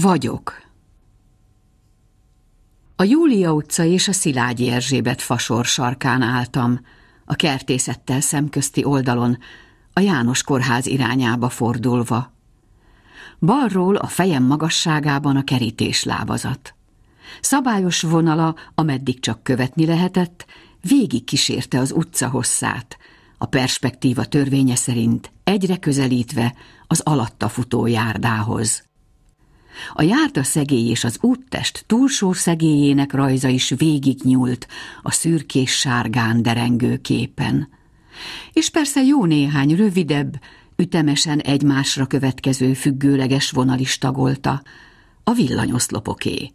Vagyok. A Júlia utca és a Szilágyi Erzsébet fasor sarkán álltam, a kertészettel szemközti oldalon, a János kórház irányába fordulva. Balról a fejem magasságában a kerítés lábazat. Szabályos vonala, ameddig csak követni lehetett, végig kísérte az utca hosszát, a perspektíva törvénye szerint egyre közelítve az alatta futó járdához. A járda szegély és az úttest túlsó szegélyének rajza is végignyúlt a szürkés sárgán derengő képen. És persze jó néhány rövidebb, ütemesen egymásra következő függőleges vonal is tagolta, a villanyoszlopoké.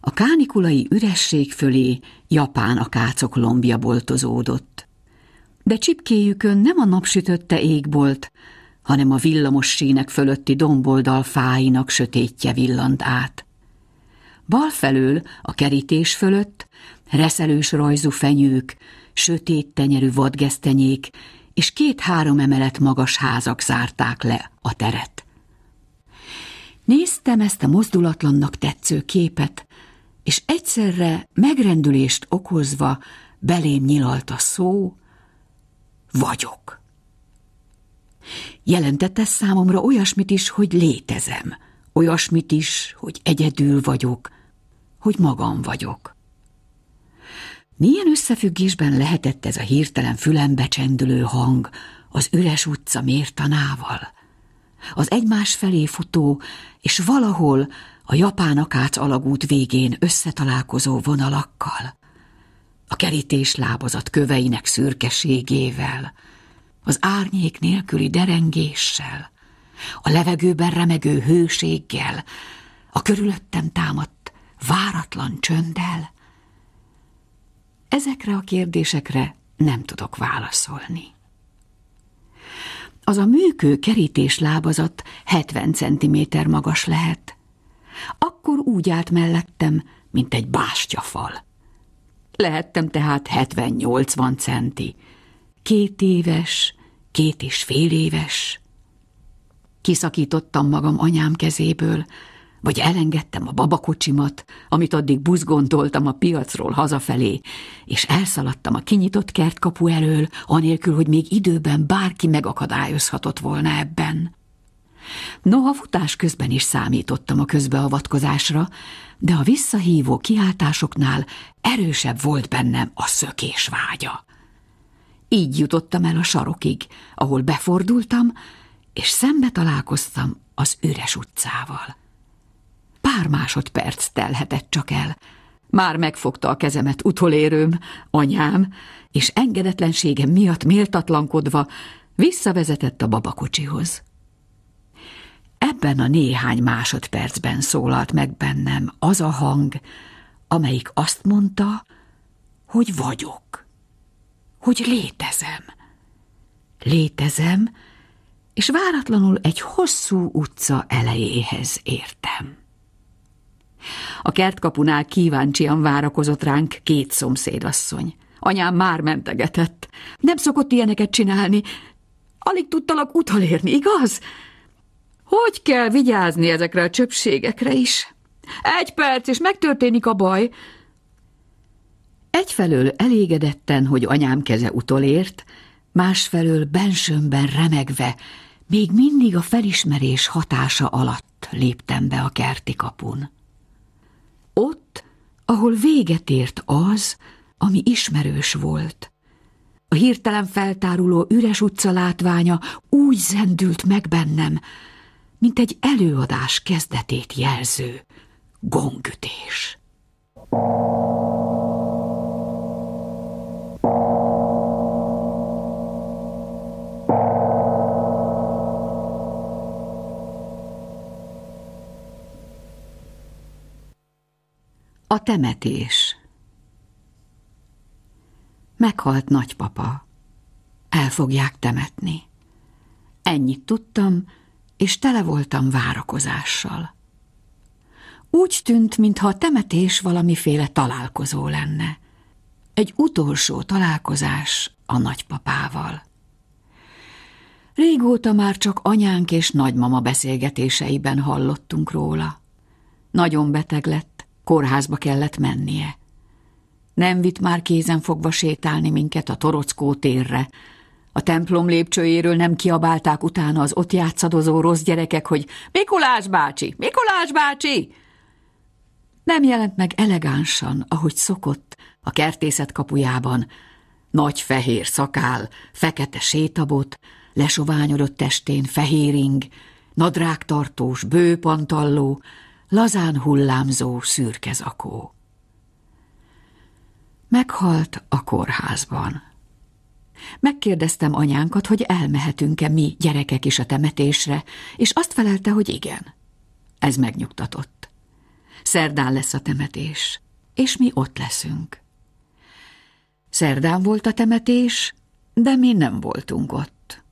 A kánikulai üresség fölé Japán akácok lombja boltozódott. De csipkéjükön nem a napsütötte égbolt, hanem a villamos sínek fölötti domboldal fáinak sötétje villant át. Bal felől, a kerítés fölött, reszelős rajzú fenyők, sötét tenyerű vadgesztenyék és két-három emelet magas házak zárták le a teret. Néztem ezt a mozdulatlannak tetsző képet, és egyszerre megrendülést okozva belém nyilalt a szó, vagyok. Jelentette számomra olyasmit is, hogy létezem, olyasmit is, hogy egyedül vagyok, hogy magam vagyok. Milyen összefüggésben lehetett ez a hirtelen fülembe csendülő hang az üres utca mértanával? Az egymás felé futó, és valahol a japán akác alagút végén összetalálkozó vonalakkal? A kerítés lábazat köveinek szürkeségével – az árnyék nélküli derengéssel, a levegőben remegő hőséggel, a körülöttem támadt váratlan csönddel? Ezekre a kérdésekre nem tudok válaszolni. Az a műkő kerítés lábazat 70 cm magas lehet. Akkor úgy állt mellettem, mint egy bástyafal. Lehettem tehát 70-80 centi, két éves, két és fél éves. Kiszakítottam magam anyám kezéből, vagy elengedtem a babakocsimat, amit addig buzgontoltam a piacról hazafelé, és elszaladtam a kinyitott kertkapu elől, anélkül, hogy még időben bárki megakadályozhatott volna ebben. Noha futás közben is számítottam a közbeavatkozásra, de a visszahívó kiáltásoknál erősebb volt bennem a szökés vágya. Így jutottam el a sarokig, ahol befordultam, és szembe találkoztam az üres utcával. Pár másodperc telhetett csak el. Már megfogta a kezemet utolérőm, anyám, és engedetlenségem miatt méltatlankodva visszavezetett a babakocsihoz. Ebben a néhány másodpercben szólalt meg bennem az a hang, amelyik azt mondta, hogy vagyok hogy létezem. Létezem, és váratlanul egy hosszú utca elejéhez értem. A kertkapunál kíváncsian várakozott ránk két szomszédasszony. Anyám már mentegetett. Nem szokott ilyeneket csinálni. Alig tudtalak utalérni, igaz? Hogy kell vigyázni ezekre a csöpségekre is? Egy perc, és megtörténik a baj. Egyfelől elégedetten, hogy anyám keze utolért, másfelől bensőmben remegve, még mindig a felismerés hatása alatt léptem be a kerti kapun. Ott, ahol véget ért az, ami ismerős volt. A hirtelen feltáruló üres utca látványa úgy zendült meg bennem, mint egy előadás kezdetét jelző gongütés. A temetés Meghalt nagypapa. El fogják temetni. Ennyit tudtam, és tele voltam várakozással. Úgy tűnt, mintha a temetés valamiféle találkozó lenne. Egy utolsó találkozás a nagypapával. Régóta már csak anyánk és nagymama beszélgetéseiben hallottunk róla. Nagyon beteg lett, Kórházba kellett mennie. Nem vitt már kézen fogva sétálni minket a Torockó térre. A templom lépcsőjéről nem kiabálták utána az ott játszadozó rossz gyerekek, hogy Mikulás bácsi, Mikulás bácsi! Nem jelent meg elegánsan, ahogy szokott, a kertészet kapujában. Nagy fehér szakál, fekete sétabot, lesoványodott testén fehéring, nadrágtartós, bőpantalló, lazán hullámzó szürke zakó. Meghalt a kórházban. Megkérdeztem anyánkat, hogy elmehetünk-e mi gyerekek is a temetésre, és azt felelte, hogy igen. Ez megnyugtatott. Szerdán lesz a temetés, és mi ott leszünk. Szerdán volt a temetés, de mi nem voltunk ott.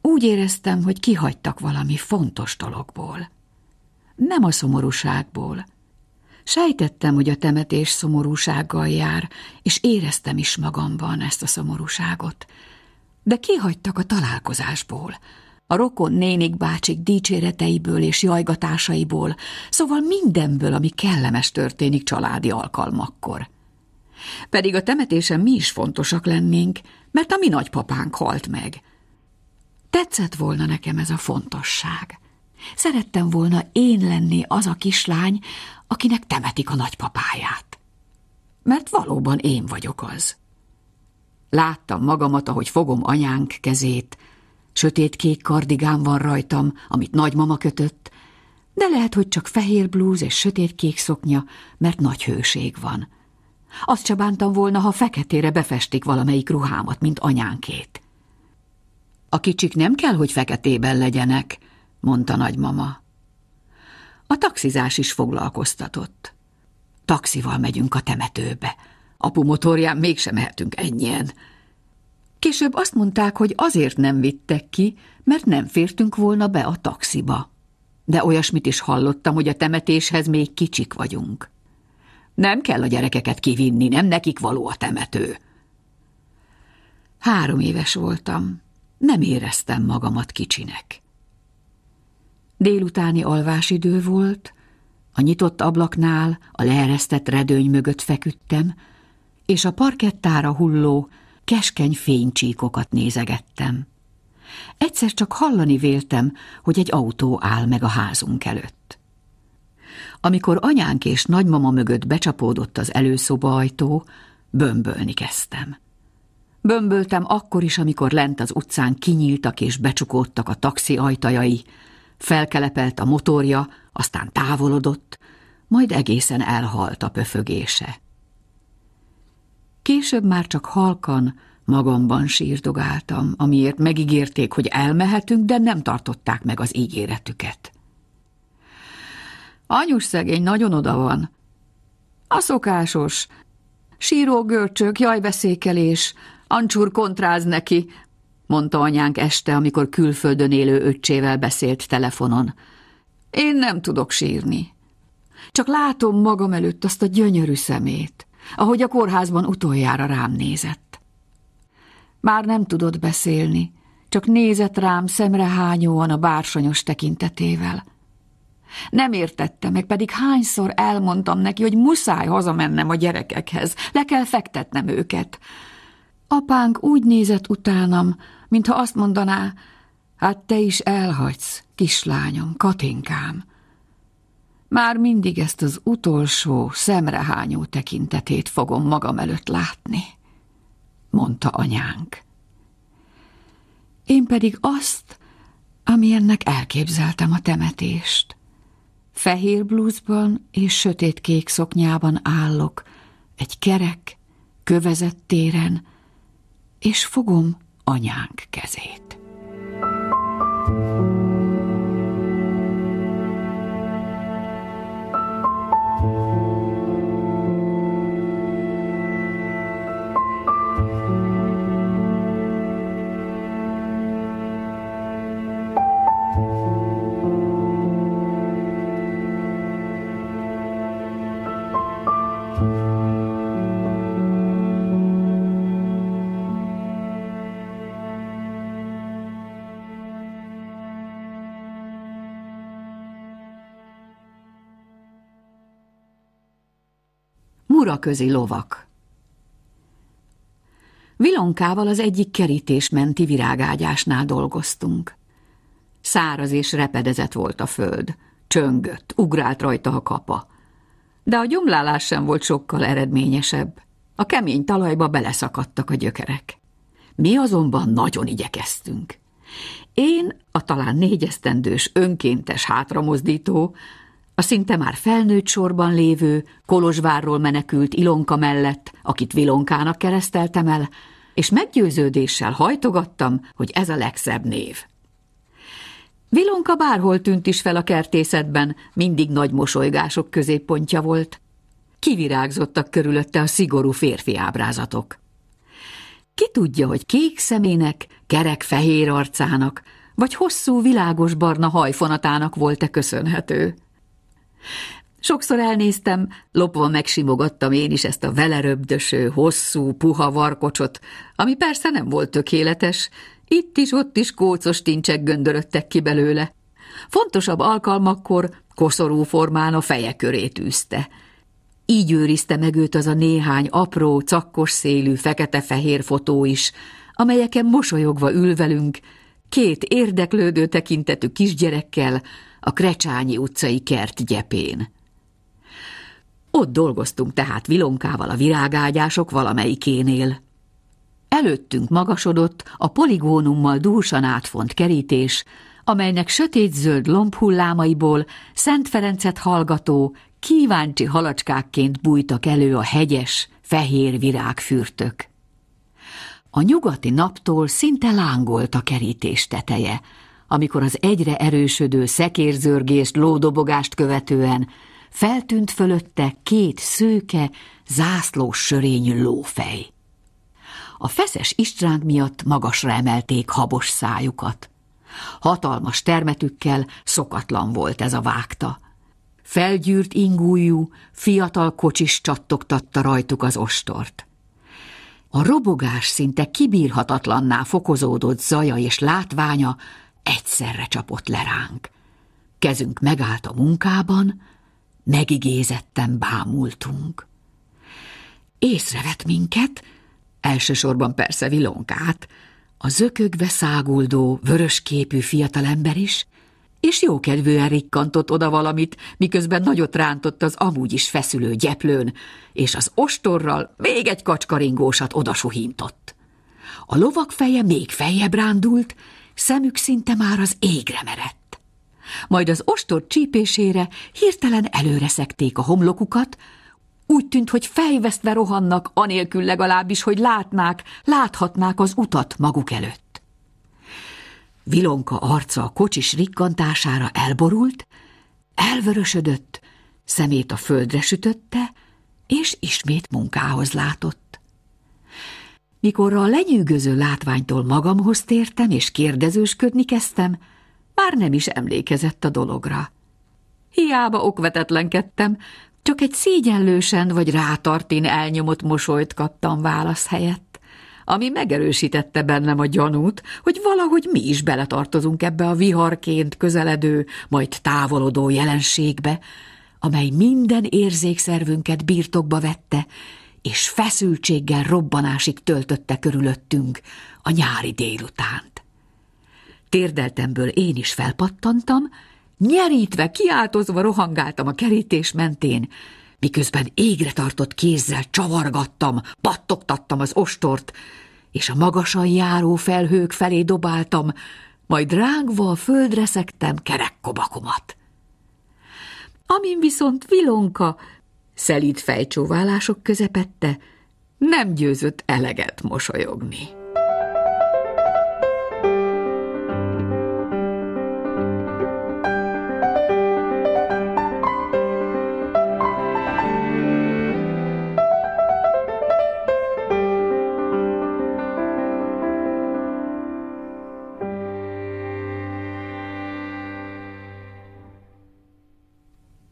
Úgy éreztem, hogy kihagytak valami fontos dologból nem a szomorúságból. Sejtettem, hogy a temetés szomorúsággal jár, és éreztem is magamban ezt a szomorúságot. De kihagytak a találkozásból, a rokon nénik bácsik dicséreteiből és jajgatásaiból, szóval mindenből, ami kellemes történik családi alkalmakkor. Pedig a temetésen mi is fontosak lennénk, mert a mi nagypapánk halt meg. Tetszett volna nekem ez a fontosság. Szerettem volna én lenni az a kislány, akinek temetik a nagypapáját. Mert valóban én vagyok az. Láttam magamat, ahogy fogom anyánk kezét, sötétkék kardigán van rajtam, amit nagymama kötött, de lehet, hogy csak fehér blúz és sötétkék szoknya, mert nagy hőség van. Azt se bántam volna, ha feketére befestik valamelyik ruhámat, mint anyánkét. A kicsik nem kell, hogy feketében legyenek, mondta nagymama. A taxizás is foglalkoztatott. Taxival megyünk a temetőbe. Apu motorján mégsem mehetünk ennyien. Később azt mondták, hogy azért nem vittek ki, mert nem fértünk volna be a taxiba. De olyasmit is hallottam, hogy a temetéshez még kicsik vagyunk. Nem kell a gyerekeket kivinni, nem nekik való a temető. Három éves voltam. Nem éreztem magamat kicsinek. Délutáni alvásidő volt, a nyitott ablaknál, a leeresztett redőny mögött feküdtem, és a parkettára hulló, keskeny fénycsíkokat nézegettem. Egyszer csak hallani véltem, hogy egy autó áll meg a házunk előtt. Amikor anyánk és nagymama mögött becsapódott az előszoba ajtó, bömbölni kezdtem. Bömböltem akkor is, amikor lent az utcán kinyíltak és becsukódtak a taxi ajtajai, Felkelepelt a motorja, aztán távolodott, majd egészen elhalt a pöfögése. Később már csak halkan, magamban sírdogáltam, amiért megígérték, hogy elmehetünk, de nem tartották meg az ígéretüket. Anyus szegény nagyon oda van. A szokásos. Síró görcsök, jajveszékelés, ancsúr kontráz neki, mondta anyánk este, amikor külföldön élő öccsével beszélt telefonon. Én nem tudok sírni. Csak látom magam előtt azt a gyönyörű szemét, ahogy a kórházban utoljára rám nézett. Már nem tudott beszélni, csak nézett rám szemrehányóan a bársonyos tekintetével. Nem értette meg, pedig hányszor elmondtam neki, hogy muszáj hazamennem a gyerekekhez, le kell fektetnem őket. Apánk úgy nézett utánam, mintha azt mondaná, hát te is elhagysz, kislányom, katinkám. Már mindig ezt az utolsó, szemrehányó tekintetét fogom magam előtt látni, mondta anyánk. Én pedig azt, amilyennek elképzeltem a temetést. Fehér blúzban és sötétkék szoknyában állok, egy kerek, kövezett téren, és fogom anyánk kezét. Uraközi lovak. Vilonkával az egyik kerítés menti virágágyásnál dolgoztunk. Száraz és repedezett volt a föld, csöngött, ugrált rajta a kapa. De a gyomlálás sem volt sokkal eredményesebb. A kemény talajba beleszakadtak a gyökerek. Mi azonban nagyon igyekeztünk. Én, a talán négyesztendős önkéntes hátramozdító, a szinte már felnőtt sorban lévő, Kolozsvárról menekült Ilonka mellett, akit Vilonkának kereszteltem el, és meggyőződéssel hajtogattam, hogy ez a legszebb név. Vilonka bárhol tűnt is fel a kertészetben, mindig nagy mosolygások középpontja volt. Kivirágzottak körülötte a szigorú férfi ábrázatok. Ki tudja, hogy kék szemének, kerek fehér arcának, vagy hosszú világos barna hajfonatának volt-e köszönhető? Sokszor elnéztem, lopva megsimogattam én is ezt a veleröbdöső, hosszú, puha varkocsot, ami persze nem volt tökéletes, itt is, ott is kócos tincsek göndöröttek ki belőle. Fontosabb alkalmakkor koszorú formán a feje köré tűzte. Így őrizte meg őt az a néhány apró, cakkos szélű, fekete-fehér fotó is, amelyeken mosolyogva ülvelünk két érdeklődő tekintetű kisgyerekkel, a Krecsányi utcai kert gyepén. Ott dolgoztunk tehát vilonkával a virágágyások valamelyikénél. Előttünk magasodott a poligónummal dúsan átfont kerítés, amelynek sötét-zöld lombhullámaiból Szent Ferencet hallgató, kíváncsi halacskákként bújtak elő a hegyes, fehér virágfürtök. A nyugati naptól szinte lángolt a kerítés teteje, amikor az egyre erősödő szekérzörgést, lódobogást követően feltűnt fölötte két szőke, zászlós sörényű lófej. A feszes istránk miatt magasra emelték habos szájukat. Hatalmas termetükkel szokatlan volt ez a vágta. Felgyűrt ingújú, fiatal kocsis csattogtatta rajtuk az ostort. A robogás szinte kibírhatatlanná fokozódott zaja és látványa egyszerre csapott le ránk. Kezünk megállt a munkában, megigézetten bámultunk. Észrevett minket, elsősorban persze vilonkát, a zökögve száguldó, vörösképű fiatalember is, és jókedvűen rikkantott oda valamit, miközben nagyot rántott az amúgy is feszülő gyeplőn, és az ostorral még egy kacskaringósat odasuhintott. A lovak feje még feljebb rándult, szemük szinte már az égre merett. Majd az ostor csípésére hirtelen előreszekték a homlokukat, úgy tűnt, hogy fejvesztve rohannak, anélkül legalábbis, hogy látnák, láthatnák az utat maguk előtt. Vilonka arca a kocsis rikkantására elborult, elvörösödött, szemét a földre sütötte, és ismét munkához látott. Mikor a lenyűgöző látványtól magamhoz tértem és kérdezősködni kezdtem, már nem is emlékezett a dologra. Hiába okvetetlenkedtem, csak egy szégyenlősen vagy rátartin elnyomott mosolyt kaptam válasz helyett, ami megerősítette bennem a gyanút, hogy valahogy mi is beletartozunk ebbe a viharként közeledő, majd távolodó jelenségbe, amely minden érzékszervünket birtokba vette, és feszültséggel robbanásig töltötte körülöttünk a nyári délutánt. Térdeltemből én is felpattantam, nyerítve, kiáltozva rohangáltam a kerítés mentén, miközben égre tartott kézzel csavargattam, pattogtattam az ostort, és a magasan járó felhők felé dobáltam, majd rángva a földre szektem kerekkobakomat. Amin viszont Vilonka szelíd fejcsóválások közepette nem győzött eleget mosolyogni.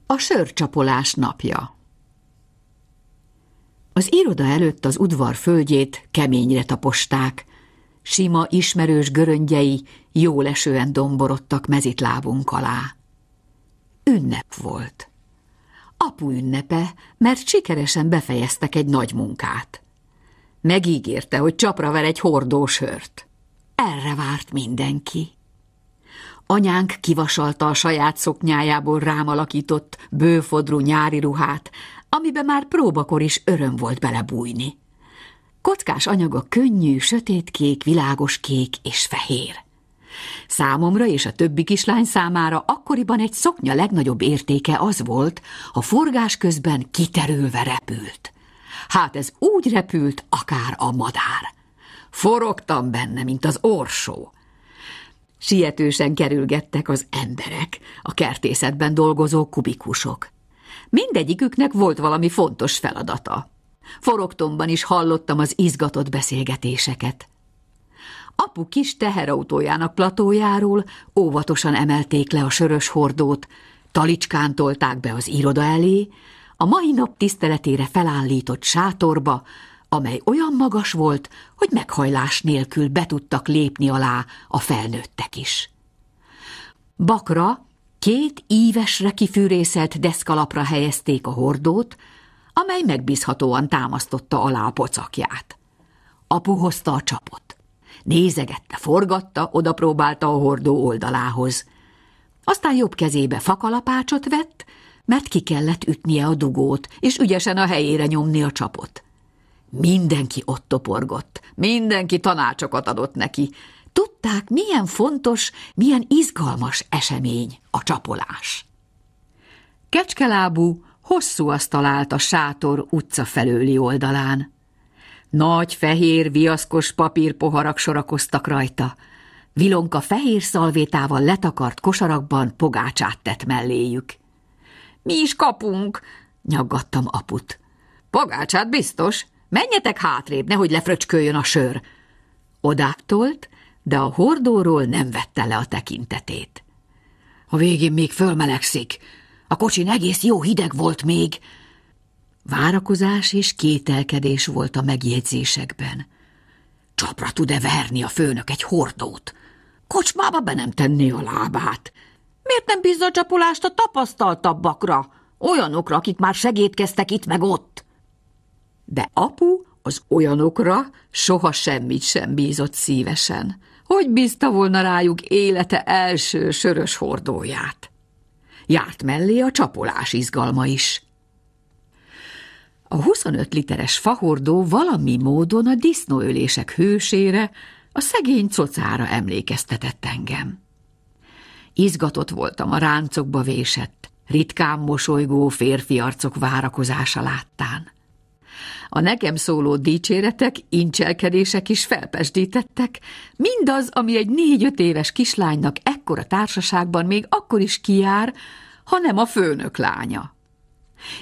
A sörcsapolás napja az iroda előtt az udvar földjét keményre taposták. Sima, ismerős göröngyei jól esően domborodtak mezitlábunk alá. Ünnep volt. Apu ünnepe, mert sikeresen befejeztek egy nagy munkát. Megígérte, hogy csapra ver egy hordós hört. Erre várt mindenki. Anyánk kivasalta a saját szoknyájából rám alakított bőfodrú nyári ruhát, amiben már próbakor is öröm volt belebújni. Kockás anyaga könnyű, sötétkék, világos kék és fehér. Számomra és a többi kislány számára akkoriban egy szoknya legnagyobb értéke az volt, ha forgás közben kiterülve repült. Hát ez úgy repült, akár a madár. Forogtam benne, mint az orsó. Sietősen kerülgettek az emberek, a kertészetben dolgozó kubikusok. Mindegyiküknek volt valami fontos feladata. Forogtomban is hallottam az izgatott beszélgetéseket. Apu kis teherautójának platójáról óvatosan emelték le a sörös hordót, talicskán tolták be az iroda elé, a mai nap tiszteletére felállított sátorba, amely olyan magas volt, hogy meghajlás nélkül be tudtak lépni alá a felnőttek is. Bakra Két ívesre kifűrészelt deszkalapra helyezték a hordót, amely megbízhatóan támasztotta alá a pocakját. Apu hozta a csapot. Nézegette, forgatta, odapróbálta a hordó oldalához. Aztán jobb kezébe fakalapácsot vett, mert ki kellett ütnie a dugót, és ügyesen a helyére nyomni a csapot. Mindenki ott toporgott, mindenki tanácsokat adott neki, Tudták, milyen fontos, milyen izgalmas esemény a csapolás. Kecskelábú hosszú asztalált a sátor utca felőli oldalán. Nagy, fehér, viaszkos papírpoharak sorakoztak rajta. Vilonka fehér szalvétával letakart kosarakban pogácsát tett melléjük. – Mi is kapunk! – nyaggattam aput. – Pogácsát biztos! Menjetek hátrébb, nehogy lefröcsköljön a sör! Odáptolt, de a hordóról nem vette le a tekintetét. A végén még fölmelegszik. A kocsin egész jó hideg volt még. Várakozás és kételkedés volt a megjegyzésekben. Csapra tud-e verni a főnök egy hordót? Kocsmába be nem tenni a lábát. Miért nem bízza a csapolást a tapasztaltabbakra? Olyanokra, akik már segítkeztek itt meg ott. De apu az olyanokra soha semmit sem bízott szívesen hogy bízta volna rájuk élete első sörös hordóját. Járt mellé a csapolás izgalma is. A 25 literes fahordó valami módon a disznóölések hősére, a szegény cocára emlékeztetett engem. Izgatott voltam a ráncokba vésett, ritkán mosolygó férfi arcok várakozása láttán. A nekem szóló dicséretek, incselkedések is felpesdítettek, mindaz, ami egy négy-öt éves kislánynak ekkora társaságban még akkor is kijár, hanem a főnök lánya.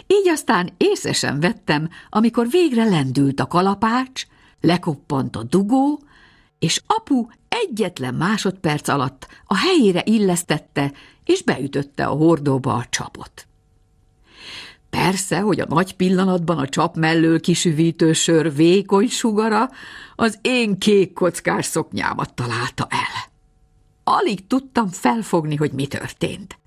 Így aztán észesen vettem, amikor végre lendült a kalapács, lekoppant a dugó, és apu egyetlen másodperc alatt a helyére illesztette és beütötte a hordóba a csapot. Persze, hogy a nagy pillanatban a csap mellől kisüvítő sör vékony sugara az én kék kockás szoknyámat találta el. Alig tudtam felfogni, hogy mi történt.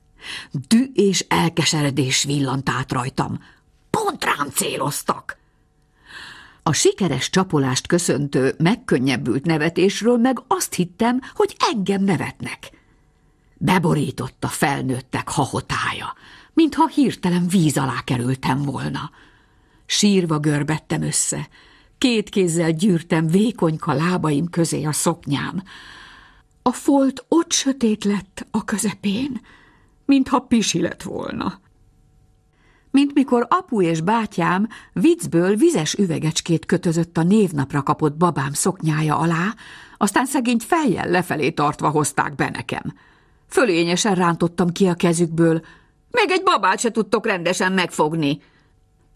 Dű és elkeseredés villant át rajtam. Pont rám céloztak! A sikeres csapolást köszöntő, megkönnyebbült nevetésről meg azt hittem, hogy engem nevetnek. Beborított a felnőttek hahotája – mintha hirtelen víz alá kerültem volna. Sírva görbettem össze, két kézzel gyűrtem vékonyka lábaim közé a szoknyám. A folt ott sötét lett a közepén, mintha pisi lett volna. Mint mikor apu és bátyám viccből vizes üvegecskét kötözött a névnapra kapott babám szoknyája alá, aztán szegény fejjel lefelé tartva hozták be nekem. Fölényesen rántottam ki a kezükből, meg egy babát se tudtok rendesen megfogni.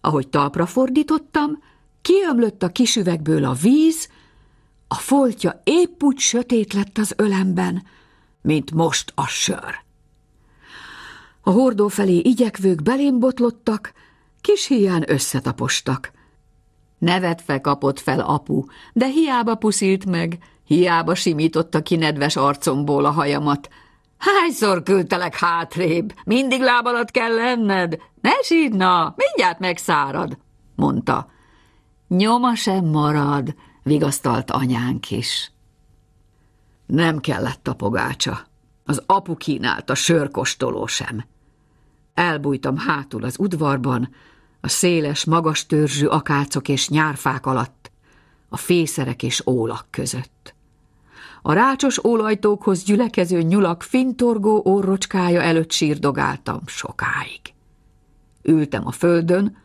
Ahogy talpra fordítottam, kiömlött a kisüvegből a víz, a foltja épp úgy sötét lett az ölemben, mint most a sör. A hordó felé igyekvők belém botlottak, kis hián összetapostak. Nevetve kapott fel apu, de hiába puszilt meg, hiába simította ki nedves arcomból a hajamat – Hányszor küldtelek hátrébb? Mindig láb alatt kell lenned? Ne sírna, mindjárt megszárad, mondta. Nyoma sem marad, vigasztalt anyánk is. Nem kellett a pogácsa. Az apu a sörkostoló sem. Elbújtam hátul az udvarban, a széles, magas törzsű akácok és nyárfák alatt, a fészerek és ólak között a rácsos ólajtókhoz gyülekező nyulak fintorgó orrocskája előtt sírdogáltam sokáig. Ültem a földön,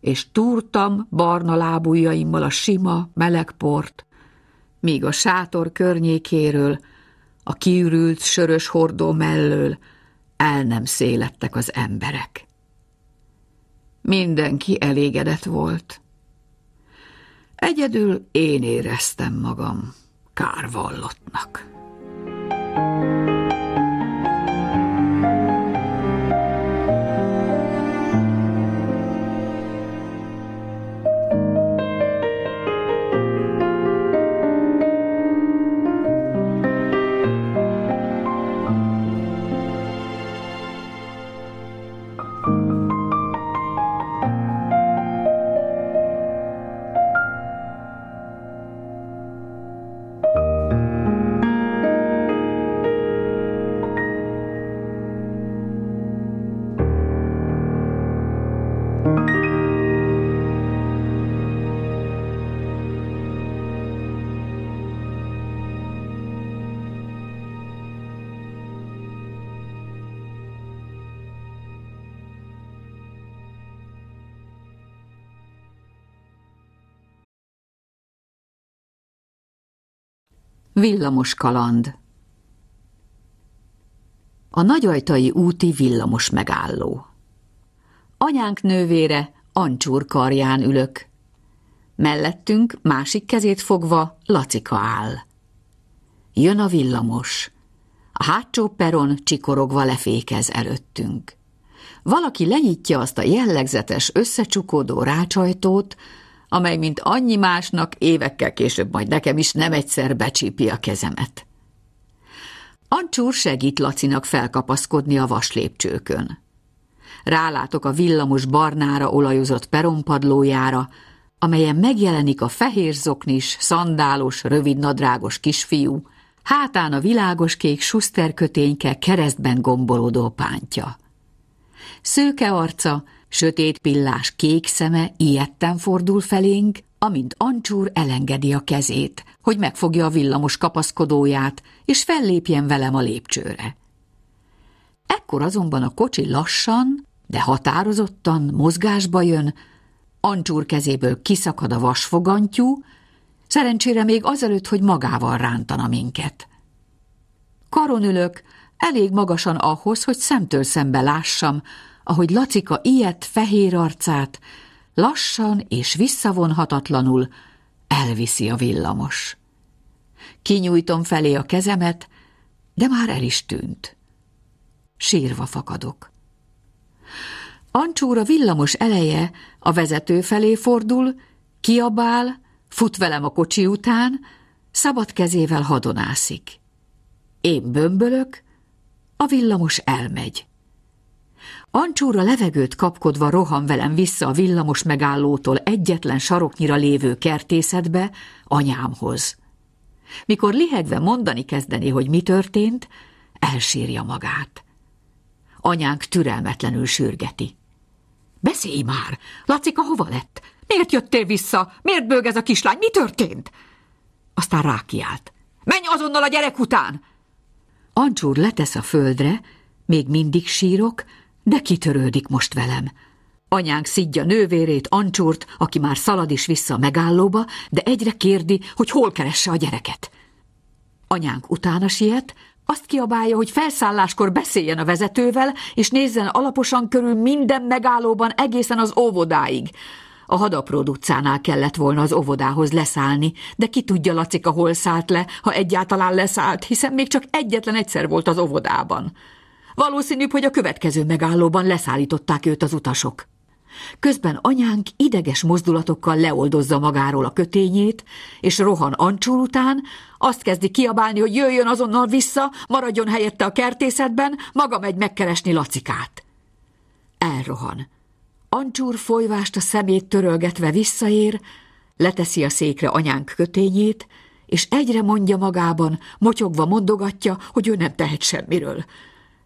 és túrtam barna lábujjaimmal a sima, meleg port, míg a sátor környékéről, a kiürült sörös hordó mellől el nem szélettek az emberek. Mindenki elégedett volt. Egyedül én éreztem magam kárvallottnak. vallottnak. thank you Villamos kaland A nagyajtai úti villamos megálló Anyánk nővére Ancsúr karján ülök. Mellettünk, másik kezét fogva, Lacika áll. Jön a villamos. A hátsó peron csikorogva lefékez előttünk. Valaki lenyitja azt a jellegzetes összecsukódó rácsajtót, amely, mint annyi másnak, évekkel később majd nekem is nem egyszer becsípi a kezemet. Ancsúr segít Lacinak felkapaszkodni a vaslépcsőkön. Rálátok a villamos barnára olajozott perompadlójára, amelyen megjelenik a fehér zoknis, szandálos, rövidnadrágos kisfiú, hátán a világos kék suszterkötényke keresztben gombolódó pántja. Szőke arca, Sötét pillás kék szeme ilyetten fordul felénk, amint Ancsúr elengedi a kezét, hogy megfogja a villamos kapaszkodóját, és fellépjen velem a lépcsőre. Ekkor azonban a kocsi lassan, de határozottan mozgásba jön, Ancsúr kezéből kiszakad a vasfogantyú, szerencsére még azelőtt, hogy magával rántana minket. Karon ülök, elég magasan ahhoz, hogy szemtől szembe lássam, ahogy Lacika ilyet fehér arcát lassan és visszavonhatatlanul elviszi a villamos. Kinyújtom felé a kezemet, de már el is tűnt. Sírva fakadok. Ancsúra villamos eleje a vezető felé fordul, kiabál, fut velem a kocsi után, szabad kezével hadonászik. Én bömbölök, a villamos elmegy. Ancsúra levegőt kapkodva rohan velem vissza a villamos megállótól egyetlen saroknyira lévő kertészetbe, anyámhoz. Mikor lihegve mondani kezdeni, hogy mi történt, elsírja magát. Anyánk türelmetlenül sürgeti. Beszélj már! Lacika hova lett? Miért jöttél vissza? Miért bőg ez a kislány? Mi történt? Aztán rákiált. Menj azonnal a gyerek után! Ancsúr letesz a földre, még mindig sírok, de kitörődik most velem. Anyánk szidja nővérét, Ancsúrt, aki már szalad is vissza a megállóba, de egyre kérdi, hogy hol keresse a gyereket. Anyánk utána siet, azt kiabálja, hogy felszálláskor beszéljen a vezetővel, és nézzen alaposan körül minden megállóban egészen az óvodáig. A hadapród utcánál kellett volna az óvodához leszállni, de ki tudja Lacika hol szállt le, ha egyáltalán leszállt, hiszen még csak egyetlen egyszer volt az óvodában. Valószínűbb, hogy a következő megállóban leszállították őt az utasok. Közben anyánk ideges mozdulatokkal leoldozza magáról a kötényét, és rohan ancsul után, azt kezdi kiabálni, hogy jöjjön azonnal vissza, maradjon helyette a kertészetben, maga megy megkeresni Lacikát. Elrohan. Ancsúr folyvást a szemét törölgetve visszaér, leteszi a székre anyánk kötényét, és egyre mondja magában, motyogva mondogatja, hogy ő nem tehet semmiről.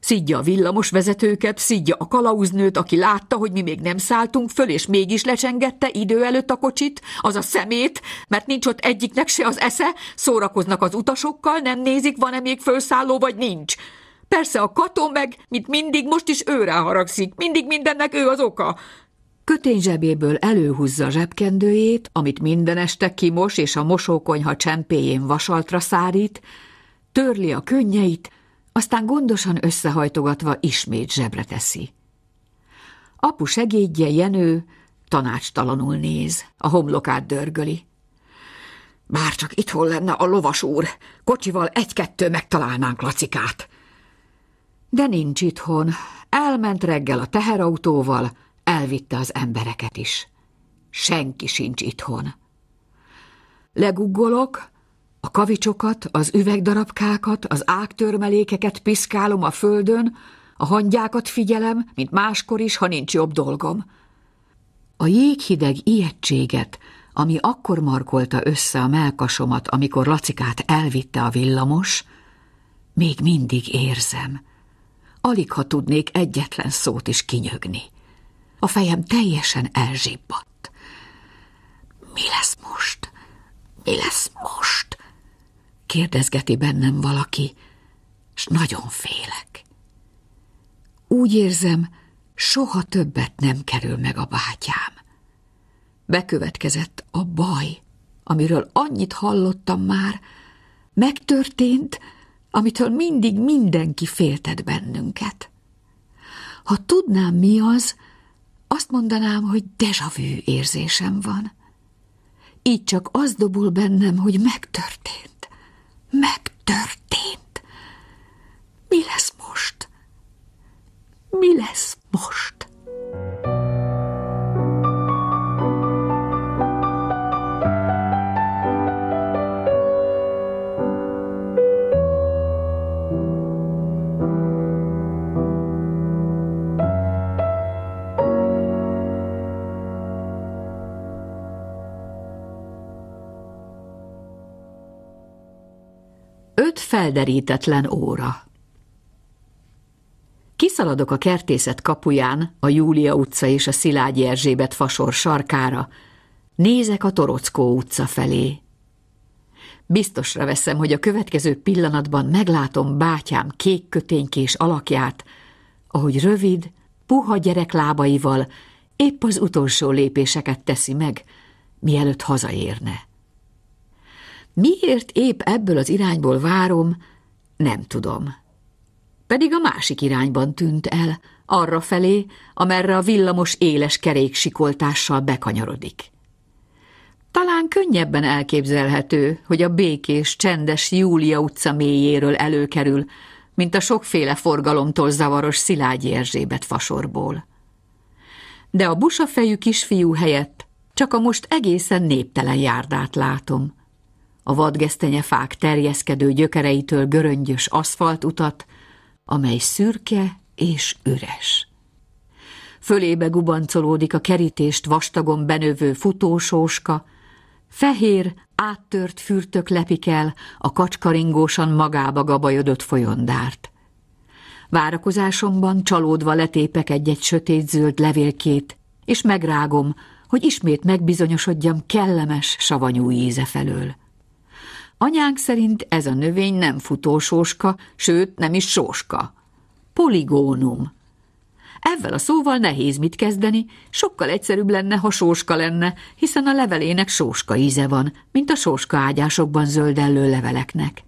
Szidja a villamos vezetőket, szidja a kalauznőt, aki látta, hogy mi még nem szálltunk föl, és mégis lecsengette idő előtt a kocsit, az a szemét, mert nincs ott egyiknek se az esze, szórakoznak az utasokkal, nem nézik, van-e még fölszálló, vagy nincs. Persze a katon meg, mint mindig, most is ő ráharagszik, mindig mindennek ő az oka. Kötény zsebéből előhúzza zsebkendőjét, amit minden este kimos és a mosókonyha csempéjén vasaltra szárít, törli a könnyeit, aztán gondosan összehajtogatva ismét zsebre teszi. Apu segédje Jenő tanácstalanul néz, a homlokát dörgöli. Bár csak itt hol lenne a lovas úr, kocsival egy-kettő megtalálnánk lacikát. De nincs itthon, elment reggel a teherautóval, elvitte az embereket is. Senki sincs itthon. Leguggolok, a kavicsokat, az üvegdarabkákat, az ágtörmelékeket piszkálom a földön, a hangyákat figyelem, mint máskor is, ha nincs jobb dolgom. A jéghideg ijegységet, ami akkor markolta össze a melkasomat, amikor Lacikát elvitte a villamos, még mindig érzem. Alig ha tudnék egyetlen szót is kinyögni. A fejem teljesen elzsibbadt. Mi lesz most? Mi lesz most? kérdezgeti bennem valaki, s nagyon félek. Úgy érzem, soha többet nem kerül meg a bátyám. Bekövetkezett a baj, amiről annyit hallottam már, megtörtént, amitől mindig mindenki féltett bennünket. Ha tudnám, mi az, azt mondanám, hogy dejavű érzésem van. Így csak az dobul bennem, hogy megtörtént. Megtörtént. Mi lesz most? Mi lesz most? felderítetlen óra. Kiszaladok a kertészet kapuján, a Júlia utca és a Szilágyi Erzsébet fasor sarkára, nézek a Torockó utca felé. Biztosra veszem, hogy a következő pillanatban meglátom bátyám kék köténykés alakját, ahogy rövid, puha gyerek lábaival épp az utolsó lépéseket teszi meg, mielőtt hazaérne. Miért épp ebből az irányból várom, nem tudom. Pedig a másik irányban tűnt el, arra felé, amerre a villamos éles kerék sikoltással bekanyarodik. Talán könnyebben elképzelhető, hogy a békés, csendes Júlia utca mélyéről előkerül, mint a sokféle forgalomtól zavaros Szilágyi Erzsébet fasorból. De a busafejű kisfiú helyett csak a most egészen néptelen járdát látom a fák terjeszkedő gyökereitől göröngyös aszfaltutat, amely szürke és üres. Fölébe gubancolódik a kerítést vastagon benövő futósóska, fehér, áttört fürtök lepik el a kacskaringósan magába gabajodott folyondárt. Várakozásomban csalódva letépek egy-egy zöld levélkét, és megrágom, hogy ismét megbizonyosodjam kellemes, savanyú íze felől. Anyánk szerint ez a növény nem futósóska, sőt nem is sóska. Poligónum. Ezzel a szóval nehéz mit kezdeni, sokkal egyszerűbb lenne, ha sóska lenne, hiszen a levelének sóska íze van, mint a sóska ágyásokban zöldellő leveleknek.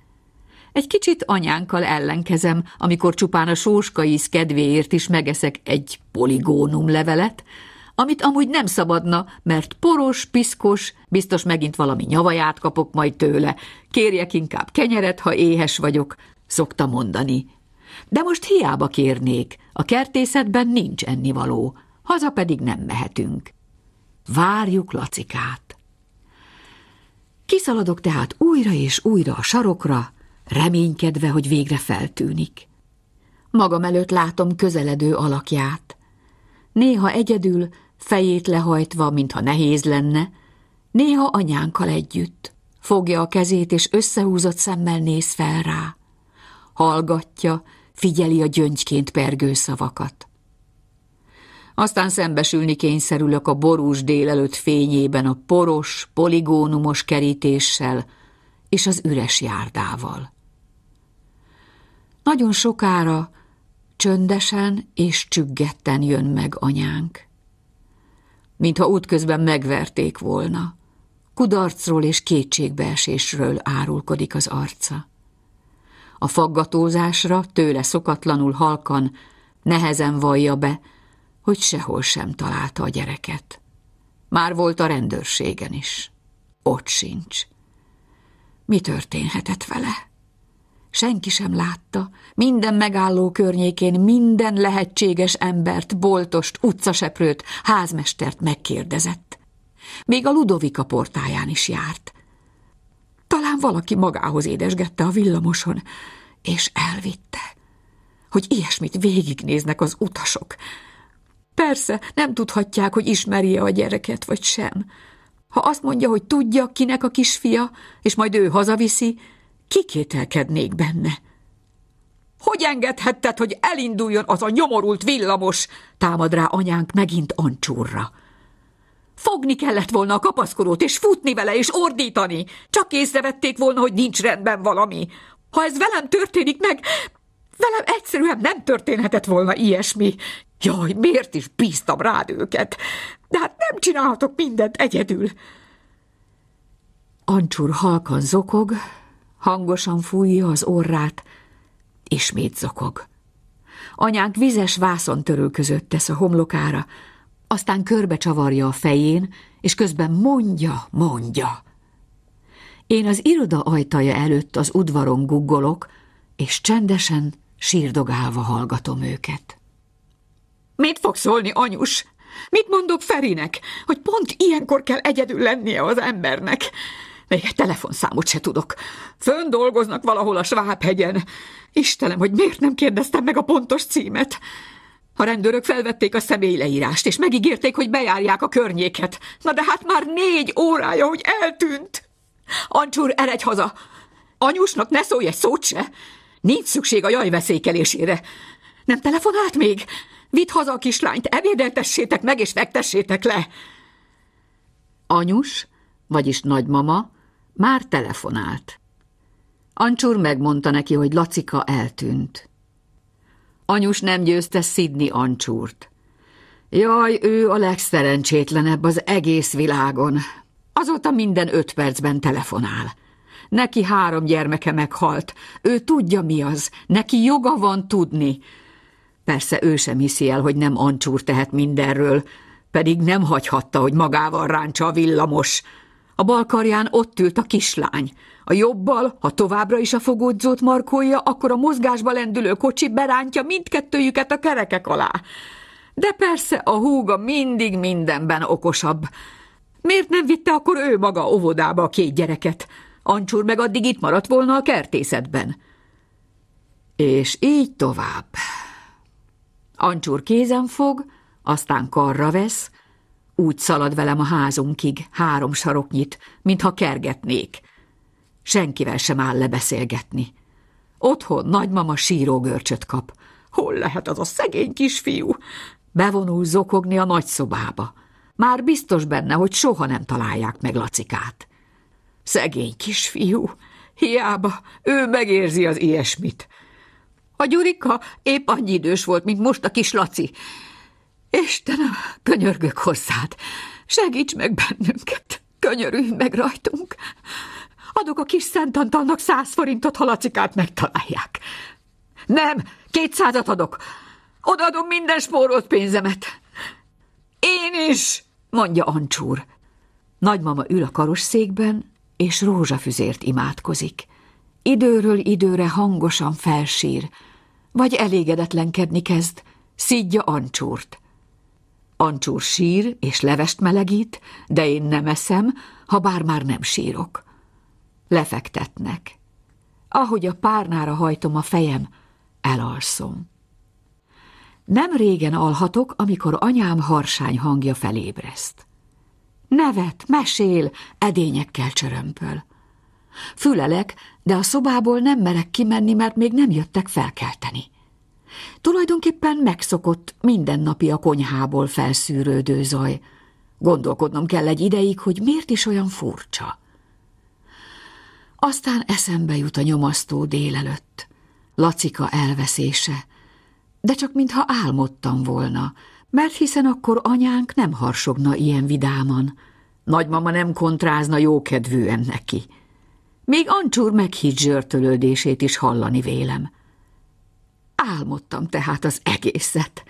Egy kicsit anyánkkal ellenkezem, amikor csupán a sóska íz kedvéért is megeszek egy poligónum levelet, amit amúgy nem szabadna, mert poros, piszkos, biztos megint valami nyavaját kapok majd tőle. Kérjek inkább kenyeret, ha éhes vagyok, szokta mondani. De most hiába kérnék, a kertészetben nincs ennivaló, haza pedig nem mehetünk. Várjuk Lacikát. Kiszaladok tehát újra és újra a sarokra, reménykedve, hogy végre feltűnik. Magam előtt látom közeledő alakját néha egyedül, fejét lehajtva, mintha nehéz lenne, néha anyánkkal együtt. Fogja a kezét, és összehúzott szemmel néz fel rá. Hallgatja, figyeli a gyöngyként pergő szavakat. Aztán szembesülni kényszerülök a borús délelőtt fényében a poros, poligónumos kerítéssel és az üres járdával. Nagyon sokára Csöndesen és csüggetten jön meg anyánk. Mintha útközben megverték volna. Kudarcról és kétségbeesésről árulkodik az arca. A faggatózásra tőle szokatlanul halkan, nehezen vallja be, hogy sehol sem találta a gyereket. Már volt a rendőrségen is. Ott sincs. Mi történhetett vele? Senki sem látta, minden megálló környékén minden lehetséges embert, boltost, utcaseprőt, házmestert megkérdezett. Még a Ludovika portáján is járt. Talán valaki magához édesgette a villamoson, és elvitte, hogy ilyesmit végignéznek az utasok. Persze, nem tudhatják, hogy ismerje a gyereket, vagy sem. Ha azt mondja, hogy tudja, kinek a kisfia, és majd ő hazaviszi, kikételkednék benne. Hogy engedhetted, hogy elinduljon az a nyomorult villamos? Támad rá anyánk megint ancsúrra. Fogni kellett volna a kapaszkodót, és futni vele, és ordítani. Csak észrevették volna, hogy nincs rendben valami. Ha ez velem történik meg, velem egyszerűen nem történhetett volna ilyesmi. Jaj, miért is bíztam rád őket? De hát nem csinálhatok mindent egyedül. Ancsúr halkan zokog, Hangosan fújja az orrát, ismét zokog. Anyánk vizes vászon törülközött tesz a homlokára, aztán körbe csavarja a fején, és közben mondja, mondja. Én az iroda ajtaja előtt az udvaron guggolok, és csendesen, sírdogálva hallgatom őket. Mit fog szólni, anyus? Mit mondok Ferinek, hogy pont ilyenkor kell egyedül lennie az embernek? még egy telefonszámot se tudok. Fönn dolgoznak valahol a Svábhegyen. Istenem, hogy miért nem kérdeztem meg a pontos címet? A rendőrök felvették a személyleírást, és megígérték, hogy bejárják a környéket. Na de hát már négy órája, hogy eltűnt! Ancsúr, eredj haza! Anyusnak ne szólj egy szót se! Nincs szükség a jaj veszékelésére. Nem telefonált még? Vidd haza a kislányt, ebédeltessétek meg, és fektessétek le! Anyus, vagyis nagymama, már telefonált. Ancsur megmondta neki, hogy Lacika eltűnt. Anyus nem győzte szidni Ancsúrt. Jaj, ő a legszerencsétlenebb az egész világon. Azóta minden öt percben telefonál. Neki három gyermeke meghalt. Ő tudja, mi az. Neki joga van tudni. Persze ő sem hiszi el, hogy nem Ancsúr tehet mindenről, pedig nem hagyhatta, hogy magával ráncsa a villamos. A bal karján ott ült a kislány. A jobbal, ha továbbra is a fogódzót markolja, akkor a mozgásba lendülő kocsi berántja mindkettőjüket a kerekek alá. De persze a húga mindig mindenben okosabb. Miért nem vitte akkor ő maga óvodába a két gyereket? Ancsúr meg addig itt maradt volna a kertészetben. És így tovább. Ancsúr kézen fog, aztán karra vesz, úgy szalad velem a házunkig, három saroknyit, mintha kergetnék. Senkivel sem áll lebeszélgetni. Otthon nagymama görcsöt kap. Hol lehet az a szegény kisfiú? Bevonul zokogni a nagyszobába. Már biztos benne, hogy soha nem találják meg Lacikát. Szegény kisfiú, hiába, ő megérzi az ilyesmit. A Gyurika épp annyi idős volt, mint most a kis Laci, Istenem, könyörgök hozzád, segíts meg bennünket, könyörülj meg rajtunk. Adok a kis Szent Antalnak száz forintot, ha Lacikát megtalálják. Nem, kétszázat adok. Odaadom minden spórolt pénzemet. Én is, mondja Ancsúr. Nagymama ül a karosszékben, és rózsafüzért imádkozik. Időről időre hangosan felsír, vagy elégedetlenkedni kezd, szidja Ancsúrt. Ancsúr sír és levest melegít, de én nem eszem, ha bár már nem sírok. Lefektetnek. Ahogy a párnára hajtom a fejem, elalszom. Nem régen alhatok, amikor anyám harsány hangja felébreszt. Nevet, mesél, edényekkel csörömpöl. Fülelek, de a szobából nem merek kimenni, mert még nem jöttek felkelteni. Tulajdonképpen megszokott mindennapi a konyhából felszűrődő zaj. Gondolkodnom kell egy ideig, hogy miért is olyan furcsa. Aztán eszembe jut a nyomasztó délelőtt. Lacika elveszése. De csak mintha álmodtam volna, mert hiszen akkor anyánk nem harsogna ilyen vidáman. Nagymama nem kontrázna jókedvűen neki. Még Ancsúr meghitt zsörtölődését is hallani vélem. Álmodtam tehát az egészet.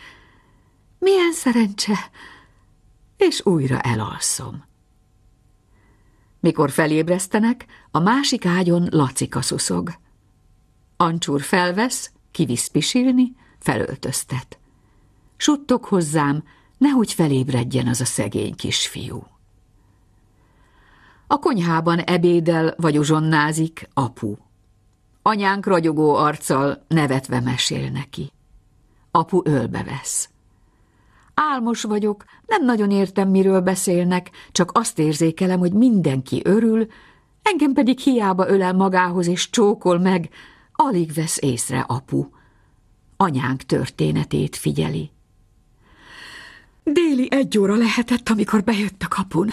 Milyen szerencse! És újra elalszom. Mikor felébresztenek, a másik ágyon lacika szuszog. Ancsúr felvesz, kivisz pisilni, felöltöztet. Suttog hozzám, nehogy felébredjen az a szegény kisfiú. A konyhában ebédel vagy uzsonnázik apu. Anyánk ragyogó arccal nevetve mesél neki. Apu ölbe vesz. Álmos vagyok, nem nagyon értem, miről beszélnek, csak azt érzékelem, hogy mindenki örül, engem pedig hiába ölel magához és csókol meg, alig vesz észre apu. Anyánk történetét figyeli. Déli egy óra lehetett, amikor bejött a kapun.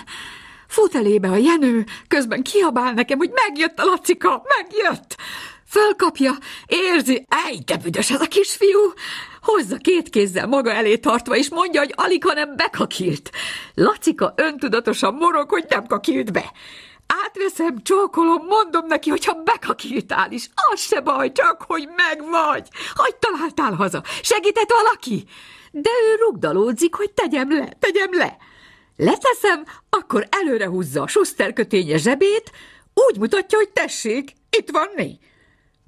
Fut elébe a Jenő, közben kiabál nekem, hogy megjött a Lacika, megjött! Fölkapja, érzi, ej, de büdös ez a kisfiú! Hozza két kézzel maga elé tartva, és mondja, hogy alig, hanem bekakilt. Lacika öntudatosan morog, hogy nem kakilt be. Átveszem, csókolom, mondom neki, hogyha bekakiltál is, az se baj, csak hogy megvagy. Hogy találtál haza? Segített valaki? De ő rugdalódzik, hogy tegyem le, tegyem le. Leteszem, akkor előre húzza a suszterkötény zsebét, úgy mutatja, hogy tessék, itt van mi.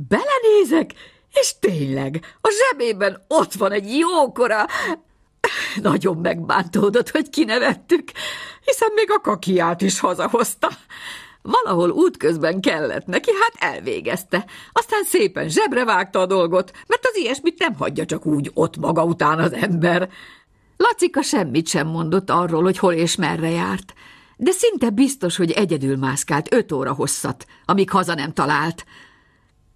Belenézek, és tényleg, a zsebében ott van egy jókora... Nagyon megbántódott, hogy kinevettük, hiszen még a kakiát is hazahozta. Valahol útközben kellett neki, hát elvégezte. Aztán szépen zsebre vágta a dolgot, mert az ilyesmit nem hagyja csak úgy ott maga után az ember. Lacika semmit sem mondott arról, hogy hol és merre járt, de szinte biztos, hogy egyedül mászkált öt óra hosszat, amíg haza nem talált.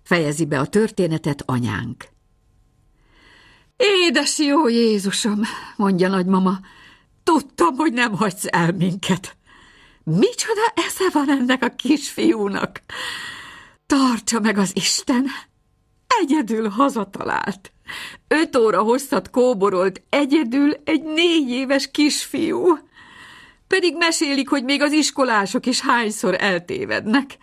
Fejezi be a történetet anyánk. Édes jó Jézusom, mondja nagymama, tudtam, hogy nem hagysz el minket. Micsoda esze van ennek a kisfiúnak? Tartsa meg az Isten! Egyedül hazatalált. Öt óra hosszat kóborolt egyedül egy négy éves kisfiú. Pedig mesélik, hogy még az iskolások is hányszor eltévednek.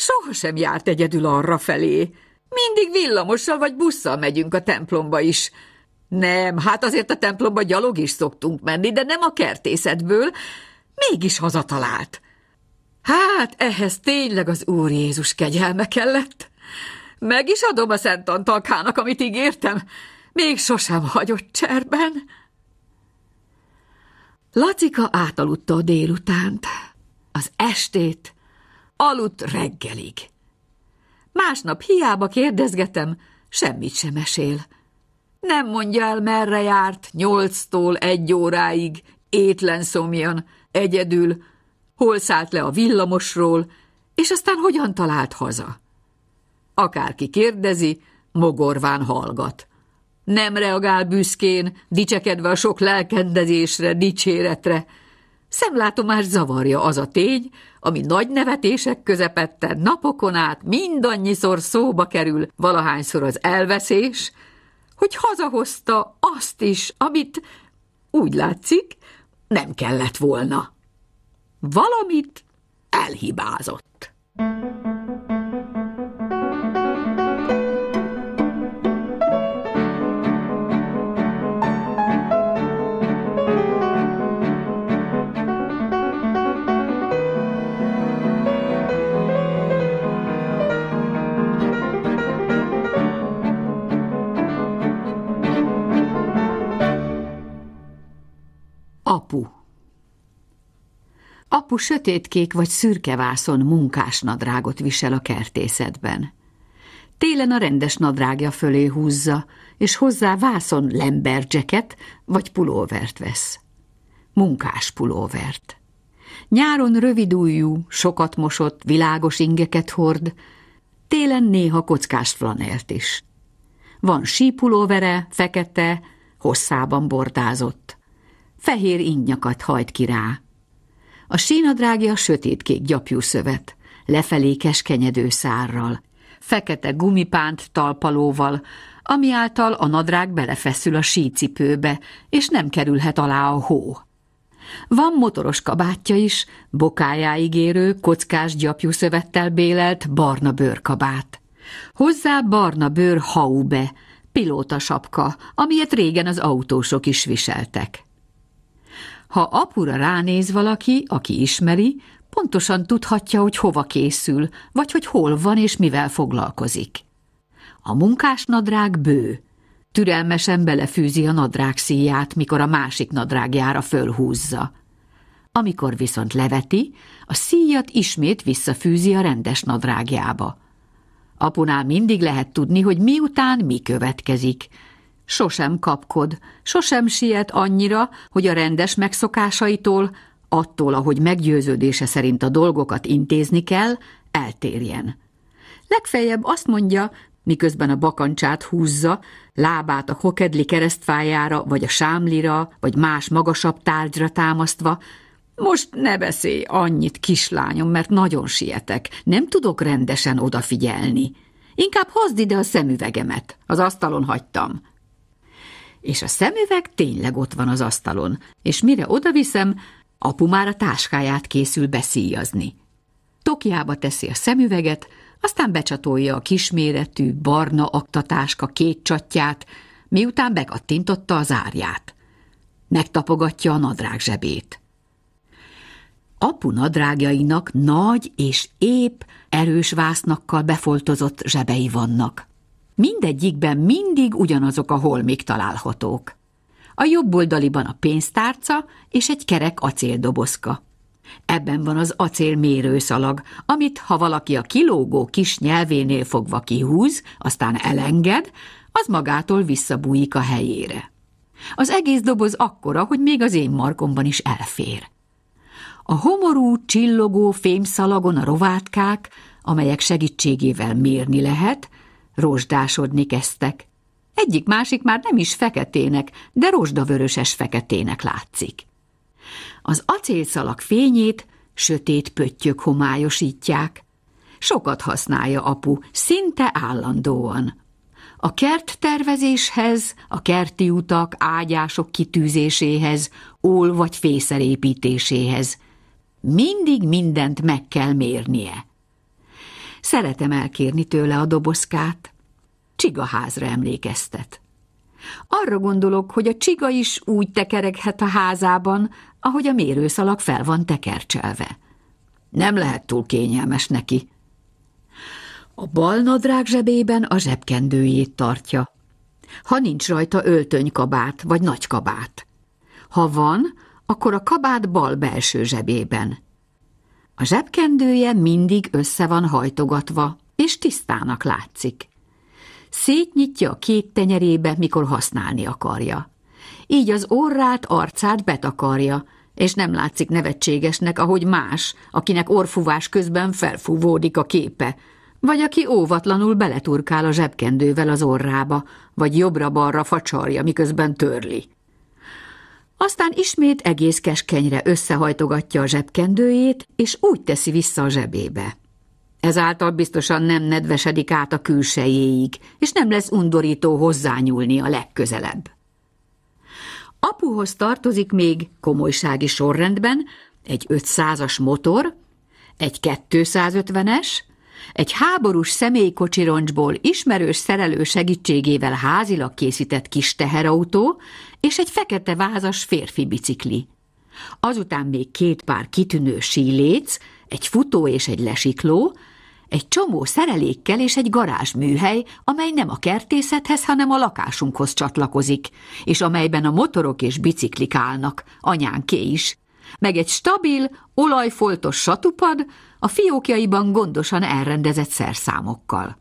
Soha sem járt egyedül arra felé. Mindig villamossal vagy busszal megyünk a templomba is. Nem, hát azért a templomba gyalog is szoktunk menni, de nem a kertészetből. Mégis hazatalált. Hát ehhez tényleg az Úr Jézus kegyelme kellett. Meg is adom a Szent Antalkának, amit ígértem. Még sosem hagyott cserben. Lacika átaludta a délutánt. Az estét Aludt reggelig. Másnap hiába kérdezgetem, semmit sem mesél. Nem mondja el, merre járt, nyolctól egy óráig, étlen szomjan, egyedül, hol szállt le a villamosról, és aztán hogyan talált haza. Akárki kérdezi, mogorván hallgat. Nem reagál büszkén, dicsekedve a sok lelkendezésre, dicséretre, Szemlátomás zavarja az a tény, ami nagy nevetések közepette napokon át mindannyiszor szóba kerül, valahányszor az elveszés, hogy hazahozta azt is, amit úgy látszik, nem kellett volna. Valamit elhibázott. Thank you. Apu Apu sötétkék vagy szürke vászon munkásnadrágot visel a kertészetben. Télen a rendes nadrágja fölé húzza, és hozzá vászon lemberdzseket vagy pulóvert vesz. Munkás pulóvert. Nyáron rövidújú, sokat mosott, világos ingeket hord, télen néha kockás flanelt is. Van sípulóvere, fekete, hosszában bordázott fehér ingnyakat hajt ki rá. A sínadrágja sötétkék gyapjú szövet, lefelé keskenyedő szárral, fekete gumipánt talpalóval, ami által a nadrág belefeszül a sícipőbe, és nem kerülhet alá a hó. Van motoros kabátja is, bokájáig érő, kockás gyapjú szövettel bélelt barna bőrkabát. Hozzá barna bőr haube, sapka, amilyet régen az autósok is viseltek. Ha apura ránéz valaki, aki ismeri, pontosan tudhatja, hogy hova készül, vagy hogy hol van és mivel foglalkozik. A munkás nadrág bő. Türelmesen belefűzi a nadrág szíját, mikor a másik nadrágjára fölhúzza. Amikor viszont leveti, a szíjat ismét visszafűzi a rendes nadrágjába. Apunál mindig lehet tudni, hogy miután mi következik – sosem kapkod, sosem siet annyira, hogy a rendes megszokásaitól, attól, ahogy meggyőződése szerint a dolgokat intézni kell, eltérjen. Legfeljebb azt mondja, miközben a bakancsát húzza, lábát a hokedli keresztfájára, vagy a sámlira, vagy más magasabb tárgyra támasztva, most ne beszélj annyit, kislányom, mert nagyon sietek, nem tudok rendesen odafigyelni. Inkább hozd ide a szemüvegemet, az asztalon hagytam és a szemüveg tényleg ott van az asztalon, és mire odaviszem, apu már a táskáját készül beszíjazni. Tokiába teszi a szemüveget, aztán becsatolja a kisméretű, barna aktatáska két csatját, miután bekattintotta az árját. Megtapogatja a nadrág zsebét. Apu nadrágjainak nagy és épp, erős vásznakkal befoltozott zsebei vannak. Mindegyikben mindig ugyanazok a holmik találhatók. A jobb oldaliban a pénztárca és egy kerek acéldobozka. Ebben van az acél mérőszalag, amit ha valaki a kilógó kis nyelvénél fogva kihúz, aztán elenged, az magától visszabújik a helyére. Az egész doboz akkora, hogy még az én markomban is elfér. A homorú, csillogó fémszalagon a rovátkák, amelyek segítségével mérni lehet, rozsdásodni kezdtek. Egyik-másik már nem is feketének, de rozsdavöröses feketének látszik. Az acélszalag fényét sötét pöttyök homályosítják. Sokat használja apu, szinte állandóan. A kerttervezéshez, a kerti utak, ágyások kitűzéséhez, ól vagy fészerépítéséhez. Mindig mindent meg kell mérnie. Szeretem elkérni tőle a dobozkát. Csigaházra emlékeztet. Arra gondolok, hogy a csiga is úgy tekereghet a házában, ahogy a mérőszalag fel van tekercselve. Nem lehet túl kényelmes neki. A bal nadrág zsebében a zsebkendőjét tartja. Ha nincs rajta öltönykabát vagy nagy kabát. Ha van, akkor a kabát bal belső zsebében. A zsebkendője mindig össze van hajtogatva, és tisztának látszik. Szétnyitja a két tenyerébe, mikor használni akarja. Így az orrát, arcát betakarja, és nem látszik nevetségesnek, ahogy más, akinek orfúvás közben felfúvódik a képe, vagy aki óvatlanul beleturkál a zsebkendővel az orrába, vagy jobbra-balra facsarja, miközben törli. Aztán ismét egész keskenyre összehajtogatja a zsebkendőjét, és úgy teszi vissza a zsebébe. Ezáltal biztosan nem nedvesedik át a külsejéig, és nem lesz undorító hozzányúlni a legközelebb. Apuhoz tartozik még komolysági sorrendben egy 500-as motor, egy 250-es, egy háborús személykocsironcsból ismerős szerelő segítségével házilag készített kis teherautó és egy fekete vázas férfi bicikli. Azután még két pár kitűnő síléc, egy futó és egy lesikló, egy csomó szerelékkel és egy garázsműhely, amely nem a kertészethez, hanem a lakásunkhoz csatlakozik, és amelyben a motorok és biciklik állnak, anyánké is, meg egy stabil, olajfoltos satupad, a fiókjaiban gondosan elrendezett szerszámokkal.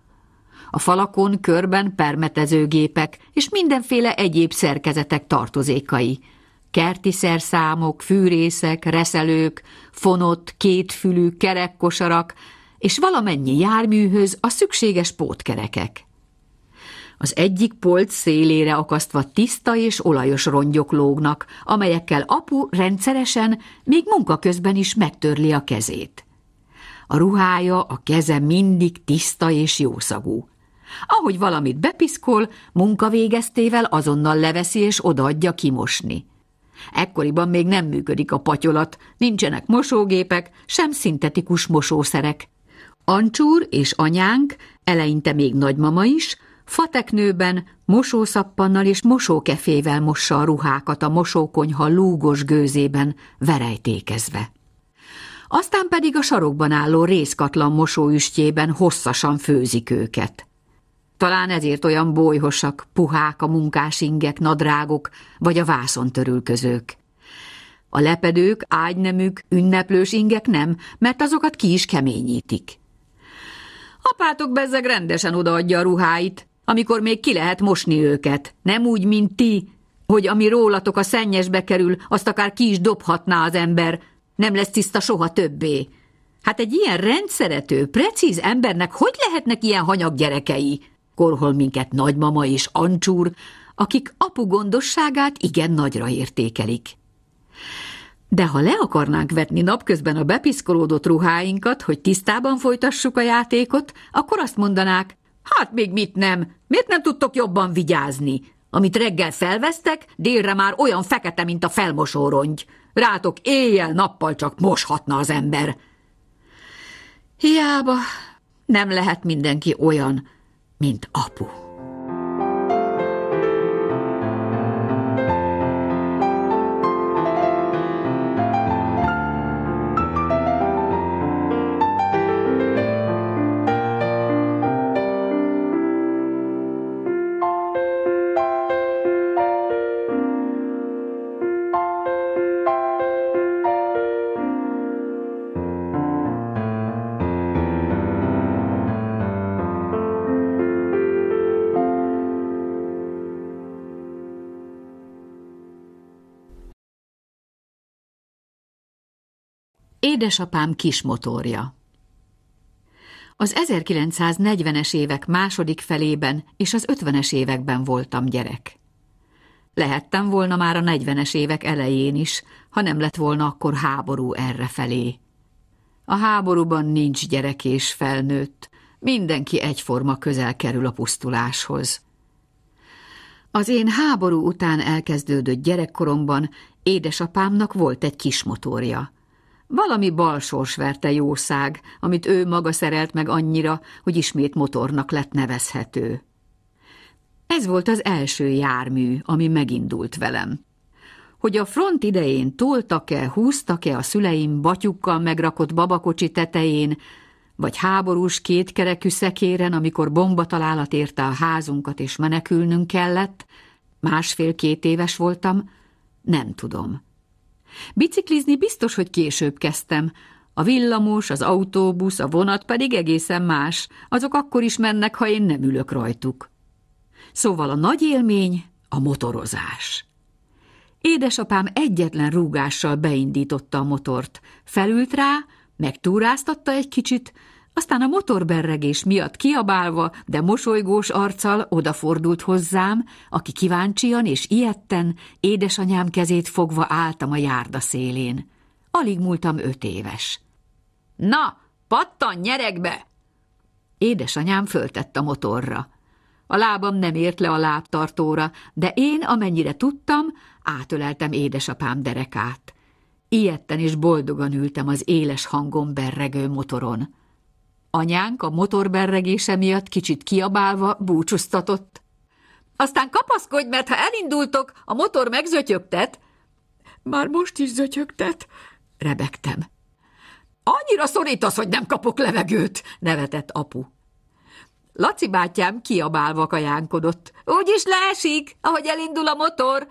A falakon körben permetezőgépek és mindenféle egyéb szerkezetek tartozékai, kerti szerszámok, fűrészek, reszelők, fonott, kétfülű, kerekkosarak, és valamennyi járműhöz a szükséges pótkerekek. Az egyik polc szélére akasztva tiszta és olajos rongyok lógnak, amelyekkel apu rendszeresen, még munka közben is megtörli a kezét. A ruhája, a keze mindig tiszta és jószagú. Ahogy valamit bepiszkol, végeztével azonnal leveszi és odaadja kimosni. Ekkoriban még nem működik a patyolat, nincsenek mosógépek, sem szintetikus mosószerek. Ancsúr és anyánk, eleinte még nagymama is, fateknőben mosószappannal és mosókefével mossa a ruhákat a mosókonyha lúgos gőzében, verejtékezve aztán pedig a sarokban álló részkatlan mosóüstjében hosszasan főzik őket. Talán ezért olyan bolyhosak, puhák a munkás ingek, nadrágok vagy a törülközők. A lepedők, ágynemük, ünneplős ingek nem, mert azokat ki is keményítik. Apátok bezzeg rendesen odaadja a ruháit, amikor még ki lehet mosni őket. Nem úgy, mint ti, hogy ami rólatok a szennyesbe kerül, azt akár ki is dobhatná az ember, nem lesz tiszta soha többé. Hát egy ilyen rendszerető, precíz embernek hogy lehetnek ilyen hanyag gyerekei? Korhol minket nagymama és ancsúr, akik apu gondosságát igen nagyra értékelik. De ha le akarnánk vetni napközben a bepiszkolódott ruháinkat, hogy tisztában folytassuk a játékot, akkor azt mondanák, hát még mit nem, miért nem tudtok jobban vigyázni? Amit reggel felvesztek, délre már olyan fekete, mint a felmosórongy. Rátok éjjel-nappal csak moshatna az ember. Hiába nem lehet mindenki olyan, mint apu. Édesapám kis motorja. Az 1940-es évek második felében és az 50-es években voltam gyerek. Lehettem volna már a 40-es évek elején is, ha nem lett volna akkor háború erre felé. A háborúban nincs gyerek és felnőtt, mindenki egyforma közel kerül a pusztuláshoz. Az én háború után elkezdődött gyerekkoromban édesapámnak volt egy kis motorja. Valami balsors verte jószág, amit ő maga szerelt meg annyira, hogy ismét motornak lett nevezhető. Ez volt az első jármű, ami megindult velem. Hogy a front idején toltak-e, húztak-e a szüleim batyukkal megrakott babakocsi tetején, vagy háborús kétkerekű szekéren, amikor bombatalálat érte a házunkat és menekülnünk kellett, másfél-két éves voltam, nem tudom. Biciklizni biztos, hogy később kezdtem. A villamos, az autóbusz, a vonat pedig egészen más. Azok akkor is mennek, ha én nem ülök rajtuk. Szóval a nagy élmény a motorozás. Édesapám egyetlen rúgással beindította a motort. Felült rá, megtúráztatta egy kicsit, aztán a motorberregés miatt kiabálva, de mosolygós arccal odafordult hozzám, aki kíváncsian és ilyetten édesanyám kezét fogva álltam a járda szélén. Alig múltam öt éves. – Na, pattan nyerekbe! Édesanyám föltett a motorra. A lábam nem ért le a lábtartóra, de én, amennyire tudtam, átöleltem édesapám derekát. Ilyetten is boldogan ültem az éles hangon berregő motoron. Anyánk a motorberregése miatt kicsit kiabálva búcsúztatott. Aztán kapaszkodj, mert ha elindultok, a motor megzötyögtet. Már most is zötyögtet, rebegtem. Annyira szorítasz, hogy nem kapok levegőt, nevetett apu. Laci bátyám kiabálva kajánkodott. Úgy is leesik, ahogy elindul a motor.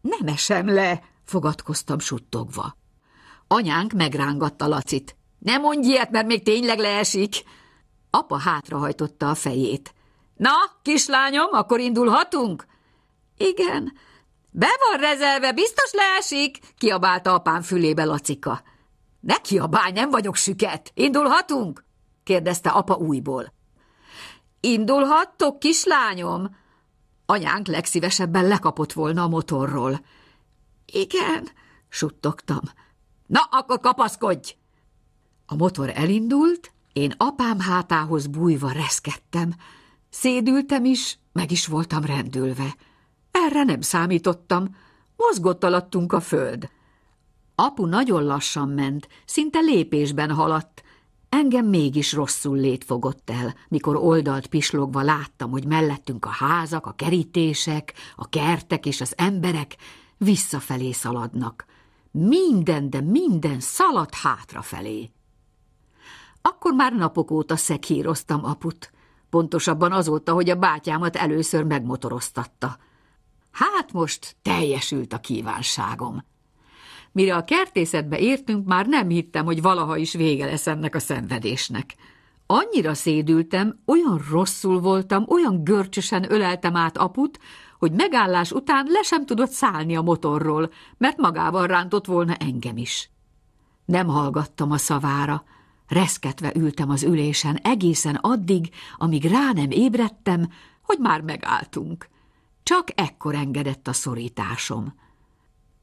Nem esem le, fogadkoztam suttogva. Anyánk megrángatta Lacit. Ne mondj ilyet, mert még tényleg leesik! Apa hátrahajtotta a fejét. Na, kislányom, akkor indulhatunk? Igen. Be van rezelve, biztos leesik, kiabálta apám fülébe Lacika. Ne kiabálj, nem vagyok süket. Indulhatunk? kérdezte apa újból. Indulhattok, kislányom? Anyánk legszívesebben lekapott volna a motorról. Igen, suttogtam. Na, akkor kapaszkodj! A motor elindult, én apám hátához bújva reszkedtem. Szédültem is, meg is voltam rendülve. Erre nem számítottam. Mozgott alattunk a föld. Apu nagyon lassan ment, szinte lépésben haladt. Engem mégis rosszul létfogott fogott el, mikor oldalt pislogva láttam, hogy mellettünk a házak, a kerítések, a kertek és az emberek visszafelé szaladnak. Minden, de minden szaladt hátrafelé. Akkor már napok óta szekíroztam aput. Pontosabban azóta, hogy a bátyámat először megmotoroztatta. Hát most teljesült a kívánságom. Mire a kertészetbe értünk, már nem hittem, hogy valaha is vége lesz ennek a szenvedésnek. Annyira szédültem, olyan rosszul voltam, olyan görcsösen öleltem át aput, hogy megállás után le sem tudott szállni a motorról, mert magával rántott volna engem is. Nem hallgattam a szavára, Reszketve ültem az ülésen egészen addig, amíg rá nem ébredtem, hogy már megálltunk. Csak ekkor engedett a szorításom.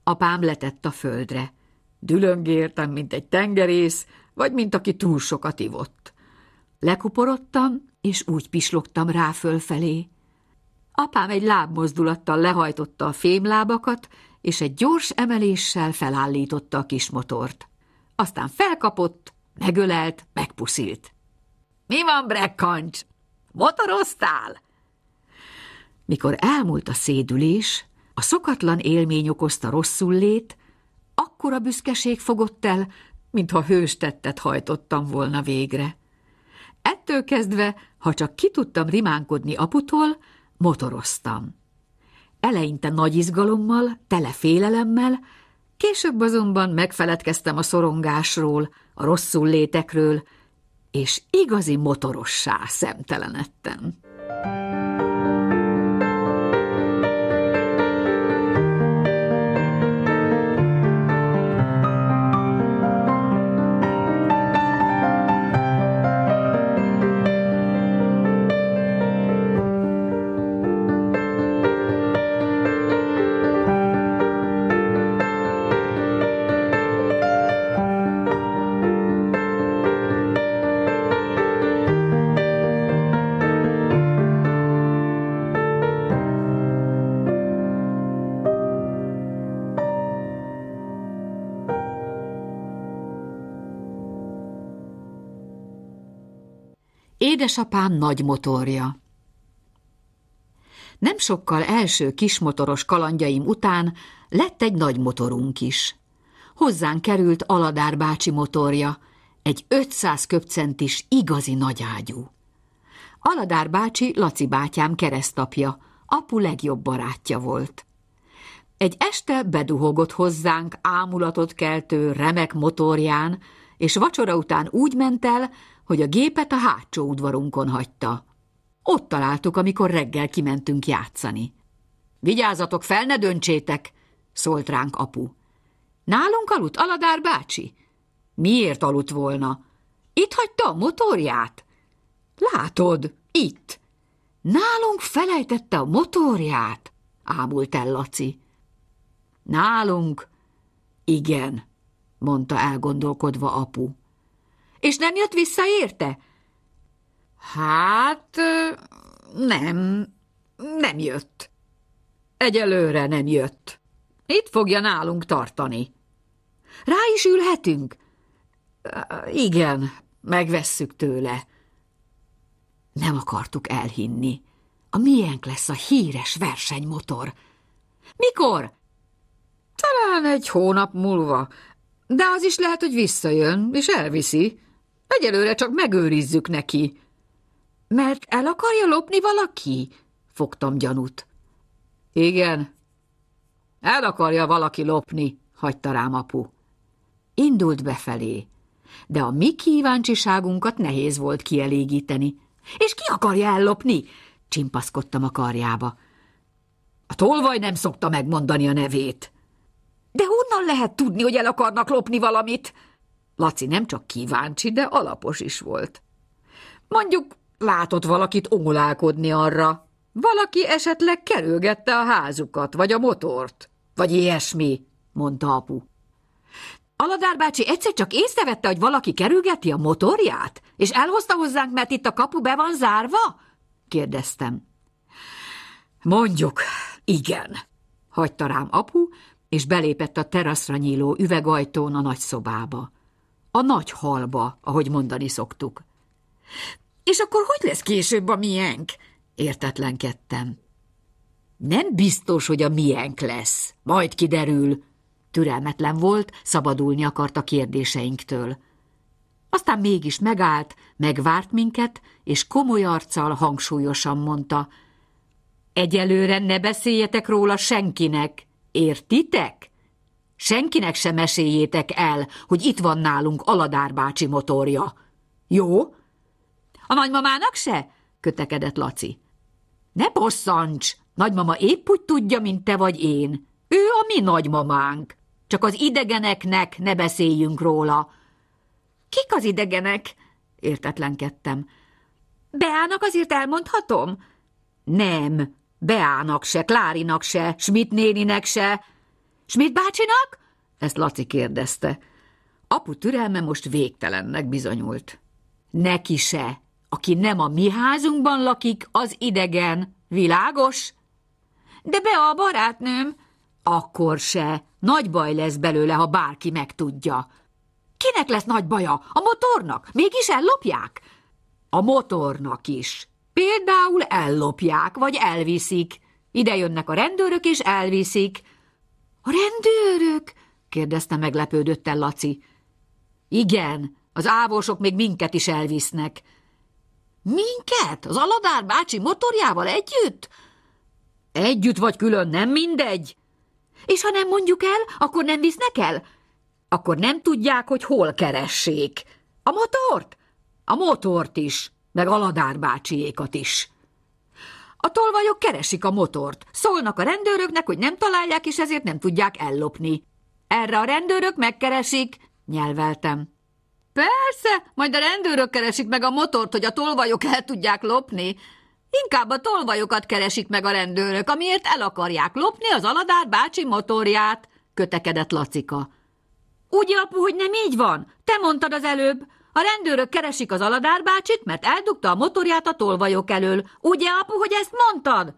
Apám letett a földre. Dülöngértem, mint egy tengerész, vagy mint aki túl sokat ivott. Lekuporodtam, és úgy pislogtam rá fölfelé. Apám egy lábmozdulattal lehajtotta a fémlábakat, és egy gyors emeléssel felállította a kis motort. Aztán felkapott, Megölelt, megpuszilt. Mi van, brekkancs? Motoroztál? Mikor elmúlt a szédülés, a szokatlan élmény okozta rosszul lét, akkora büszkeség fogott el, mintha hős tettet hajtottam volna végre. Ettől kezdve, ha csak ki tudtam rimánkodni aputól, motoroztam. Eleinte nagy izgalommal, tele félelemmel, Később azonban megfeledkeztem a szorongásról, a rosszul létekről, és igazi motorossá szemtelenettem. Édesapám nagy motorja. Nem sokkal első kismotoros kalandjaim után lett egy nagy motorunk is. Hozzánk került Aladár bácsi motorja, egy 500 köpcentis igazi nagyágyú. Aladár bácsi Laci bátyám keresztapja, apu legjobb barátja volt. Egy este beduhogott hozzánk ámulatot keltő, remek motorján, és vacsora után úgy ment el, hogy a gépet a hátsó udvarunkon hagyta. Ott találtuk, amikor reggel kimentünk játszani. Vigyázzatok fel, ne döntsétek, szólt ránk apu. Nálunk aludt Aladár bácsi? Miért aludt volna? Itt hagyta a motorját? Látod, itt. Nálunk felejtette a motorját, ámult el Laci. Nálunk? Igen, mondta elgondolkodva apu. És nem jött vissza érte? Hát nem, nem jött. Egyelőre nem jött. Itt fogja nálunk tartani. Rá is ülhetünk? Igen, megvesszük tőle. Nem akartuk elhinni. A miénk lesz a híres versenymotor. Mikor? Talán egy hónap múlva, de az is lehet, hogy visszajön, és elviszi. Egyelőre csak megőrizzük neki. Mert el akarja lopni valaki? Fogtam gyanút. Igen, el akarja valaki lopni, hagyta rám apu. Indult befelé, de a mi kíváncsiságunkat nehéz volt kielégíteni. És ki akarja ellopni? Csimpaszkodtam a karjába. A tolvaj nem szokta megmondani a nevét. De honnan lehet tudni, hogy el akarnak lopni valamit? Laci nem csak kíváncsi, de alapos is volt. Mondjuk látott valakit ólálkodni arra. Valaki esetleg kerülgette a házukat, vagy a motort, vagy ilyesmi, mondta apu. Aladár bácsi egyszer csak észrevette, hogy valaki kerülgeti a motorját, és elhozta hozzánk, mert itt a kapu be van zárva? kérdeztem. Mondjuk, igen, hagyta rám apu, és belépett a teraszra nyíló üvegajtón a nagyszobába a nagy halba, ahogy mondani szoktuk. És akkor hogy lesz később a miénk? Értetlenkedtem. Nem biztos, hogy a miénk lesz. Majd kiderül. Türelmetlen volt, szabadulni akart a kérdéseinktől. Aztán mégis megállt, megvárt minket, és komoly arccal hangsúlyosan mondta. Egyelőre ne beszéljetek róla senkinek. Értitek? Senkinek sem meséljétek el, hogy itt van nálunk Aladár bácsi motorja. Jó? A nagymamának se? kötekedett Laci. Ne bosszancs! Nagymama épp úgy tudja, mint te vagy én. Ő a mi nagymamánk. Csak az idegeneknek ne beszéljünk róla. Kik az idegenek? Értetlenkedtem. Beának azért elmondhatom? Nem, Beának se, Klárinak se, Schmidt néninek se, Smit bácsinak? Ezt Laci kérdezte. Apu türelme most végtelennek bizonyult. Neki se. Aki nem a mi házunkban lakik, az idegen. Világos? De be a barátnőm. Akkor se. Nagy baj lesz belőle, ha bárki megtudja. Kinek lesz nagy baja? A motornak? Mégis ellopják? A motornak is. Például ellopják, vagy elviszik. Ide jönnek a rendőrök, és elviszik. – A rendőrök? – kérdezte meglepődötten Laci. – Igen, az ávósok még minket is elvisznek. – Minket? Az Aladár bácsi motorjával együtt? – Együtt vagy külön, nem mindegy. – És ha nem mondjuk el, akkor nem visznek el? – Akkor nem tudják, hogy hol keressék. – A motort? – A motort is, meg Aladár bácsiékat is. – a tolvajok keresik a motort, szólnak a rendőröknek, hogy nem találják, és ezért nem tudják ellopni. Erre a rendőrök megkeresik, nyelveltem. Persze, majd a rendőrök keresik meg a motort, hogy a tolvajok el tudják lopni. Inkább a tolvajokat keresik meg a rendőrök, amiért el akarják lopni az Aladár bácsi motorját, kötekedett Lacika. Ugye, apu, hogy nem így van? Te mondtad az előbb. A rendőrök keresik az Aladár bácsit, mert eldugta a motorját a tolvajok elől. Ugye, apu, hogy ezt mondtad?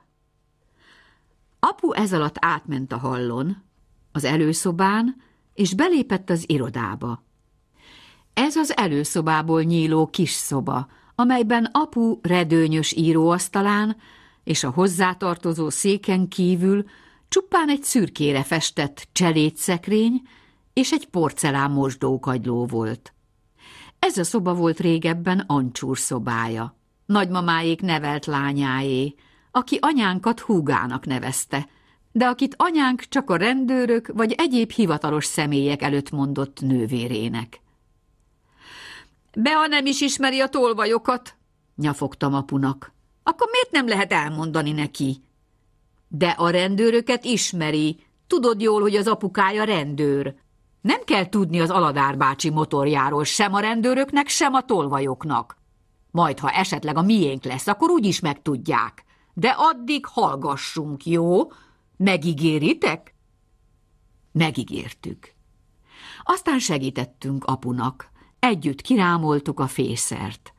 Apu ez alatt átment a hallon, az előszobán, és belépett az irodába. Ez az előszobából nyíló kis szoba, amelyben apu redőnyös íróasztalán és a hozzátartozó széken kívül csupán egy szürkére festett cselédszekrény és egy porcelán mosdókagyló volt. Ez a szoba volt régebben Ancsúr szobája. Nagymamáék nevelt lányáé, aki anyánkat húgának nevezte, de akit anyánk csak a rendőrök vagy egyéb hivatalos személyek előtt mondott nővérének. Beha nem is ismeri a tolvajokat, nyafogtam apunak. Akkor miért nem lehet elmondani neki? De a rendőröket ismeri. Tudod jól, hogy az apukája rendőr. Nem kell tudni az Aladár bácsi motorjáról sem a rendőröknek, sem a tolvajoknak. Majd, ha esetleg a miénk lesz, akkor úgy is megtudják. De addig hallgassunk, jó? Megígéritek? Megígértük. Aztán segítettünk apunak. Együtt kirámoltuk a fészert.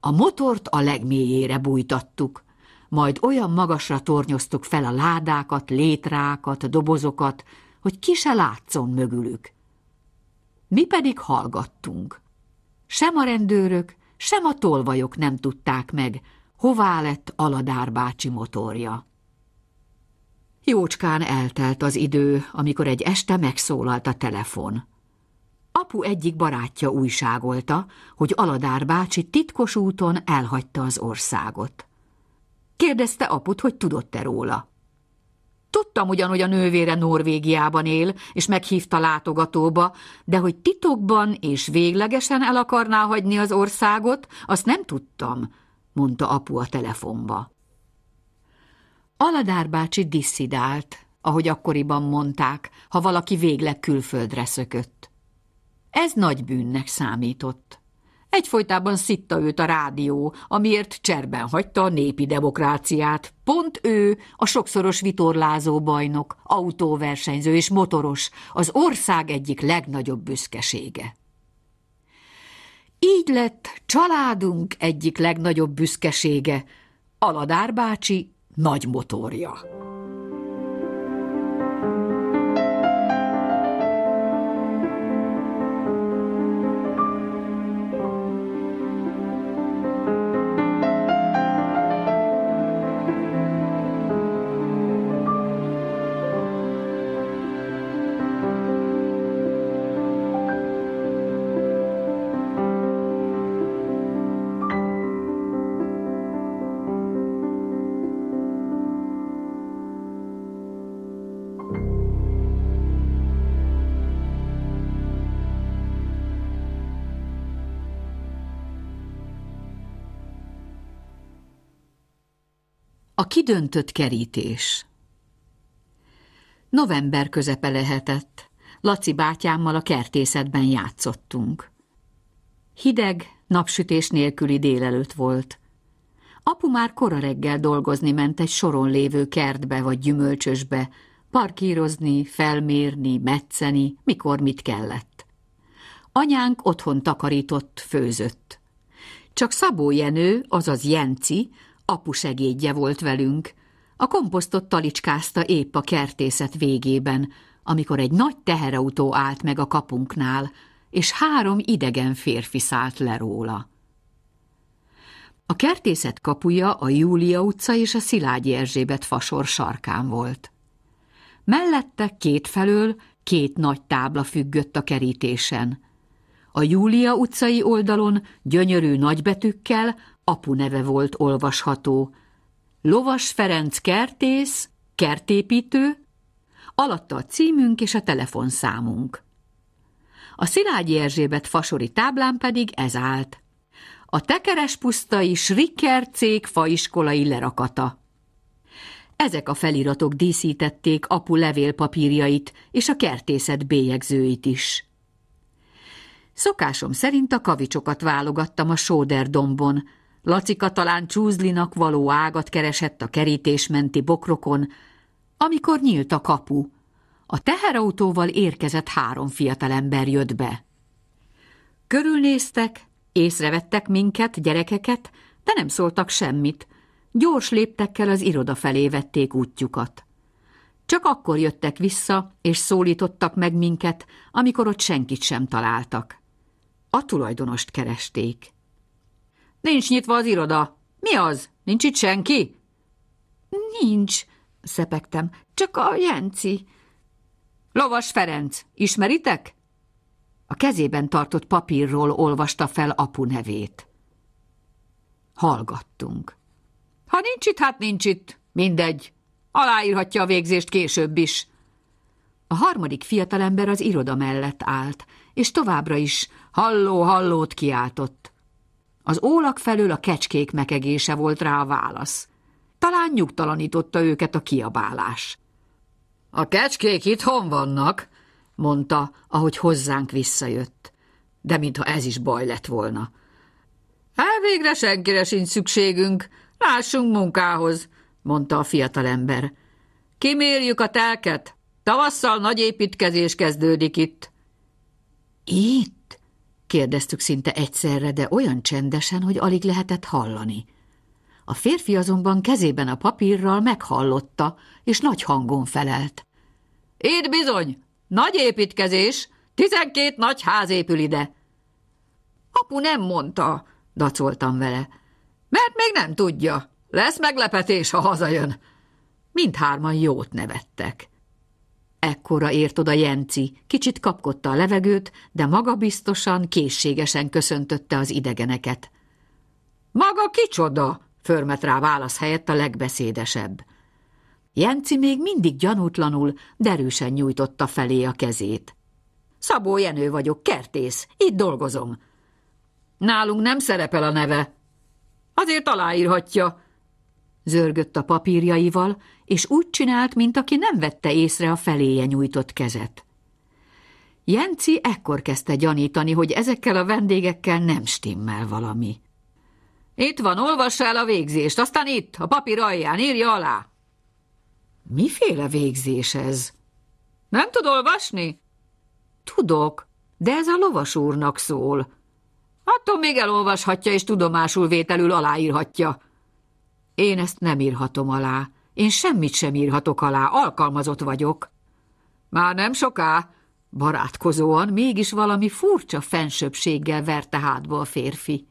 A motort a legmélyére bújtattuk, majd olyan magasra tornyoztuk fel a ládákat, létrákat, dobozokat, hogy ki se látszon mögülük mi pedig hallgattunk. Sem a rendőrök, sem a tolvajok nem tudták meg, hová lett Aladár bácsi motorja. Jócskán eltelt az idő, amikor egy este megszólalt a telefon. Apu egyik barátja újságolta, hogy Aladár bácsi titkos úton elhagyta az országot. Kérdezte aput, hogy tudott-e róla. Tudtam ugyan, hogy a nővére Norvégiában él, és meghívta látogatóba, de hogy titokban és véglegesen el akarná hagyni az országot, azt nem tudtam, mondta apu a telefonba. Aladár bácsi disszidált, ahogy akkoriban mondták, ha valaki végleg külföldre szökött. Ez nagy bűnnek számított. Egyfolytában szitta őt a rádió, amiért cserben hagyta a népi demokráciát. Pont ő a sokszoros vitorlázó bajnok, autóversenyző és motoros, az ország egyik legnagyobb büszkesége. Így lett családunk egyik legnagyobb büszkesége, Aladár bácsi nagy motorja. A kidöntött kerítés November közepe lehetett. Laci bátyámmal a kertészetben játszottunk. Hideg, napsütés nélküli délelőtt volt. Apu már kora reggel dolgozni ment egy soron lévő kertbe vagy gyümölcsösbe, parkírozni, felmérni, metszeni, mikor mit kellett. Anyánk otthon takarított, főzött. Csak Szabó Jenő, azaz Jenci, Apu segédje volt velünk. A komposztot talicskázta épp a kertészet végében, amikor egy nagy teherautó állt meg a kapunknál, és három idegen férfi szállt le róla. A kertészet kapuja a Júlia utca és a Szilágyi Erzsébet fasor sarkán volt. Mellette két felől két nagy tábla függött a kerítésen. A Júlia utcai oldalon gyönyörű nagybetűkkel apu neve volt olvasható. Lovas Ferenc kertész, kertépítő, alatta a címünk és a telefonszámunk. A Szilágyi Erzsébet fasori táblán pedig ez állt. A tekerespusztai Sriker cég faiskolai lerakata. Ezek a feliratok díszítették apu levélpapírjait és a kertészet bélyegzőit is. Szokásom szerint a kavicsokat válogattam a sóderdombon, Lacika talán csúzlinak való ágat keresett a kerítésmenti bokrokon, amikor nyílt a kapu. A teherautóval érkezett három fiatalember jött be. Körülnéztek, észrevettek minket, gyerekeket, de nem szóltak semmit. Gyors léptekkel az iroda felé vették útjukat. Csak akkor jöttek vissza, és szólítottak meg minket, amikor ott senkit sem találtak. A tulajdonost keresték. Nincs nyitva az iroda. Mi az? Nincs itt senki? Nincs, szepegtem. Csak a Jenci. Lovas Ferenc, ismeritek? A kezében tartott papírról olvasta fel apu nevét. Hallgattunk. Ha nincs itt, hát nincs itt. Mindegy. Aláírhatja a végzést később is. A harmadik fiatalember az iroda mellett állt, és továbbra is halló-hallót kiáltott. Az ólak felől a kecskék mekegése volt rá a válasz. Talán nyugtalanította őket a kiabálás. A kecskék itthon vannak, mondta, ahogy hozzánk visszajött. De mintha ez is baj lett volna. Elvégre senkire sincs szükségünk, lássunk munkához, mondta a fiatalember. Kimérjük a telket, tavasszal nagy építkezés kezdődik itt. Itt? kérdeztük szinte egyszerre, de olyan csendesen, hogy alig lehetett hallani. A férfi azonban kezében a papírral meghallotta, és nagy hangon felelt. Itt bizony! Nagy építkezés! Tizenkét nagy ház épül ide! Apu nem mondta, dacoltam vele. Mert még nem tudja. Lesz meglepetés, ha hazajön. Mindhárman jót nevettek. Ekkora ért oda Jenci, kicsit kapkodta a levegőt, de maga biztosan, készségesen köszöntötte az idegeneket. Maga kicsoda? förmet rá válasz helyett a legbeszédesebb. Jenci még mindig gyanútlanul, derűsen nyújtotta felé a kezét. Szabó Jenő vagyok, kertész, itt dolgozom. Nálunk nem szerepel a neve. Azért aláírhatja, Zörgött a papírjaival, és úgy csinált, mint aki nem vette észre a feléje nyújtott kezet. Jenci ekkor kezdte gyanítani, hogy ezekkel a vendégekkel nem stimmel valami. Itt van, olvassa el a végzést, aztán itt, a papír alján, írja alá. Miféle végzés ez? Nem tud olvasni? Tudok, de ez a lovas úrnak szól. Attól még elolvashatja és tudomásul vételül aláírhatja. Én ezt nem írhatom alá. Én semmit sem írhatok alá, alkalmazott vagyok. Már nem soká, barátkozóan mégis valami furcsa fensöbséggel verte hátba a férfi.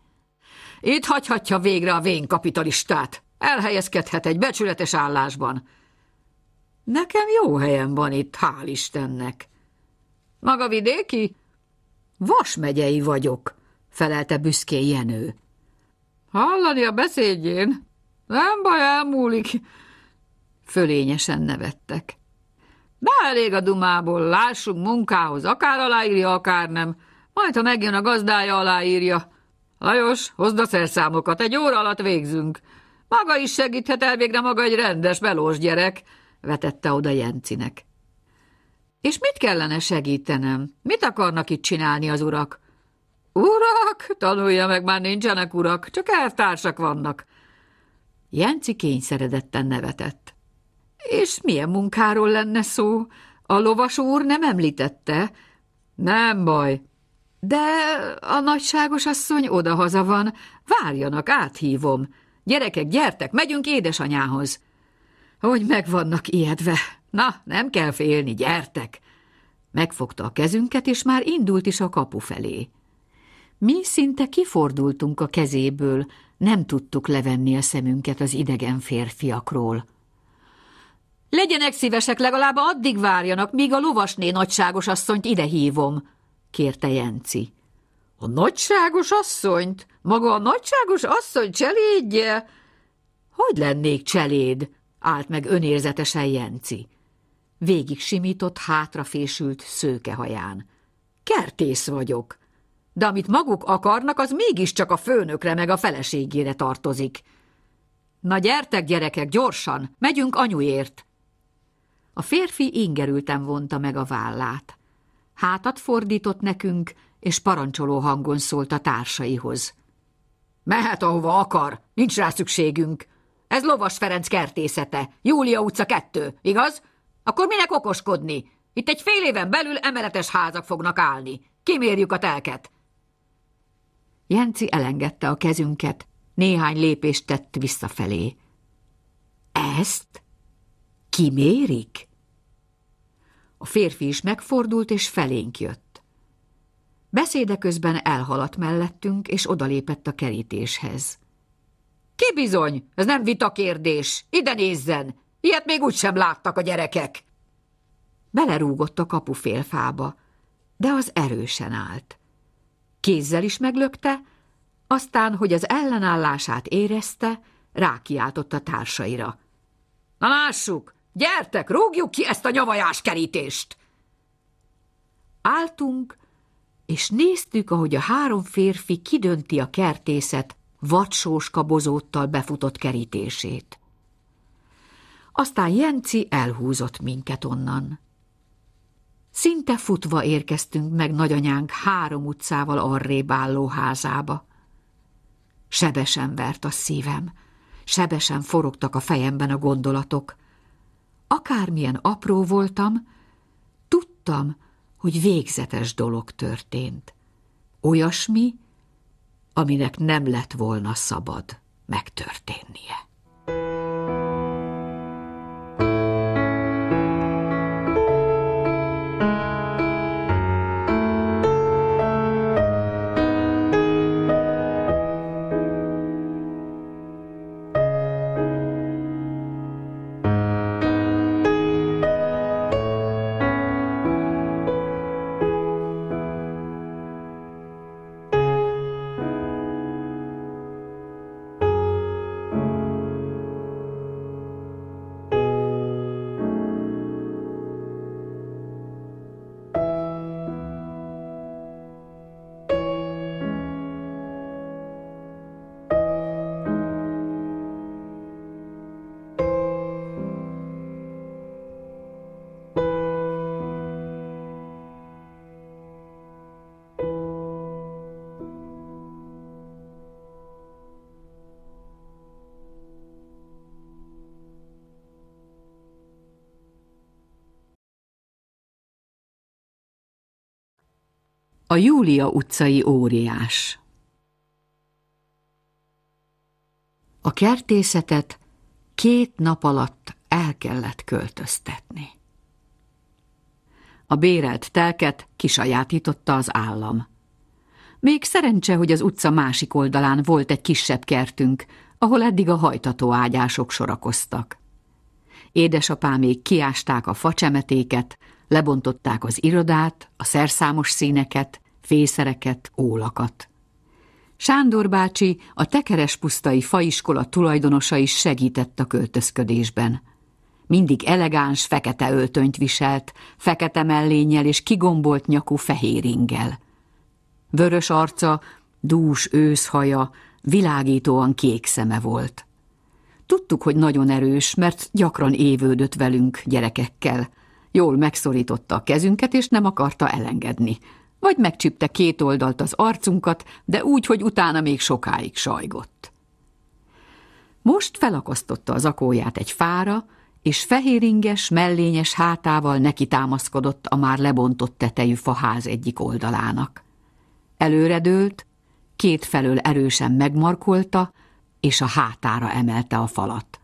Itt hagyhatja végre a vén kapitalistát. Elhelyezkedhet egy becsületes állásban. Nekem jó helyen van itt, hál' Istennek. Maga vidéki? Vasmegyei vagyok, felelte büszkén Jenő. Hallani a beszédjén, nem baj, elmúlik. Fölényesen nevettek. De elég a dumából, lássunk munkához, akár aláírja, akár nem. Majd, ha megjön a gazdája, aláírja. Lajos, hozd a szerszámokat, egy óra alatt végzünk. Maga is segíthet el végre maga egy rendes, belós gyerek, vetette oda Jencinek. És mit kellene segítenem? Mit akarnak itt csinálni az urak? Urak? Tanulja meg, már nincsenek urak, csak eltársak vannak. Jenci kényszeredetten nevetett. És milyen munkáról lenne szó? A lovas úr nem említette? Nem baj. De a nagyságos asszony odahaza van. Várjanak, áthívom. Gyerekek, gyertek, megyünk édesanyához. Hogy meg vannak ijedve. Na, nem kell félni, gyertek. Megfogta a kezünket, és már indult is a kapu felé. Mi szinte kifordultunk a kezéből, nem tudtuk levenni a szemünket az idegen férfiakról. Legyenek szívesek, legalább addig várjanak, míg a lovasné nagyságos asszonyt ide hívom, kérte Jenci. A nagyságos asszonyt? Maga a nagyságos asszony cselédje? Hogy lennék cseléd? állt meg önérzetesen Jenci. Végig simított, hátrafésült szőkehaján. Kertész vagyok de amit maguk akarnak, az mégiscsak a főnökre meg a feleségére tartozik. Na gyertek, gyerekek, gyorsan, megyünk anyuért! A férfi ingerülten vonta meg a vállát. Hátat fordított nekünk, és parancsoló hangon szólt a társaihoz. Mehet, ahova akar, nincs rá szükségünk. Ez Lovas Ferenc kertészete, Júlia utca kettő, igaz? Akkor minek okoskodni? Itt egy fél éven belül emeletes házak fognak állni. Kimérjük a telket. Jenci elengedte a kezünket, néhány lépést tett visszafelé. Ezt? Kimérik? A férfi is megfordult és felénk jött. Beszéde közben elhaladt mellettünk, és odalépett a kerítéshez. Ki bizony? Ez nem vita kérdés. Ide nézzen! Ilyet még úgysem láttak a gyerekek! Belerúgott a kapufélfába, de az erősen állt. Kézzel is meglökte, aztán, hogy az ellenállását érezte, rákiáltott a társaira. – Na lássuk! Gyertek, rúgjuk ki ezt a nyavajás kerítést! Áltunk, és néztük, ahogy a három férfi kidönti a kertészet vacsós kabozóttal befutott kerítését. Aztán Jenci elhúzott minket onnan. Szinte futva érkeztünk meg nagyanyánk három utcával arrébb álló házába. Sebesen vert a szívem, sebesen forogtak a fejemben a gondolatok. Akármilyen apró voltam, tudtam, hogy végzetes dolog történt. Olyasmi, aminek nem lett volna szabad megtörténnie. A Júlia utcai óriás A kertészetet két nap alatt el kellett költöztetni. A bérelt telket kisajátította az állam. Még szerencse, hogy az utca másik oldalán volt egy kisebb kertünk, ahol eddig a hajtató ágyások sorakoztak. Édesapámék kiásták a facsemetéket, lebontották az irodát, a szerszámos színeket, fészereket, ólakat. Sándor bácsi, a pusztai faiskola tulajdonosa is segített a költözködésben. Mindig elegáns, fekete öltönyt viselt, fekete mellénnyel és kigombolt nyakú fehér ingel. Vörös arca, dús őszhaja, világítóan kék szeme volt. Tudtuk, hogy nagyon erős, mert gyakran évődött velünk gyerekekkel. Jól megszorította a kezünket, és nem akarta elengedni – vagy megcsipte két oldalt az arcunkat, de úgy, hogy utána még sokáig sajgott. Most felakasztotta az akóját egy fára, és fehéringes, mellényes hátával neki támaszkodott a már lebontott tetejű faház egyik oldalának. Előredőlt, két felől erősen megmarkolta, és a hátára emelte a falat.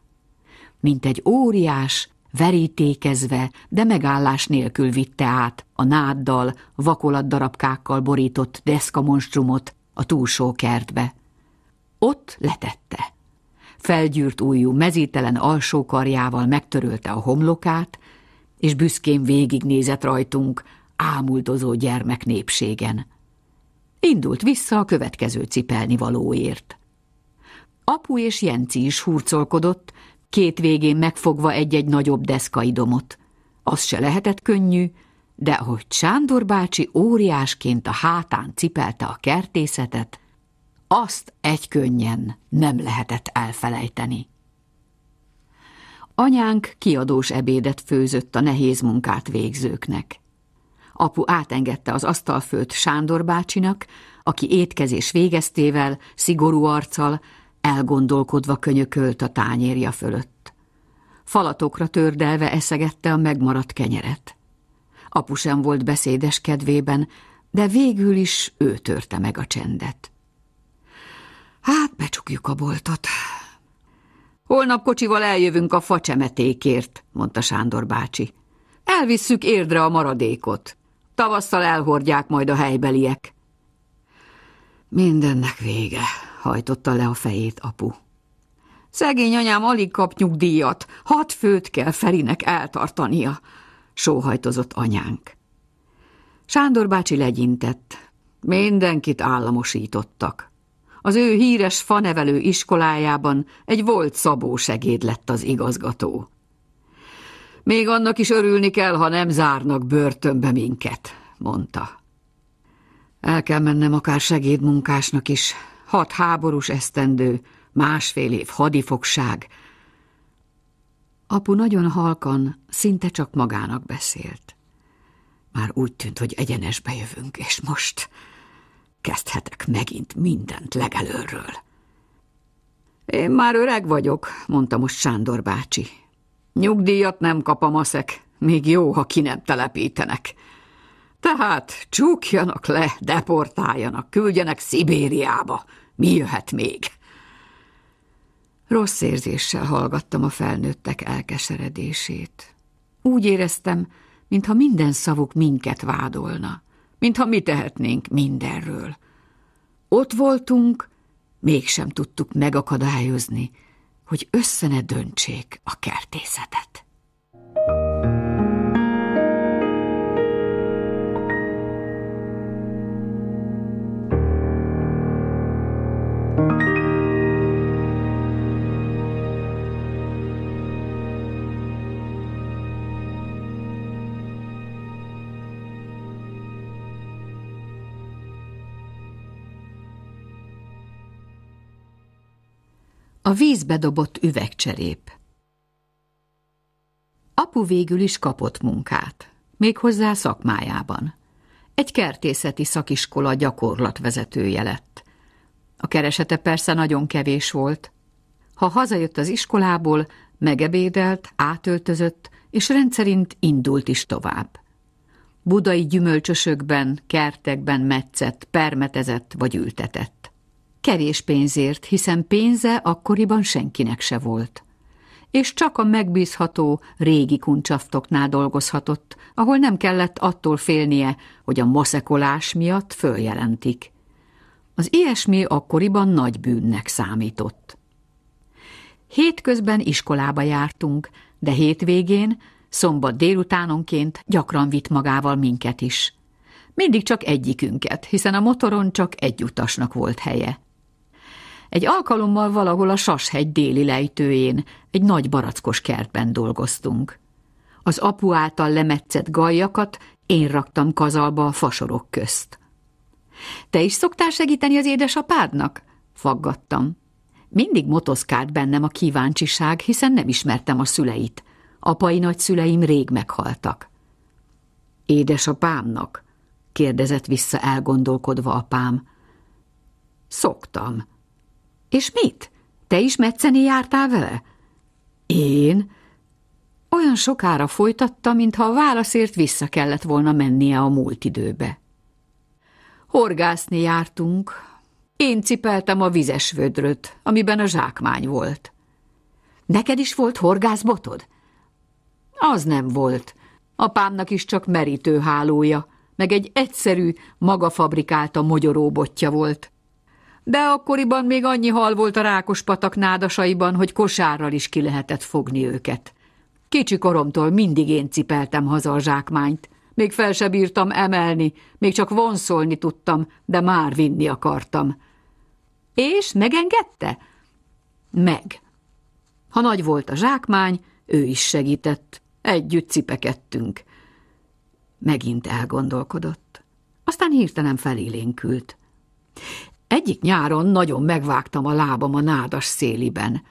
Mint egy óriás, verítékezve, de megállás nélkül vitte át a náddal, vakolatdarabkákkal borított deszkamonstrumot a túlsó kertbe. Ott letette. Felgyűrt újú mezítelen alsó karjával megtörölte a homlokát, és büszkén végignézett rajtunk, ámuldozó gyermek népségen. Indult vissza a következő cipelni valóért. Apu és Jenci is hurcolkodott, két végén megfogva egy-egy nagyobb deszkaidomot. Az se lehetett könnyű, de ahogy Sándor bácsi óriásként a hátán cipelte a kertészetet, azt egy könnyen nem lehetett elfelejteni. Anyánk kiadós ebédet főzött a nehéz munkát végzőknek. Apu átengedte az asztalfőt Sándor bácsinak, aki étkezés végeztével, szigorú arccal, Elgondolkodva könyökölt a tányérja fölött. Falatokra tördelve eszegette a megmaradt kenyeret. Apu sem volt beszédes kedvében, de végül is ő törte meg a csendet. Hát, becsukjuk a boltot. Holnap kocsival eljövünk a facsemetékért, mondta Sándor bácsi. Elvisszük érdre a maradékot. Tavasszal elhordják majd a helybeliek. Mindennek vége hajtotta le a fejét apu. Szegény anyám alig kap nyugdíjat, hat főt kell Ferinek eltartania, sóhajtozott anyánk. Sándor bácsi legyintett. Mindenkit államosítottak. Az ő híres fanevelő iskolájában egy volt szabó segéd lett az igazgató. Még annak is örülni kell, ha nem zárnak börtönbe minket, mondta. El kell mennem akár segédmunkásnak is, Hat háborús esztendő, másfél év hadifogság. Apu nagyon halkan, szinte csak magának beszélt. Már úgy tűnt, hogy egyenesbe jövünk, és most kezdhetek megint mindent legelőről. Én már öreg vagyok, mondta most Sándor bácsi. Nyugdíjat nem kap a maszek, még jó, ha ki nem telepítenek. Tehát csúkjanak le, deportáljanak, küldjenek Szibériába. Mi jöhet még? Rossz érzéssel hallgattam a felnőttek elkeseredését. Úgy éreztem, mintha minden szavuk minket vádolna, mintha mi tehetnénk mindenről. Ott voltunk, mégsem tudtuk megakadályozni, hogy ne döntsék a kertészetet. A vízbe dobott üvegcserép Apu végül is kapott munkát, méghozzá szakmájában. Egy kertészeti szakiskola gyakorlatvezetője lett. A keresete persze nagyon kevés volt. Ha hazajött az iskolából, megebédelt, átöltözött, és rendszerint indult is tovább. Budai gyümölcsösökben, kertekben metszett, permetezett vagy ültetett. Kevés pénzért, hiszen pénze akkoriban senkinek se volt. És csak a megbízható régi kuncsaftoknál dolgozhatott, ahol nem kellett attól félnie, hogy a maszekolás miatt följelentik. Az ilyesmi akkoriban nagy bűnnek számított. Hétközben iskolába jártunk, de hétvégén, szombat délutánonként gyakran vitt magával minket is. Mindig csak egyikünket, hiszen a motoron csak egy utasnak volt helye. Egy alkalommal valahol a Sashegy déli lejtőjén, egy nagy barackos kertben dolgoztunk. Az apu által lemetszett galjakat én raktam kazalba a fasorok közt. Te is szoktál segíteni az édesapádnak? Faggattam. Mindig motoszkált bennem a kíváncsiság, hiszen nem ismertem a szüleit. Apai nagyszüleim rég meghaltak. Édesapámnak? kérdezett vissza elgondolkodva apám. Szoktam, és mit? Te is metszeni jártál vele? Én? Olyan sokára folytatta, mintha a válaszért vissza kellett volna mennie a múlt időbe. Horgászni jártunk. Én cipeltem a vizes vödröt, amiben a zsákmány volt. Neked is volt horgászbotod? Az nem volt. Apámnak is csak merítő hálója, meg egy egyszerű, maga fabrikálta mogyoróbotja volt de akkoriban még annyi hal volt a rákos patak nádasaiban, hogy kosárral is ki lehetett fogni őket. Kicsi koromtól mindig én cipeltem haza a zsákmányt. Még fel se bírtam emelni, még csak vonszolni tudtam, de már vinni akartam. És megengedte? Meg. Ha nagy volt a zsákmány, ő is segített. Együtt cipekedtünk. Megint elgondolkodott. Aztán hirtelen felélénkült. Egyik nyáron nagyon megvágtam a lábam a nádas széliben.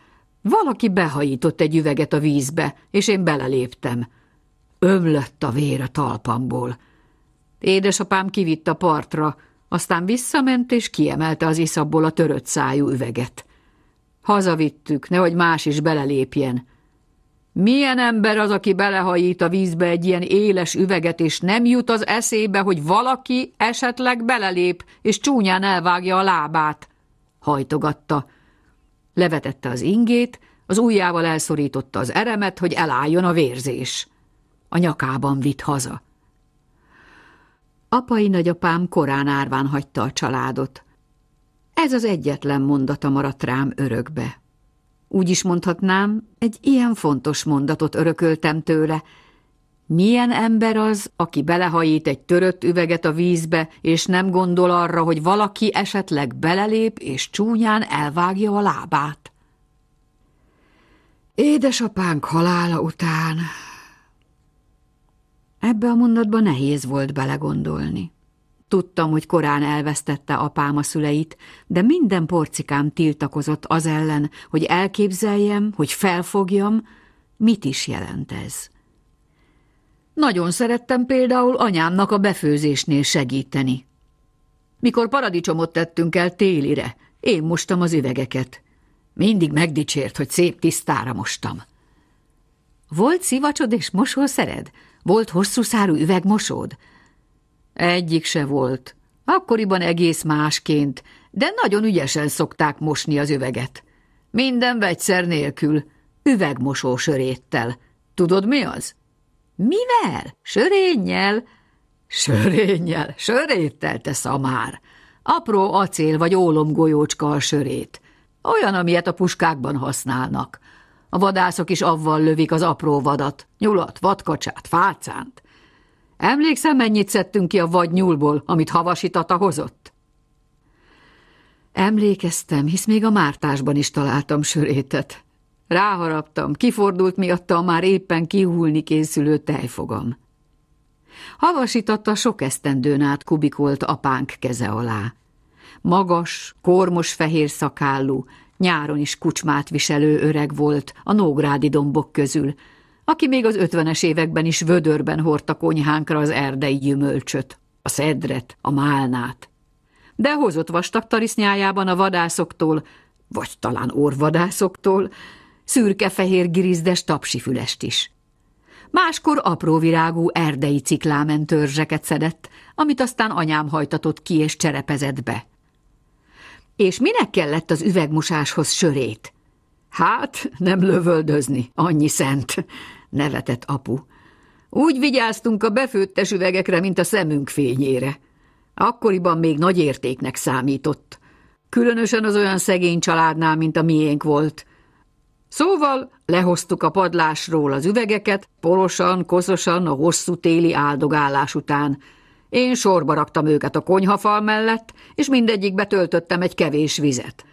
Valaki behajított egy üveget a vízbe, és én beleléptem. Ömlött a vér a talpamból. Édesapám kivitt a partra, aztán visszament és kiemelte az iszabból a törött szájú üveget. Hazavittük, nehogy más is belelépjen – milyen ember az, aki belehajít a vízbe egy ilyen éles üveget, és nem jut az eszébe, hogy valaki esetleg belelép, és csúnyán elvágja a lábát? Hajtogatta. Levetette az ingét, az ujjával elszorította az eremet, hogy elálljon a vérzés. A nyakában vitt haza. Apai nagyapám korán árván hagyta a családot. Ez az egyetlen mondata maradt rám örökbe. Úgy is mondhatnám, egy ilyen fontos mondatot örököltem tőle. Milyen ember az, aki belehajít egy törött üveget a vízbe, és nem gondol arra, hogy valaki esetleg belelép, és csúnyán elvágja a lábát? Édesapánk halála után... Ebbe a mondatba nehéz volt belegondolni. Tudtam, hogy korán elvesztette apám a szüleit, de minden porcikám tiltakozott az ellen, hogy elképzeljem, hogy felfogjam, mit is jelent ez. Nagyon szerettem például anyámnak a befőzésnél segíteni. Mikor paradicsomot tettünk el télire, én mostam az üvegeket. Mindig megdicsért, hogy szép tisztára mostam. Volt szivacsod és szered. Volt hosszú szárú üvegmosód? Egyik se volt. Akkoriban egész másként, de nagyon ügyesen szokták mosni az üveget. Minden vegyszer nélkül, üvegmosó söréttel. Tudod mi az? Mivel? Sörénnyel? Sörénnyel, söréttel, te szamár! Apró acél vagy ólomgolyócska a sörét. Olyan, amilyet a puskákban használnak. A vadászok is avval lövik az apró vadat, nyulat, vadkacsát, fácánt. Emlékszem mennyit szedtünk ki a vad nyúlból, amit havasitata hozott? Emlékeztem, hisz még a mártásban is találtam sörétet. Ráharaptam, kifordult miatta a már éppen kihulni készülő tejfogam. Havasítatta sok esztendőn át kubikolt apánk keze alá. Magas, kormos fehér szakállú, nyáron is kucsmát viselő öreg volt a nógrádi dombok közül, aki még az ötvenes években is vödörben hordta konyhánkra az erdei gyümölcsöt, a szedret, a málnát. De hozott vastag tarisznyájában a vadászoktól, vagy talán orvadászoktól, szürke-fehér girizdes tapsifülest is. Máskor apró virágú erdei ciklámen törzseket szedett, amit aztán anyám hajtatott ki és cserepezett be. És minek kellett az üvegmosáshoz sörét? Hát, nem lövöldözni, annyi szent nevetett apu. Úgy vigyáztunk a befőttes üvegekre, mint a szemünk fényére. Akkoriban még nagy értéknek számított. Különösen az olyan szegény családnál, mint a miénk volt. Szóval lehoztuk a padlásról az üvegeket, porosan, koszosan a hosszú téli áldogálás után. Én sorba raktam őket a konyhafal mellett, és mindegyik betöltöttem egy kevés vizet.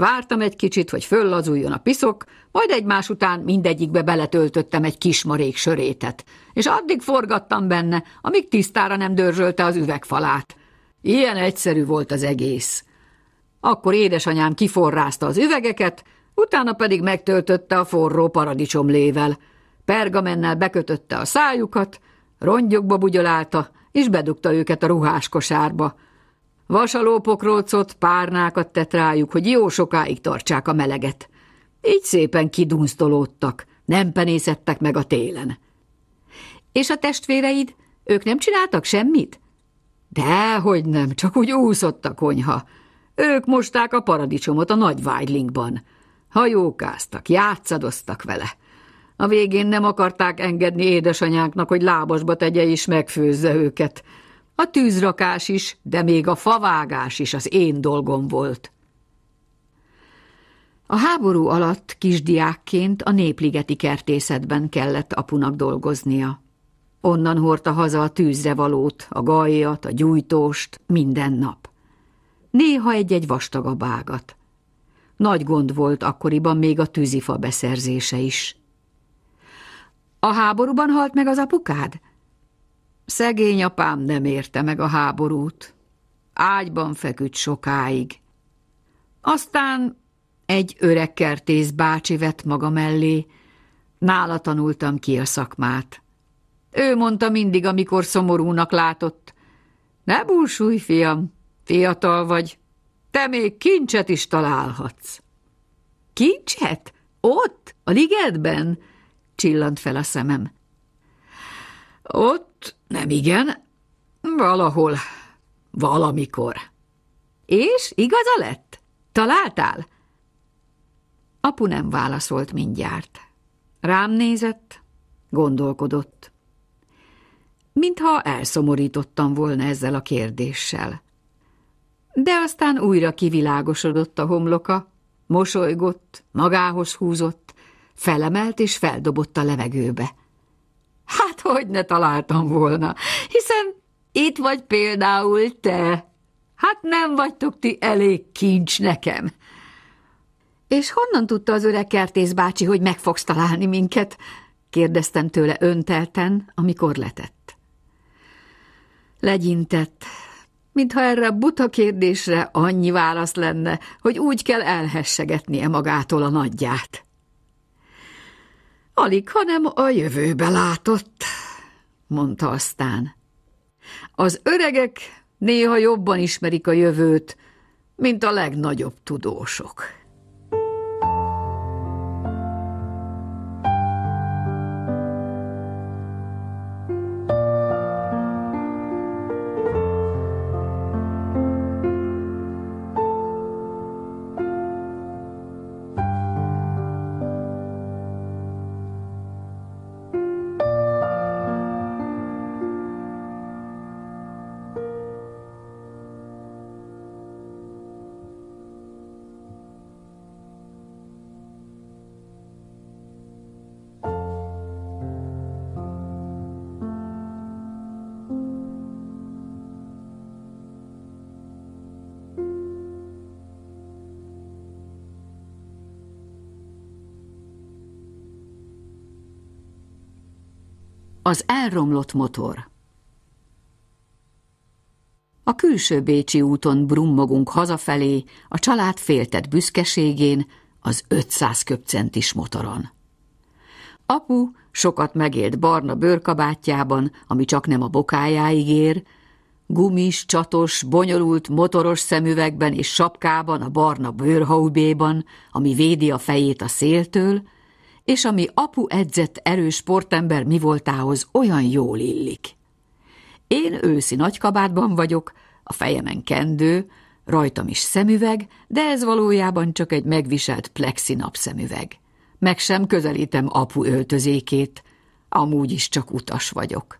Vártam egy kicsit, hogy föllazuljon a piszok, majd egymás után mindegyikbe beletöltöttem egy kis marék sörétet, és addig forgattam benne, amíg tisztára nem dörzsölte az üvegfalát. Ilyen egyszerű volt az egész. Akkor édesanyám kiforrázta az üvegeket, utána pedig megtöltötte a forró paradicsomlével. Pergamennel bekötötte a szájukat, rongyokba bugyolálta, és bedugta őket a ruhás kosárba. Vasalópokrócot, párnákat tett rájuk, hogy jó sokáig tartsák a meleget. Így szépen kidunsztolódtak, nem penészettek meg a télen. És a testvéreid? Ők nem csináltak semmit? Dehogy nem, csak úgy úszott a konyha. Ők mosták a paradicsomot a nagy vágylingban. Hajókáztak, játszadoztak vele. A végén nem akarták engedni édesanyánknak, hogy lábasba tegye és megfőzze őket – a tűzrakás is, de még a favágás is az én dolgom volt. A háború alatt kisdiákként a népligeti kertészetben kellett apunak dolgoznia. Onnan hordta haza a tűzre valót, a gajat, a gyújtóst, minden nap. Néha egy-egy vastagabb ágat. Nagy gond volt akkoriban még a tűzifa beszerzése is. A háborúban halt meg az apukád? Szegény apám nem érte meg a háborút. Ágyban feküdt sokáig. Aztán egy öreg kertész bácsi vett maga mellé, nála tanultam ki a szakmát. Ő mondta mindig, amikor szomorúnak látott, ne búsulj, fiam, fiatal vagy, te még kincset is találhatsz. Kincset? Ott, a ligetben? Csillant fel a szemem. Ott nem igen, valahol, valamikor. És igaza lett? Találtál? Apu nem válaszolt mindjárt. Rám nézett, gondolkodott. Mintha elszomorítottam volna ezzel a kérdéssel. De aztán újra kivilágosodott a homloka, mosolygott, magához húzott, felemelt és feldobott a levegőbe. Hát hogy ne találtam volna, hiszen itt vagy például te. Hát nem vagytok ti elég kincs nekem. És honnan tudta az öreg kertész bácsi, hogy meg fogsz találni minket? kérdeztem tőle öntelten, amikor letett. Legyintett, mintha erre a buta kérdésre annyi válasz lenne, hogy úgy kell elhessegetnie magától a nagyját. Alig, hanem a jövőbe látott, mondta aztán. Az öregek néha jobban ismerik a jövőt, mint a legnagyobb tudósok. Az elromlott motor A külső Bécsi úton brummogunk hazafelé, a család féltett büszkeségén, az 500 köpcentis motoron. Apu sokat megélt barna bőrkabátjában, ami csak nem a bokájáig ér, gumis, csatos, bonyolult, motoros szemüvegben és sapkában, a barna bőrhaubéban, ami védi a fejét a széltől, és ami apu edzett erős sportember mi voltához olyan jól illik. Én őszi nagykabátban vagyok, a fejemen kendő, rajtam is szemüveg, de ez valójában csak egy megviselt plexi napszemüveg. Meg sem közelítem apu öltözékét, amúgy is csak utas vagyok.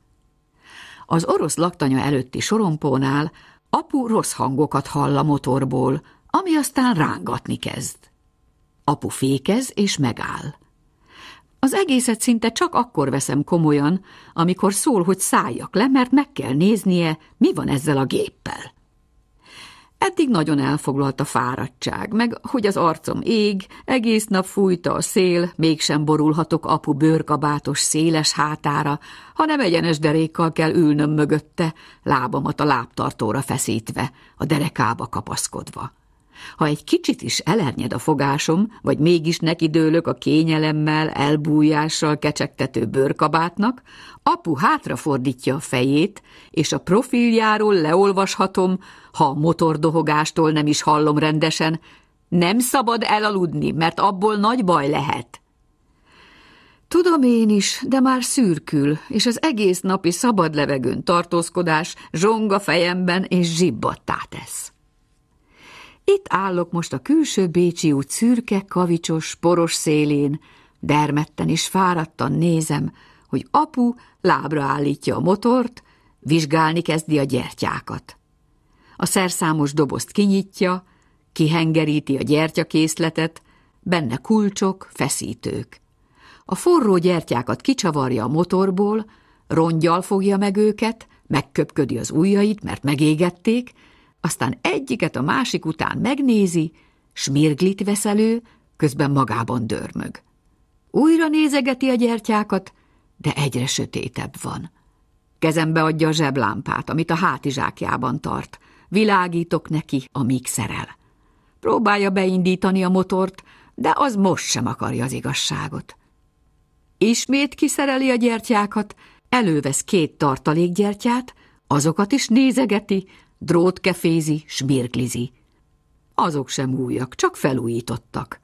Az orosz laktanya előtti sorompónál apu rossz hangokat hall a motorból, ami aztán rángatni kezd. Apu fékez és megáll. Az egészet szinte csak akkor veszem komolyan, amikor szól, hogy szálljak le, mert meg kell néznie, mi van ezzel a géppel. Eddig nagyon elfoglalt a fáradtság, meg hogy az arcom ég, egész nap fújta a szél, mégsem borulhatok apu bőrkabátos széles hátára, hanem egyenes derékkal kell ülnöm mögötte, lábamat a láptartóra feszítve, a derekába kapaszkodva. Ha egy kicsit is elernyed a fogásom, vagy mégis nekidőlök a kényelemmel, elbújással kecsegtető bőrkabátnak, apu hátrafordítja a fejét, és a profiljáról leolvashatom, ha a motordohogástól nem is hallom rendesen, nem szabad elaludni, mert abból nagy baj lehet. Tudom én is, de már szürkül, és az egész napi szabad levegőn tartózkodás a fejemben és zsibbattá tesz. Itt állok most a külső Bécsi út szürke, kavicsos, poros szélén, dermetten és fáradtan nézem, hogy apu lábra állítja a motort, vizsgálni kezdi a gyertyákat. A szerszámos dobozt kinyitja, kihengeríti a gyertyakészletet, benne kulcsok, feszítők. A forró gyertyákat kicsavarja a motorból, rongyal fogja meg őket, megköpködi az ujjait, mert megégették, aztán egyiket a másik után megnézi, smirglit vesz elő, közben magában dörmög. Újra nézegeti a gyertyákat, de egyre sötétebb van. Kezembe adja a zseblámpát, amit a hátizsákjában tart. Világítok neki, amíg szerel. Próbálja beindítani a motort, de az most sem akarja az igazságot. Ismét kiszereli a gyertyákat, elővesz két tartalékgyertyát, azokat is nézegeti, drótkefézi, sbirklizi. Azok sem újak, csak felújítottak.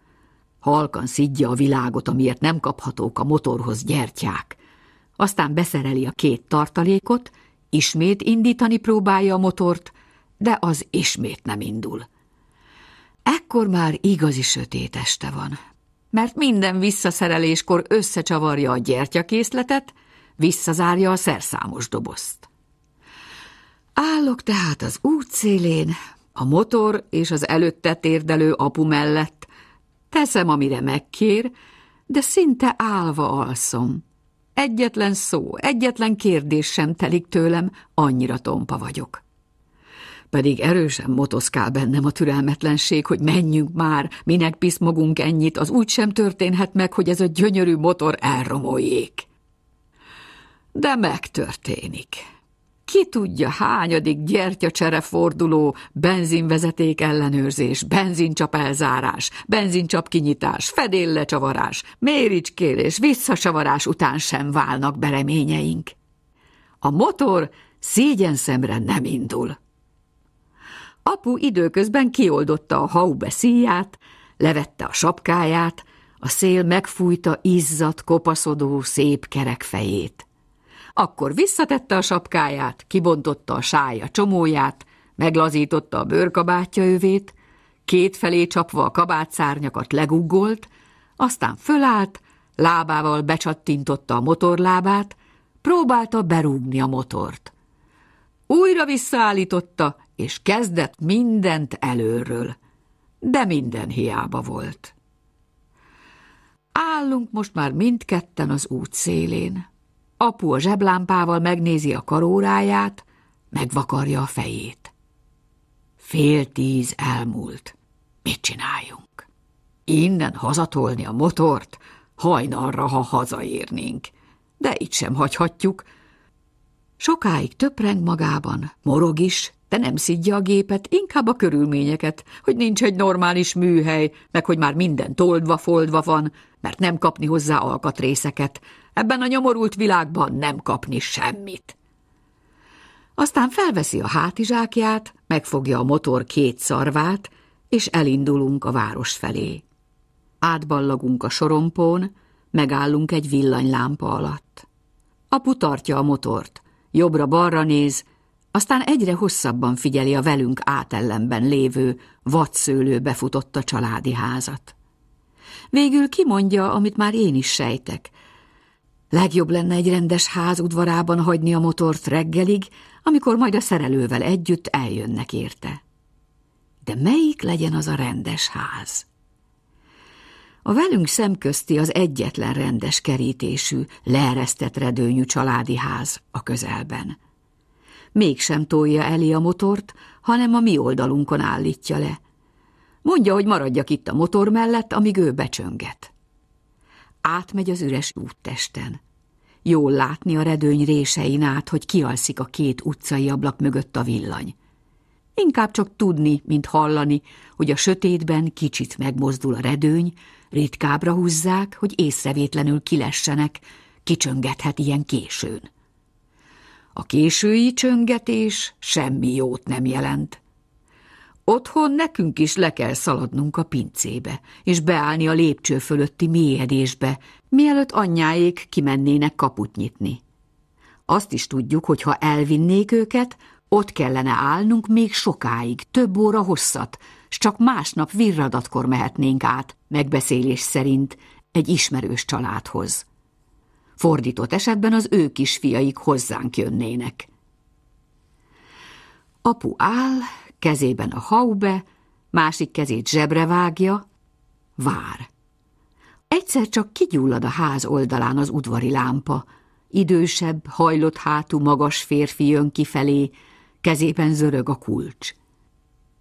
Halkan szidja a világot, amiért nem kaphatók a motorhoz gyertyák. Aztán beszereli a két tartalékot, ismét indítani próbálja a motort, de az ismét nem indul. Ekkor már igazi sötét este van, mert minden visszaszereléskor összecsavarja a gyertyakészletet, visszazárja a szerszámos dobozt. Állok tehát az út szélén, a motor és az előtte térdelő apu mellett. Teszem, amire megkér, de szinte állva alszom. Egyetlen szó, egyetlen kérdés sem telik tőlem, annyira tompa vagyok. Pedig erősen motoszkál bennem a türelmetlenség, hogy menjünk már, minek pisz magunk ennyit, az úgy sem történhet meg, hogy ez a gyönyörű motor elromoljék. De megtörténik. Ki tudja, hányadik gyertyacsere forduló, benzinvezeték ellenőrzés, benzincsap elzárás, benzincsap kinyitás, fedéllecsavarás, méricskélés, visszasavarás után sem válnak bereményeink. A motor szemre nem indul. Apu időközben kioldotta a haube szíját, levette a sapkáját, a szél megfújta izzat kopaszodó, szép kerek fejét. Akkor visszatette a sapkáját, kibontotta a sája csomóját, meglazította a bőrkabátja övét, két felé csapva a kabátszárnyakat leguggolt, aztán fölállt, lábával becsattintotta a motorlábát, próbálta berúgni a motort. Újra visszaállította, és kezdett mindent előről. De minden hiába volt. Állunk most már mindketten az út szélén. Apu a zseblámpával megnézi a karóráját, megvakarja a fejét. Fél tíz elmúlt. Mit csináljunk? Innen hazatolni a motort, hajnalra, ha hazaérnénk. De itt sem hagyhatjuk. Sokáig töpreng magában, morog is, de nem szidja a gépet, inkább a körülményeket, hogy nincs egy normális műhely, meg hogy már minden toldva-foldva van, mert nem kapni hozzá alkatrészeket, Ebben a nyomorult világban nem kapni semmit. Aztán felveszi a hátizsákját, megfogja a motor két szarvát, és elindulunk a város felé. Átballagunk a sorompón, megállunk egy villanylámpa alatt. Apu tartja a motort, jobbra-balra néz, aztán egyre hosszabban figyeli a velünk átellenben lévő, vadszőlő befutott a családi házat. Végül kimondja, amit már én is sejtek, Legjobb lenne egy rendes ház udvarában hagyni a motort reggelig, amikor majd a szerelővel együtt eljönnek érte. De melyik legyen az a rendes ház? A velünk szemközti az egyetlen rendes kerítésű, leeresztett redőnyű családi ház a közelben. Mégsem tolja elé a motort, hanem a mi oldalunkon állítja le. Mondja, hogy maradjak itt a motor mellett, amíg ő becsönget átmegy az üres úttesten. Jól látni a redőny résein át, hogy kialszik a két utcai ablak mögött a villany. Inkább csak tudni, mint hallani, hogy a sötétben kicsit megmozdul a redőny, ritkábra húzzák, hogy észrevétlenül kilessenek, kicsöngethet ilyen későn. A késői csöngetés semmi jót nem jelent. Otthon nekünk is le kell szaladnunk a pincébe, és beállni a lépcső fölötti mélyedésbe, mielőtt anyjáék kimennének kaput nyitni. Azt is tudjuk, hogy ha elvinnék őket, ott kellene állnunk még sokáig, több óra hosszat, s csak másnap virradatkor mehetnénk át, megbeszélés szerint, egy ismerős családhoz. Fordított esetben az ő kisfiaik hozzánk jönnének. Apu áll, kezében a haube, másik kezét zsebre vágja, vár. Egyszer csak kigyullad a ház oldalán az udvari lámpa. Idősebb, hajlott hátú, magas férfi jön kifelé, kezében zörög a kulcs.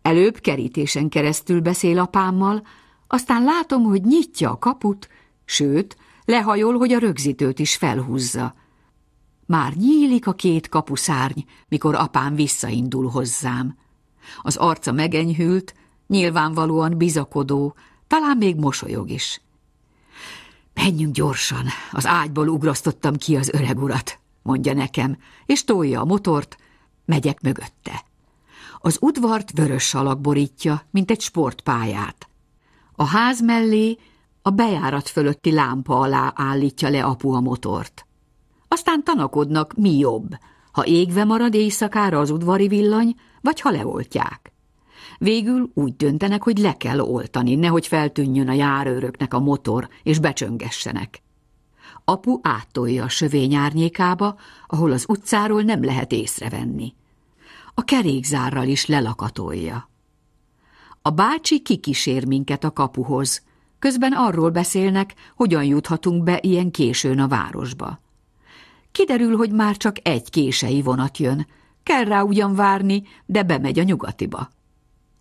Előbb kerítésen keresztül beszél apámmal, aztán látom, hogy nyitja a kaput, sőt, lehajol, hogy a rögzítőt is felhúzza. Már nyílik a két kapuszárny, mikor apám visszaindul hozzám. Az arca megenyhült, nyilvánvalóan bizakodó, talán még mosolyog is. Menjünk gyorsan, az ágyból ugrasztottam ki az öreg urat, mondja nekem, és tolja a motort, megyek mögötte. Az udvart vörös salak borítja, mint egy sportpályát. A ház mellé a bejárat fölötti lámpa alá állítja le apu a motort. Aztán tanakodnak, mi jobb, ha égve marad éjszakára az udvari villany, vagy ha leoltják. Végül úgy döntenek, hogy le kell oltani, nehogy feltűnjön a járőröknek a motor, és becsöngessenek. Apu áttolja a sövény árnyékába, ahol az utcáról nem lehet észrevenni. A kerékzárral is lelakatolja. A bácsi kikísér minket a kapuhoz, közben arról beszélnek, hogyan juthatunk be ilyen későn a városba. Kiderül, hogy már csak egy kései vonat jön, Kell rá ugyan várni, de bemegy a nyugatiba.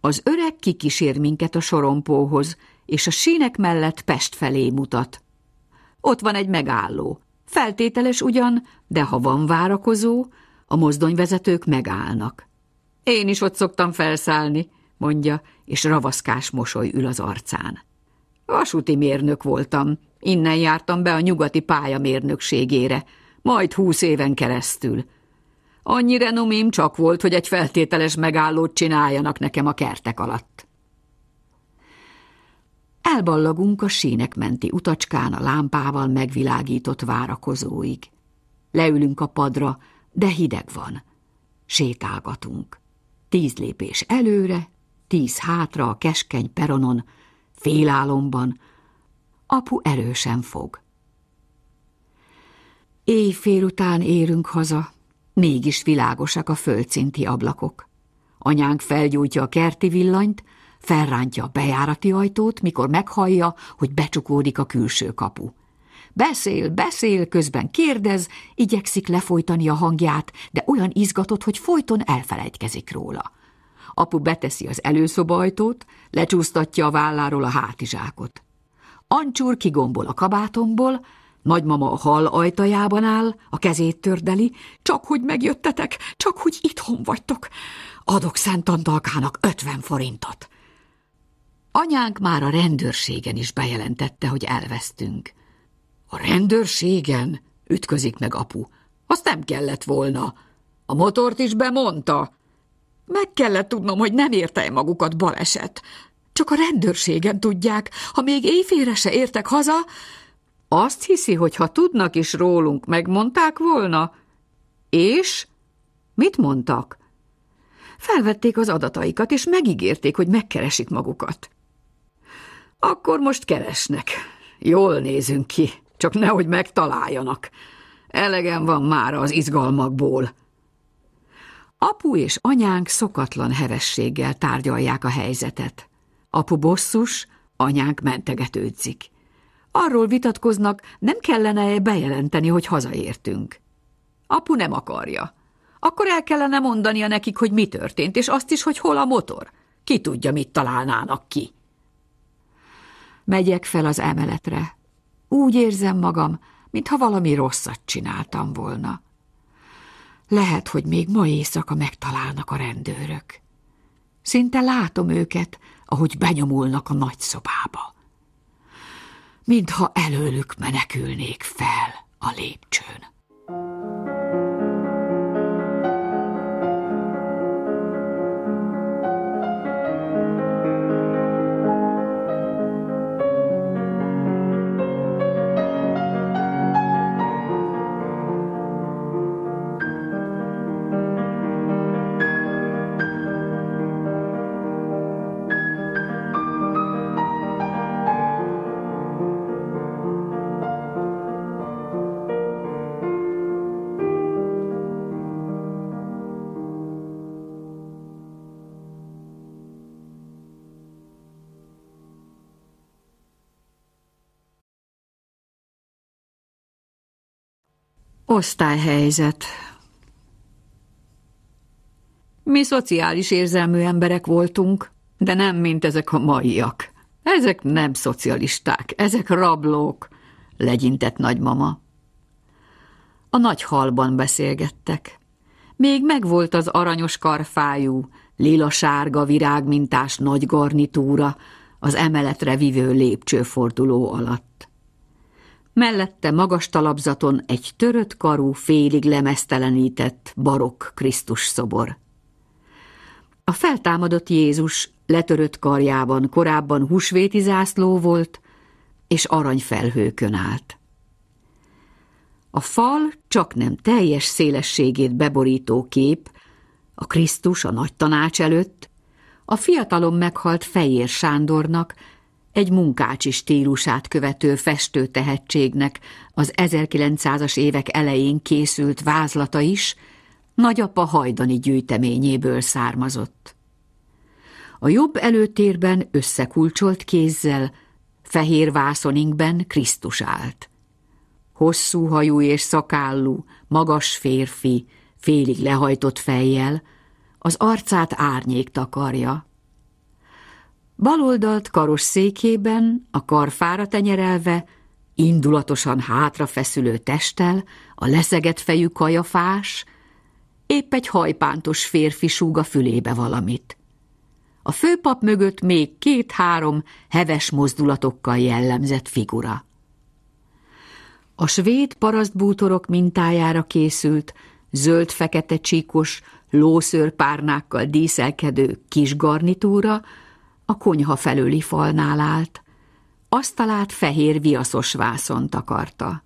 Az öreg kikísér minket a sorompóhoz, és a sínek mellett Pest felé mutat. Ott van egy megálló. Feltételes ugyan, de ha van várakozó, a mozdonyvezetők megállnak. Én is ott szoktam felszállni, mondja, és ravaszkás mosoly ül az arcán. Vasúti mérnök voltam, innen jártam be a nyugati pályamérnökségére, majd húsz éven keresztül. Annyi renomém csak volt, hogy egy feltételes megállót csináljanak nekem a kertek alatt. Elballagunk a sínek menti utacskán a lámpával megvilágított várakozóig. Leülünk a padra, de hideg van. Sétálgatunk. Tíz lépés előre, tíz hátra a keskeny peronon, félálomban. Apu erősen fog. Éjfél után érünk haza, mégis világosak a földszinti ablakok. Anyánk felgyújtja a kerti villanyt, felrántja a bejárati ajtót, mikor meghallja, hogy becsukódik a külső kapu. Beszél, beszél, közben kérdez, igyekszik lefolytani a hangját, de olyan izgatott, hogy folyton elfelejtkezik róla. Apu beteszi az előszoba ajtót, lecsúsztatja a válláról a hátizsákot. Ancsúr kigombol a kabátomból, Nagymama a hal ajtajában áll, a kezét tördeli, csak hogy megjöttetek, csak hogy itthon vagytok. Adok Szent Antalkának ötven forintot. Anyánk már a rendőrségen is bejelentette, hogy elvesztünk. A rendőrségen? Ütközik meg apu. Azt nem kellett volna. A motort is bemondta. Meg kellett tudnom, hogy nem érte magukat baleset. Csak a rendőrségen tudják, ha még éjfére se értek haza, azt hiszi, hogy ha tudnak is rólunk, megmondták volna? És? Mit mondtak? Felvették az adataikat, és megígérték, hogy megkeresik magukat. Akkor most keresnek. Jól nézünk ki, csak nehogy megtaláljanak. Elegem van már az izgalmakból. Apu és anyánk szokatlan hevességgel tárgyalják a helyzetet. Apu bosszus, anyánk mentegetődzik. Arról vitatkoznak, nem kellene -e bejelenteni, hogy hazaértünk. Apu nem akarja. Akkor el kellene mondania nekik, hogy mi történt, és azt is, hogy hol a motor. Ki tudja, mit találnának ki. Megyek fel az emeletre. Úgy érzem magam, mintha valami rosszat csináltam volna. Lehet, hogy még ma éjszaka megtalálnak a rendőrök. Szinte látom őket, ahogy benyomulnak a nagyszobába mintha előlük menekülnék fel a lépcsőn. Osztályhelyzet Mi szociális érzelmű emberek voltunk, de nem mint ezek a maiak. Ezek nem szocialisták, ezek rablók, legyintett nagymama. A nagy halban beszélgettek. Még megvolt az aranyos karfájú, lila-sárga virágmintás nagy garnitúra az emeletre vivő lépcsőforduló alatt mellette magas talapzaton egy törött karú, félig lemesztelenített barokk Krisztus szobor. A feltámadott Jézus letörött karjában korábban húsvéti zászló volt, és aranyfelhőkön állt. A fal csak nem teljes szélességét beborító kép, a Krisztus a nagy tanács előtt, a fiatalon meghalt Fejér Sándornak, egy munkácsi stílusát követő festő tehetségnek az 1900-as évek elején készült vázlata is nagyapa hajdani gyűjteményéből származott. A jobb előtérben összekulcsolt kézzel, fehér vászoninkben Krisztus állt. Hosszú hajú és szakállú, magas férfi, félig lehajtott fejjel, az arcát árnyék takarja, Baloldalt karos székében, a karfára tenyerelve, indulatosan hátra feszülő testtel, a leszegett fejű kajafás, épp egy hajpántos férfi súg a fülébe valamit. A főpap mögött még két-három heves mozdulatokkal jellemzett figura. A svéd parasztbútorok mintájára készült, zöld-fekete csíkos, lószőrpárnákkal díszelkedő kis garnitúra, a konyha felőli falnál állt. Asztalát fehér viaszos vászon takarta.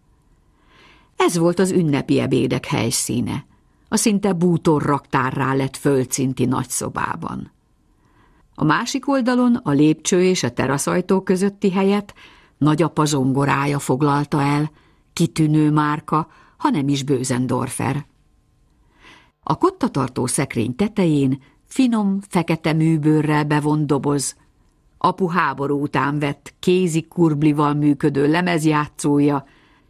Ez volt az ünnepi ebédek helyszíne. A szinte bútor raktárrá lett földszinti nagyszobában. A másik oldalon a lépcső és a teraszajtó közötti helyet nagyapa zongorája foglalta el, kitűnő márka, ha nem is Bőzendorfer. A kottatartó szekrény tetején finom, fekete műbőrrel bevont doboz. Apu háború után vett kézi kurblival működő lemezjátszója,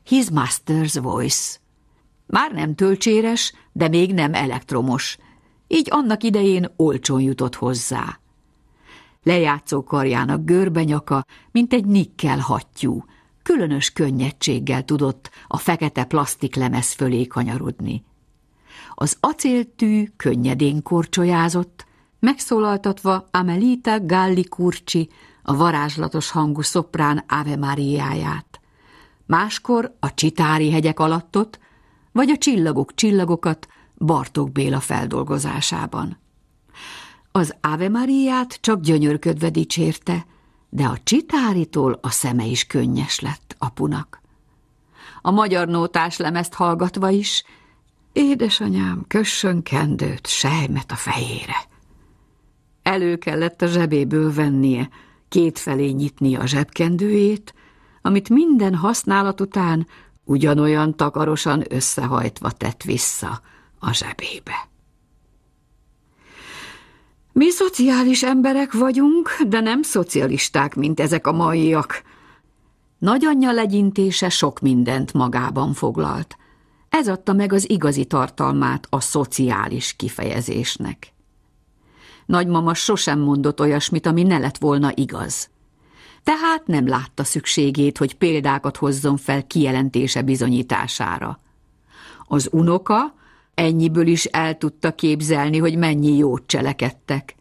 His Master's Voice. Már nem tölcséres, de még nem elektromos, így annak idején olcsón jutott hozzá. Lejátszó karjának görbenyaka, mint egy nikkel hattyú, különös könnyedséggel tudott a fekete plastiklemez fölé kanyarodni. Az acéltű könnyedén korcsolyázott, megszólaltatva Amelita Galli Kurcsi, a varázslatos hangú szoprán Ave Mariaját. Máskor a Csitári hegyek alattot, vagy a Csillagok csillagokat Bartók Béla feldolgozásában. Az Ave Mariát csak gyönyörködve dicsérte, de a Csitáritól a szeme is könnyes lett apunak. A magyar nótás lemezt hallgatva is – Édesanyám, kössön kendőt, sejmet a fejére. Elő kellett a zsebéből vennie, kétfelé nyitni a zsebkendőjét, amit minden használat után ugyanolyan takarosan összehajtva tett vissza a zsebébe. Mi szociális emberek vagyunk, de nem szocialisták, mint ezek a maiak. Nagyanyja legyintése sok mindent magában foglalt – ez adta meg az igazi tartalmát a szociális kifejezésnek. Nagymama sosem mondott olyasmit, ami ne lett volna igaz. Tehát nem látta szükségét, hogy példákat hozzon fel kijelentése bizonyítására. Az unoka ennyiből is el tudta képzelni, hogy mennyi jót cselekedtek.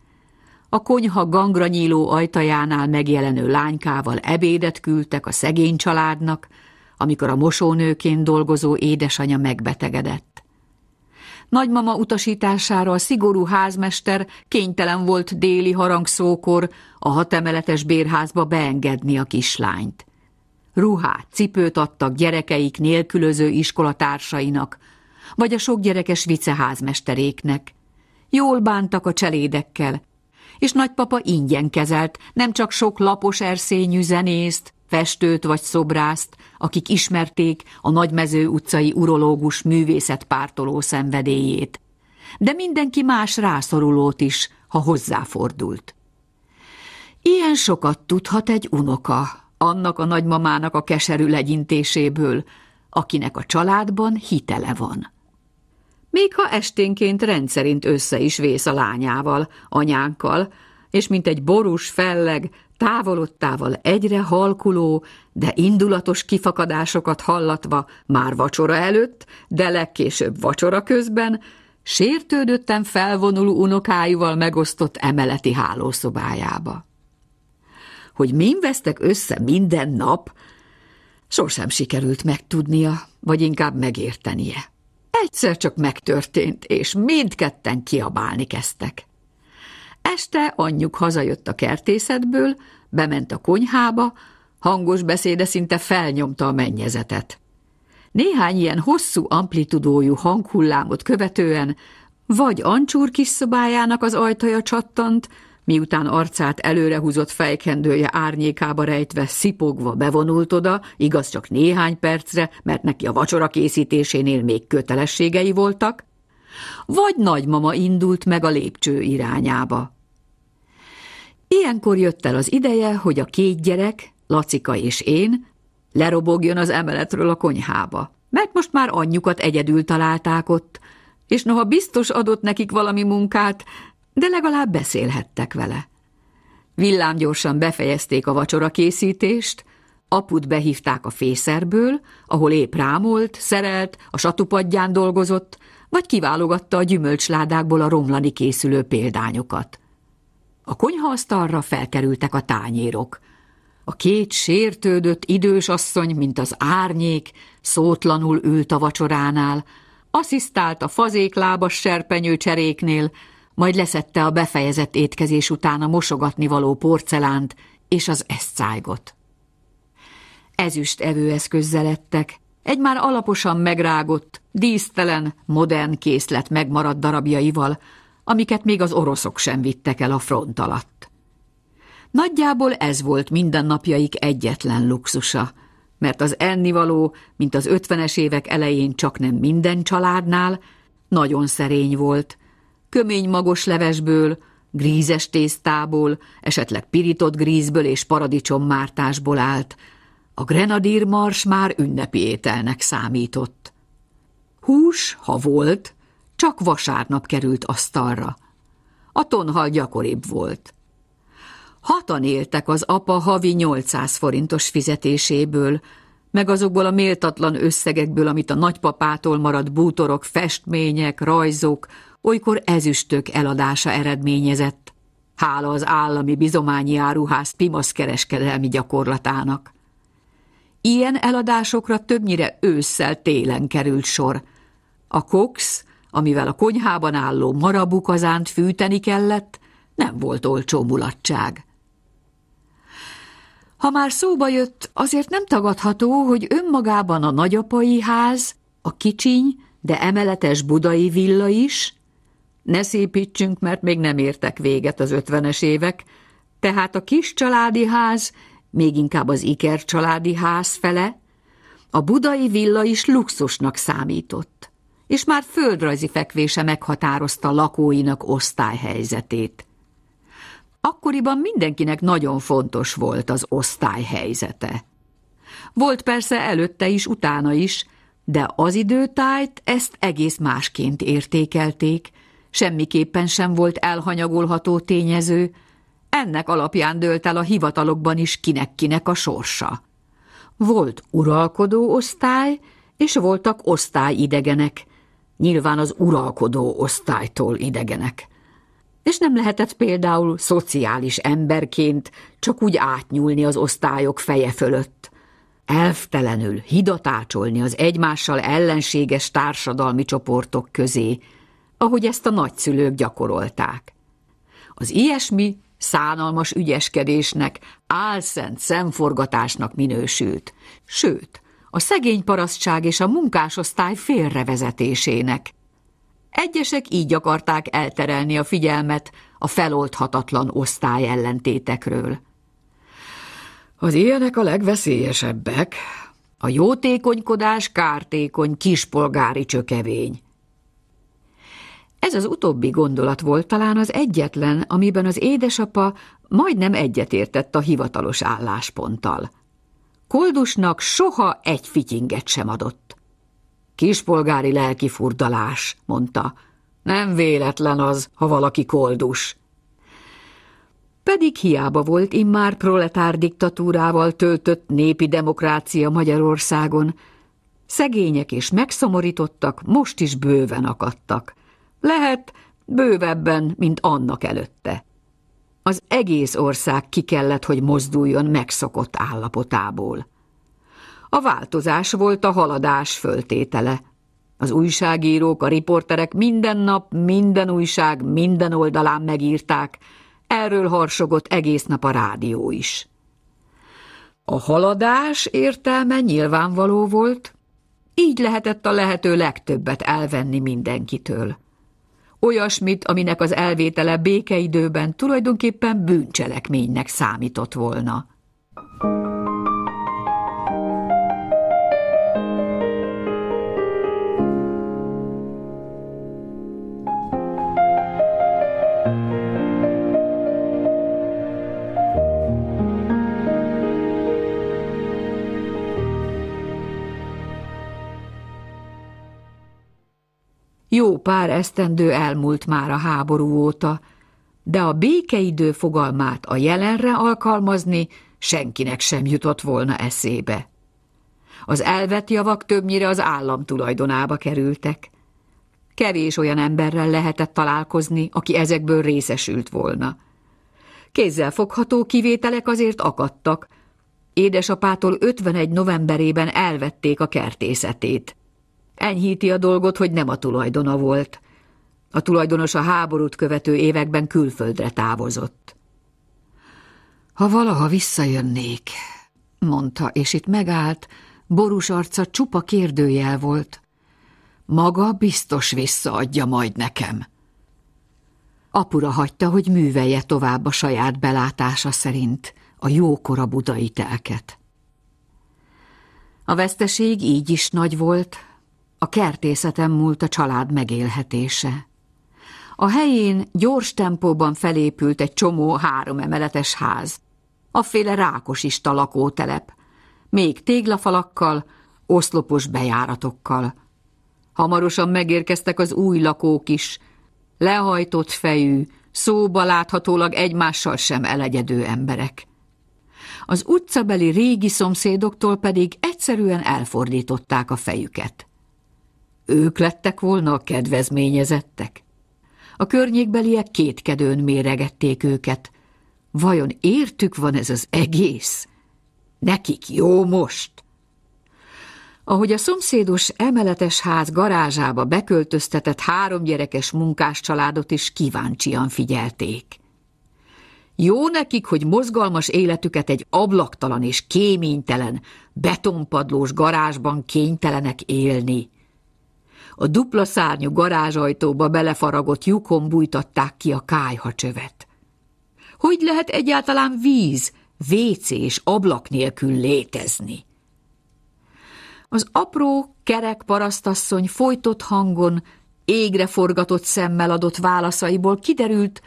A konyha gangra nyíló ajtajánál megjelenő lánykával ebédet küldtek a szegény családnak, amikor a mosónőként dolgozó édesanyja megbetegedett. Nagymama utasítására a szigorú házmester kénytelen volt déli harangszókor a hatemeletes bérházba beengedni a kislányt. Ruhát, cipőt adtak gyerekeik nélkülöző iskolatársainak, vagy a sok gyerekes viceházmesteréknek. Jól bántak a cselédekkel, és nagypapa ingyen kezelt nem csak sok lapos erszényű zenészt, festőt vagy szobrászt, akik ismerték a nagymező utcai urológus művészet pártoló szenvedélyét, de mindenki más rászorulót is, ha hozzáfordult. Ilyen sokat tudhat egy unoka, annak a nagymamának a keserű legyintéséből, akinek a családban hitele van. Még ha esténként rendszerint össze is vész a lányával, anyánkkal, és mint egy borús felleg, távolodtával egyre halkuló, de indulatos kifakadásokat hallatva már vacsora előtt, de legkésőbb vacsora közben, sértődöttem felvonuló unokájúval megosztott emeleti hálószobájába. Hogy min vesztek össze minden nap, sosem sikerült megtudnia, vagy inkább megértenie. Egyszer csak megtörtént, és mindketten kiabálni kezdtek. Este anyjuk hazajött a kertészetből, bement a konyhába, hangos beszéde szinte felnyomta a mennyezetet. Néhány ilyen hosszú amplitudójú hanghullámot követően vagy Ancsúr kis szobájának az ajtaja csattant, miután arcát előrehúzott fejkendője árnyékába rejtve, szipogva bevonult oda, igaz csak néhány percre, mert neki a vacsora készítésénél még kötelességei voltak, vagy nagymama indult meg a lépcső irányába. Ilyenkor jött el az ideje, hogy a két gyerek, Lacika és én, lerobogjon az emeletről a konyhába, mert most már anyjukat egyedül találták ott, és noha biztos adott nekik valami munkát, de legalább beszélhettek vele. Villámgyorsan befejezték a vacsora készítést, aput behívták a fészerből, ahol épp rámolt, szerelt, a satupadján dolgozott, vagy kiválogatta a gyümölcsládákból a romlani készülő példányokat. A konyhaasztalra felkerültek a tányérok. A két sértődött idős asszony, mint az árnyék, szótlanul ült a vacsoránál, asszisztált a fazéklábas serpenyő cseréknél, majd leszette a befejezett étkezés után a mosogatni való porcelánt és az eszcájgot. Ezüst evőeszközzel lettek, egy már alaposan megrágott, dísztelen, modern készlet megmaradt darabjaival, amiket még az oroszok sem vittek el a front alatt. Nagyjából ez volt mindennapjaik egyetlen luxusa, mert az ennivaló, mint az ötvenes évek elején csak nem minden családnál, nagyon szerény volt. Kömény magos levesből, grízes tésztából, esetleg pirított grízből és paradicsom mártásból állt. A grenadírmars már ünnepi ételnek számított. Hús, ha volt, csak vasárnap került asztalra. A tonhal gyakoribb volt. Hatan éltek az apa havi 800 forintos fizetéséből, meg azokból a méltatlan összegekből, amit a nagypapától maradt bútorok, festmények, rajzok, olykor ezüstök eladása eredményezett. Hála az állami bizományi áruház pimasz kereskedelmi gyakorlatának. Ilyen eladásokra többnyire ősszel télen került sor. A koksz, amivel a konyhában álló marabukazánt fűteni kellett, nem volt olcsó mulatság. Ha már szóba jött, azért nem tagadható, hogy önmagában a nagyapai ház, a kicsiny, de emeletes budai villa is, ne szépítsünk, mert még nem értek véget az ötvenes évek, tehát a kis családi ház, még inkább az iker családi ház fele, a budai villa is luxusnak számított és már földrajzi fekvése meghatározta lakóinak osztályhelyzetét. Akkoriban mindenkinek nagyon fontos volt az osztályhelyzete. Volt persze előtte is, utána is, de az időtájt ezt egész másként értékelték, semmiképpen sem volt elhanyagolható tényező, ennek alapján dőlt el a hivatalokban is kinek-kinek a sorsa. Volt uralkodó osztály, és voltak osztályidegenek, nyilván az uralkodó osztálytól idegenek. És nem lehetett például szociális emberként csak úgy átnyúlni az osztályok feje fölött, elvtelenül hidatácsolni az egymással ellenséges társadalmi csoportok közé, ahogy ezt a nagyszülők gyakorolták. Az ilyesmi szánalmas ügyeskedésnek, álszent szemforgatásnak minősült, sőt, a szegény parasztság és a munkásosztály félrevezetésének. Egyesek így akarták elterelni a figyelmet a feloldhatatlan osztály ellentétekről. Az ilyenek a legveszélyesebbek. A jótékonykodás kártékony kispolgári csökevény. Ez az utóbbi gondolat volt talán az egyetlen, amiben az édesapa majdnem egyetértett a hivatalos állásponttal. Koldusnak soha egy fityinget sem adott. Kispolgári lelki furdalás, mondta. Nem véletlen az, ha valaki koldus. Pedig hiába volt immár proletár diktatúrával töltött népi demokrácia Magyarországon. Szegények és megszomorítottak most is bőven akadtak. Lehet bővebben, mint annak előtte. Az egész ország ki kellett, hogy mozduljon megszokott állapotából. A változás volt a haladás föltétele. Az újságírók, a riporterek minden nap, minden újság, minden oldalán megírták, erről harsogott egész nap a rádió is. A haladás értelme nyilvánvaló volt, így lehetett a lehető legtöbbet elvenni mindenkitől olyasmit, aminek az elvétele békeidőben tulajdonképpen bűncselekménynek számított volna. Thank you. Jó pár esztendő elmúlt már a háború óta, de a békeidő fogalmát a jelenre alkalmazni senkinek sem jutott volna eszébe. Az elvett javak többnyire az állam tulajdonába kerültek. Kevés olyan emberrel lehetett találkozni, aki ezekből részesült volna. fogható kivételek azért akadtak. Édesapától 51 novemberében elvették a kertészetét. Enyhíti a dolgot, hogy nem a tulajdona volt. A tulajdonos a háborút követő években külföldre távozott. Ha valaha visszajönnék, mondta, és itt megállt, borús arca csupa kérdőjel volt. Maga biztos visszaadja majd nekem. Apura hagyta, hogy művelje tovább a saját belátása szerint a jókora budai telket. A veszteség így is nagy volt, a kertészetem múlt a család megélhetése. A helyén gyors tempóban felépült egy csomó három emeletes ház. féle rákosista lakótelep, még téglafalakkal, oszlopos bejáratokkal. Hamarosan megérkeztek az új lakók is, lehajtott fejű, szóba láthatólag egymással sem elegyedő emberek. Az utcabeli régi szomszédoktól pedig egyszerűen elfordították a fejüket. Ők lettek volna a kedvezményezettek? A környékbeliek kétkedőn méregették őket. Vajon értük van ez az egész? Nekik jó most? Ahogy a szomszédos emeletes ház garázsába beköltöztetett három gyerekes munkás családot is kíváncsian figyelték. Jó nekik, hogy mozgalmas életüket egy ablaktalan és kéménytelen, betonpadlós garázsban kénytelenek élni a dupla szárnyú garázsajtóba belefaragott lyukon bújtatták ki a kájhacsövet. Hogy lehet egyáltalán víz, WC és ablak nélkül létezni? Az apró, kerek parasztasszony folytott hangon, égre forgatott szemmel adott válaszaiból kiderült,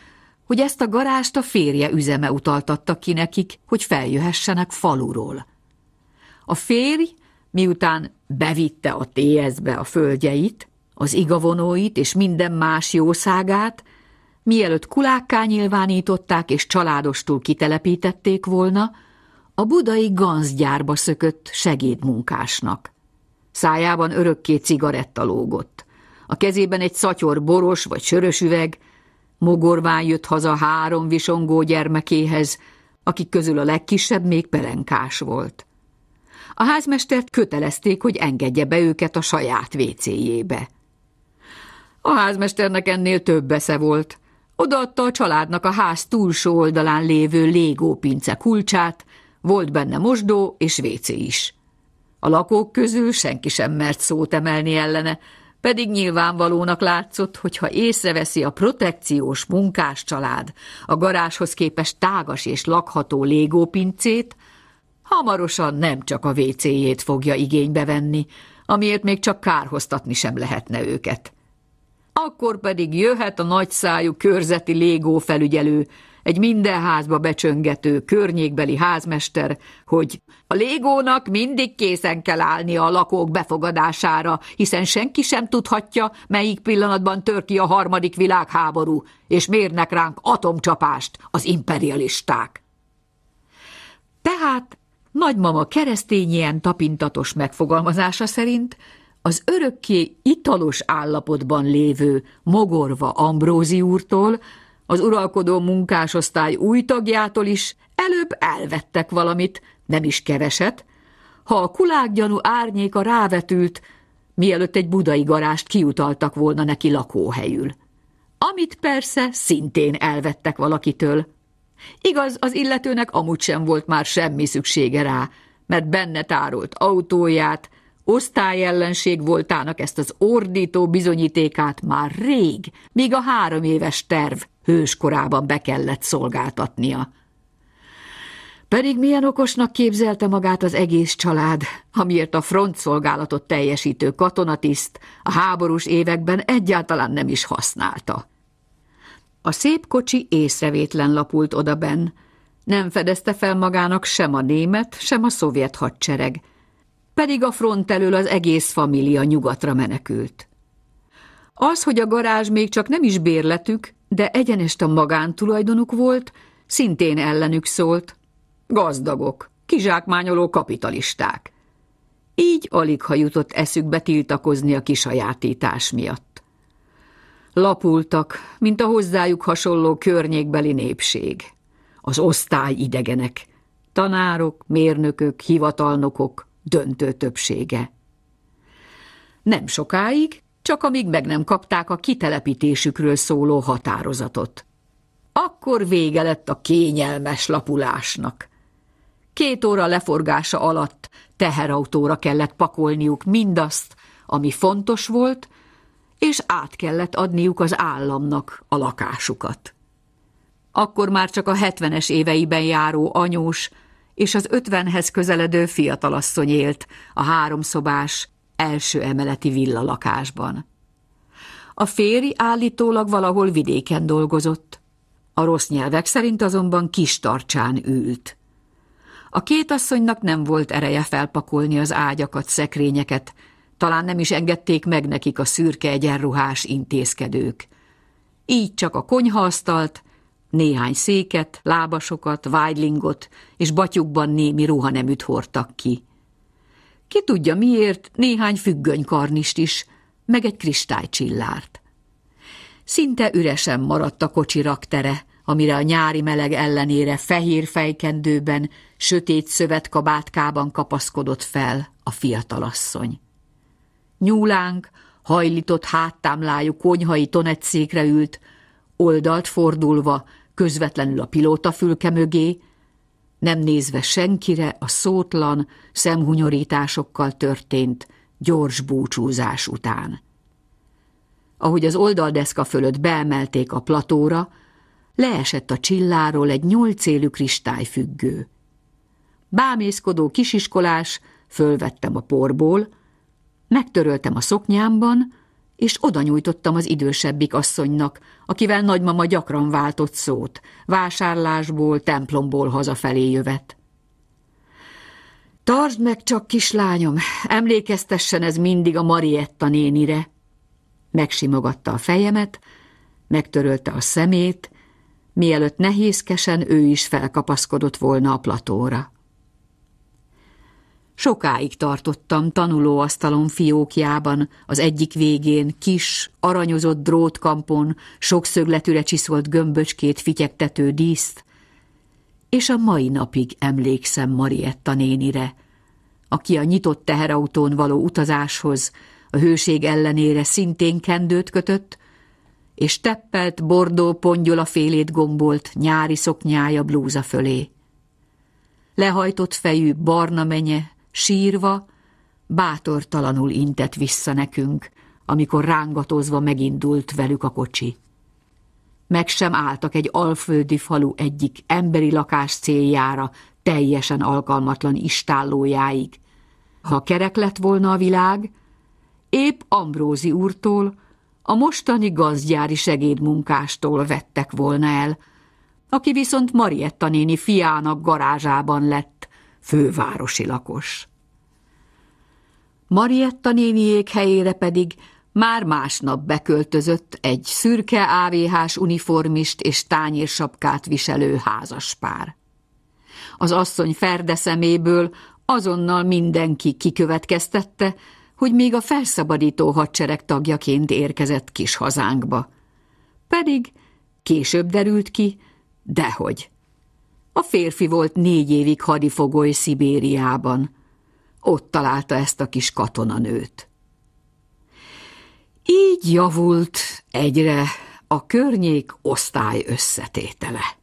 hogy ezt a garást a férje üzeme utaltatta ki nekik, hogy feljöhessenek faluról. A férj Miután bevitte a ts a földjeit, az igavonóit és minden más jószágát, mielőtt kulákká nyilvánították és családostul kitelepítették volna, a budai ganzgyárba szökött segédmunkásnak. Szájában örökké cigaretta lógott. A kezében egy szatyor boros vagy sörös üveg, mogorván jött haza három visongó gyermekéhez, akik közül a legkisebb még pelenkás volt. A házmestert kötelezték, hogy engedje be őket a saját vécéjébe. A házmesternek ennél több esze volt. Odaadta a családnak a ház túlsó oldalán lévő légópince kulcsát, volt benne mosdó és vécé is. A lakók közül senki sem mert szót emelni ellene, pedig nyilvánvalónak látszott, hogy ha észreveszi a protekciós munkás család a garázshoz képest tágas és lakható légópincét, hamarosan nem csak a vécéjét fogja igénybe venni, amiért még csak kárhoztatni sem lehetne őket. Akkor pedig jöhet a nagyszájú körzeti légófelügyelő, egy minden házba becsöngető környékbeli házmester, hogy a légónak mindig készen kell állni a lakók befogadására, hiszen senki sem tudhatja, melyik pillanatban tör ki a harmadik világháború, és mérnek ránk atomcsapást az imperialisták. Tehát Nagymama keresztény ilyen tapintatos megfogalmazása szerint az örökké italos állapotban lévő Mogorva Ambrózi úrtól, az uralkodó munkásosztály új tagjától is előbb elvettek valamit, nem is keveset, ha a kulággyanú árnyéka rávetült, mielőtt egy budai garást kiutaltak volna neki lakóhelyül. Amit persze szintén elvettek valakitől. Igaz, az illetőnek amúgy sem volt már semmi szüksége rá, mert benne tárolt autóját, osztályellenség voltának ezt az ordító bizonyítékát már rég, míg a három éves terv hőskorában be kellett szolgáltatnia. Pedig milyen okosnak képzelte magát az egész család, amiért a frontszolgálatot teljesítő katonatiszt a háborús években egyáltalán nem is használta. A szép kocsi észrevétlen lapult odaben. Nem fedezte fel magának sem a német, sem a szovjet hadsereg. Pedig a front elől az egész família nyugatra menekült. Az, hogy a garázs még csak nem is bérletük, de egyenest a magántulajdonuk volt, szintén ellenük szólt. Gazdagok, kizsákmányoló kapitalisták. Így alig ha jutott eszükbe tiltakozni a kisajátítás miatt. Lapultak, mint a hozzájuk hasonló környékbeli népség. Az osztály idegenek, tanárok, mérnökök, hivatalnokok döntő többsége. Nem sokáig, csak amíg meg nem kapták a kitelepítésükről szóló határozatot. Akkor vége lett a kényelmes lapulásnak. Két óra leforgása alatt teherautóra kellett pakolniuk mindazt, ami fontos volt, és át kellett adniuk az államnak a lakásukat. Akkor már csak a hetvenes éveiben járó anyós és az ötvenhez közeledő fiatalasszony élt a háromszobás, első emeleti villalakásban. A féri állítólag valahol vidéken dolgozott. A rossz nyelvek szerint azonban kis tarcsán ült. A két asszonynak nem volt ereje felpakolni az ágyakat, szekrényeket, talán nem is engedték meg nekik a szürke egyenruhás intézkedők. Így csak a konyhaasztalt, néhány széket, lábasokat, vágylingot és batyukban némi ruhaneműt hordtak ki. Ki tudja miért, néhány függönykarnist is, meg egy kristálycsillárt. Szinte üresen maradt a kocsi raktere, amire a nyári meleg ellenére fehér fejkendőben, sötét szövetkabátkában kapaszkodott fel a fiatalasszony. Nyúlánk, hajlított háttámlájú konyhai tonetszékre ült, oldalt fordulva, közvetlenül a fülke mögé, nem nézve senkire a szótlan, szemhunyorításokkal történt, gyors búcsúzás után. Ahogy az oldaldeszka fölött beemelték a platóra, leesett a csilláról egy nyolcélű kristályfüggő. Bámészkodó kisiskolás, fölvettem a porból, Megtöröltem a szoknyámban, és oda nyújtottam az idősebbik asszonynak, akivel nagymama gyakran váltott szót, vásárlásból, templomból hazafelé jövet. Tartsd meg csak, kislányom, emlékeztessen ez mindig a Marietta nénire. Megsimogatta a fejemet, megtörölte a szemét, mielőtt nehézkesen ő is felkapaszkodott volna a platóra. Sokáig tartottam tanulóasztalom fiókjában, az egyik végén kis, aranyozott drótkampon, sokszögletűre csiszolt gömböcskét fityegtető díszt, és a mai napig emlékszem Marietta nénire, aki a nyitott teherautón való utazáshoz a hőség ellenére szintén kendőt kötött, és teppelt bordó a félét gombolt nyári szoknyája blúza fölé. Lehajtott fejű barna menye, sírva, bátortalanul intett vissza nekünk, amikor rángatozva megindult velük a kocsi. Meg sem álltak egy alföldi falu egyik emberi lakás céljára, teljesen alkalmatlan istállójáig. Ha kerek lett volna a világ, épp Ambrózi úrtól, a mostani gazgyári segédmunkástól vettek volna el, aki viszont Marietta néni fiának garázsában lett, fővárosi lakos. Marietta néniék helyére pedig már másnap beköltözött egy szürke ávéhás uniformist és tányérsapkát viselő házaspár. Az asszony ferde szeméből azonnal mindenki kikövetkeztette, hogy még a felszabadító hadsereg tagjaként érkezett kis hazánkba. Pedig később derült ki, dehogy. A férfi volt négy évig hadifogoly Szibériában. Ott találta ezt a kis katonanőt. Így javult egyre a környék osztály összetétele.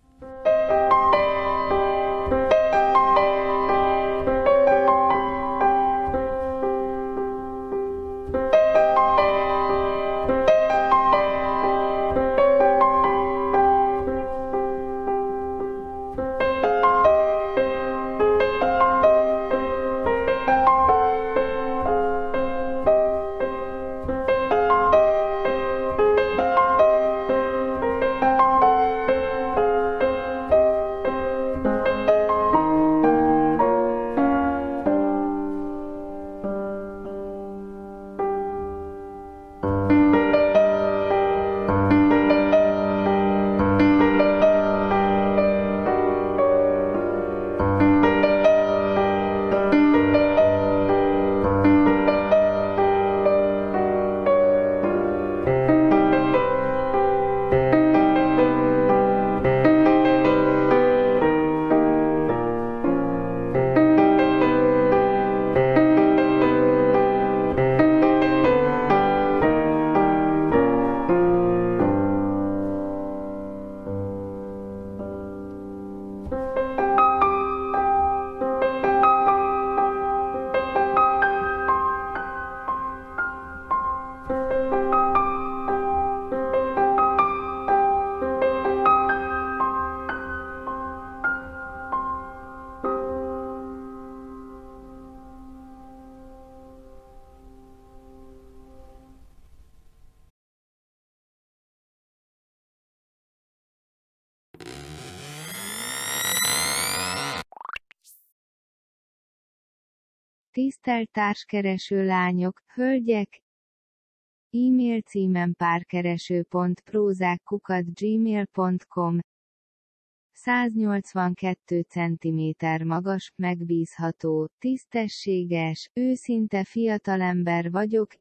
Társkereső lányok, hölgyek, e-mail címen párkereső.prózákkukat.gmail.com 182 cm magas, megbízható, tisztességes, őszinte fiatalember vagyok,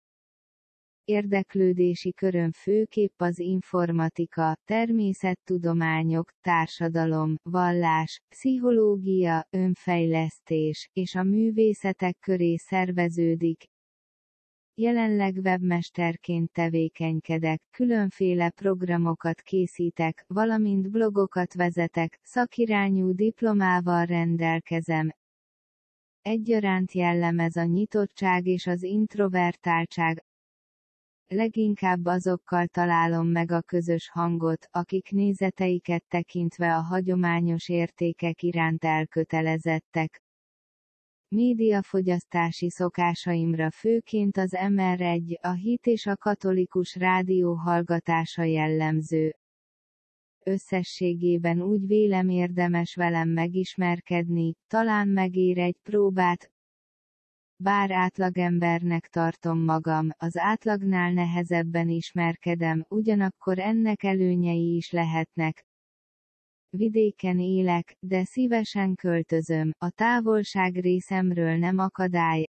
érdeklődési köröm főképp az informatika, természettudományok, társadalom, vallás, pszichológia, önfejlesztés, és a művészetek köré szerveződik, jelenleg webmesterként tevékenykedek, különféle programokat készítek, valamint blogokat vezetek, szakirányú diplomával rendelkezem. Egyaránt jellemez a nyitottság és az introvertáltság, Leginkább azokkal találom meg a közös hangot, akik nézeteiket tekintve a hagyományos értékek iránt elkötelezettek. Médiafogyasztási szokásaimra főként az MR1, a hit és a katolikus rádió hallgatása jellemző, összességében úgy vélem érdemes velem megismerkedni, talán megér egy próbát, bár átlagembernek tartom magam, az átlagnál nehezebben ismerkedem, ugyanakkor ennek előnyei is lehetnek. Vidéken élek, de szívesen költözöm, a távolság részemről nem akadály.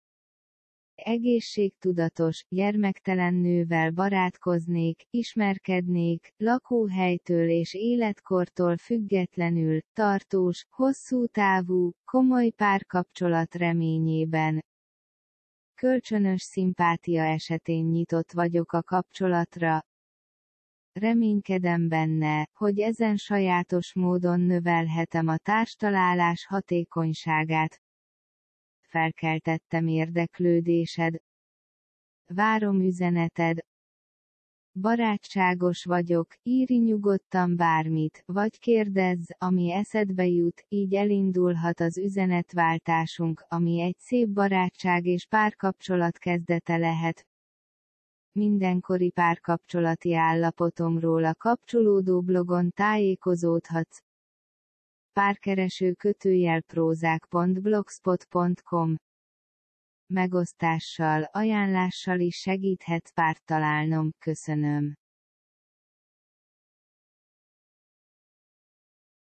Egészségtudatos, gyermektelen nővel barátkoznék, ismerkednék, lakóhelytől és életkortól függetlenül, tartós, hosszú távú, komoly párkapcsolat reményében, Kölcsönös szimpátia esetén nyitott vagyok a kapcsolatra, reménykedem benne, hogy ezen sajátos módon növelhetem a társtalálás hatékonyságát. Felkeltettem érdeklődésed. Várom üzeneted, barátságos vagyok, írj nyugodtan bármit, vagy kérdezz, ami eszedbe jut, így elindulhat az üzenetváltásunk, ami egy szép barátság és párkapcsolat kezdete lehet. Mindenkori párkapcsolati állapotomról a kapcsolódó blogon tájékozódhatsz. Párkereső kötőjel prózák.blogspot.com megosztással, ajánlással is segíthet párt találnom, köszönöm.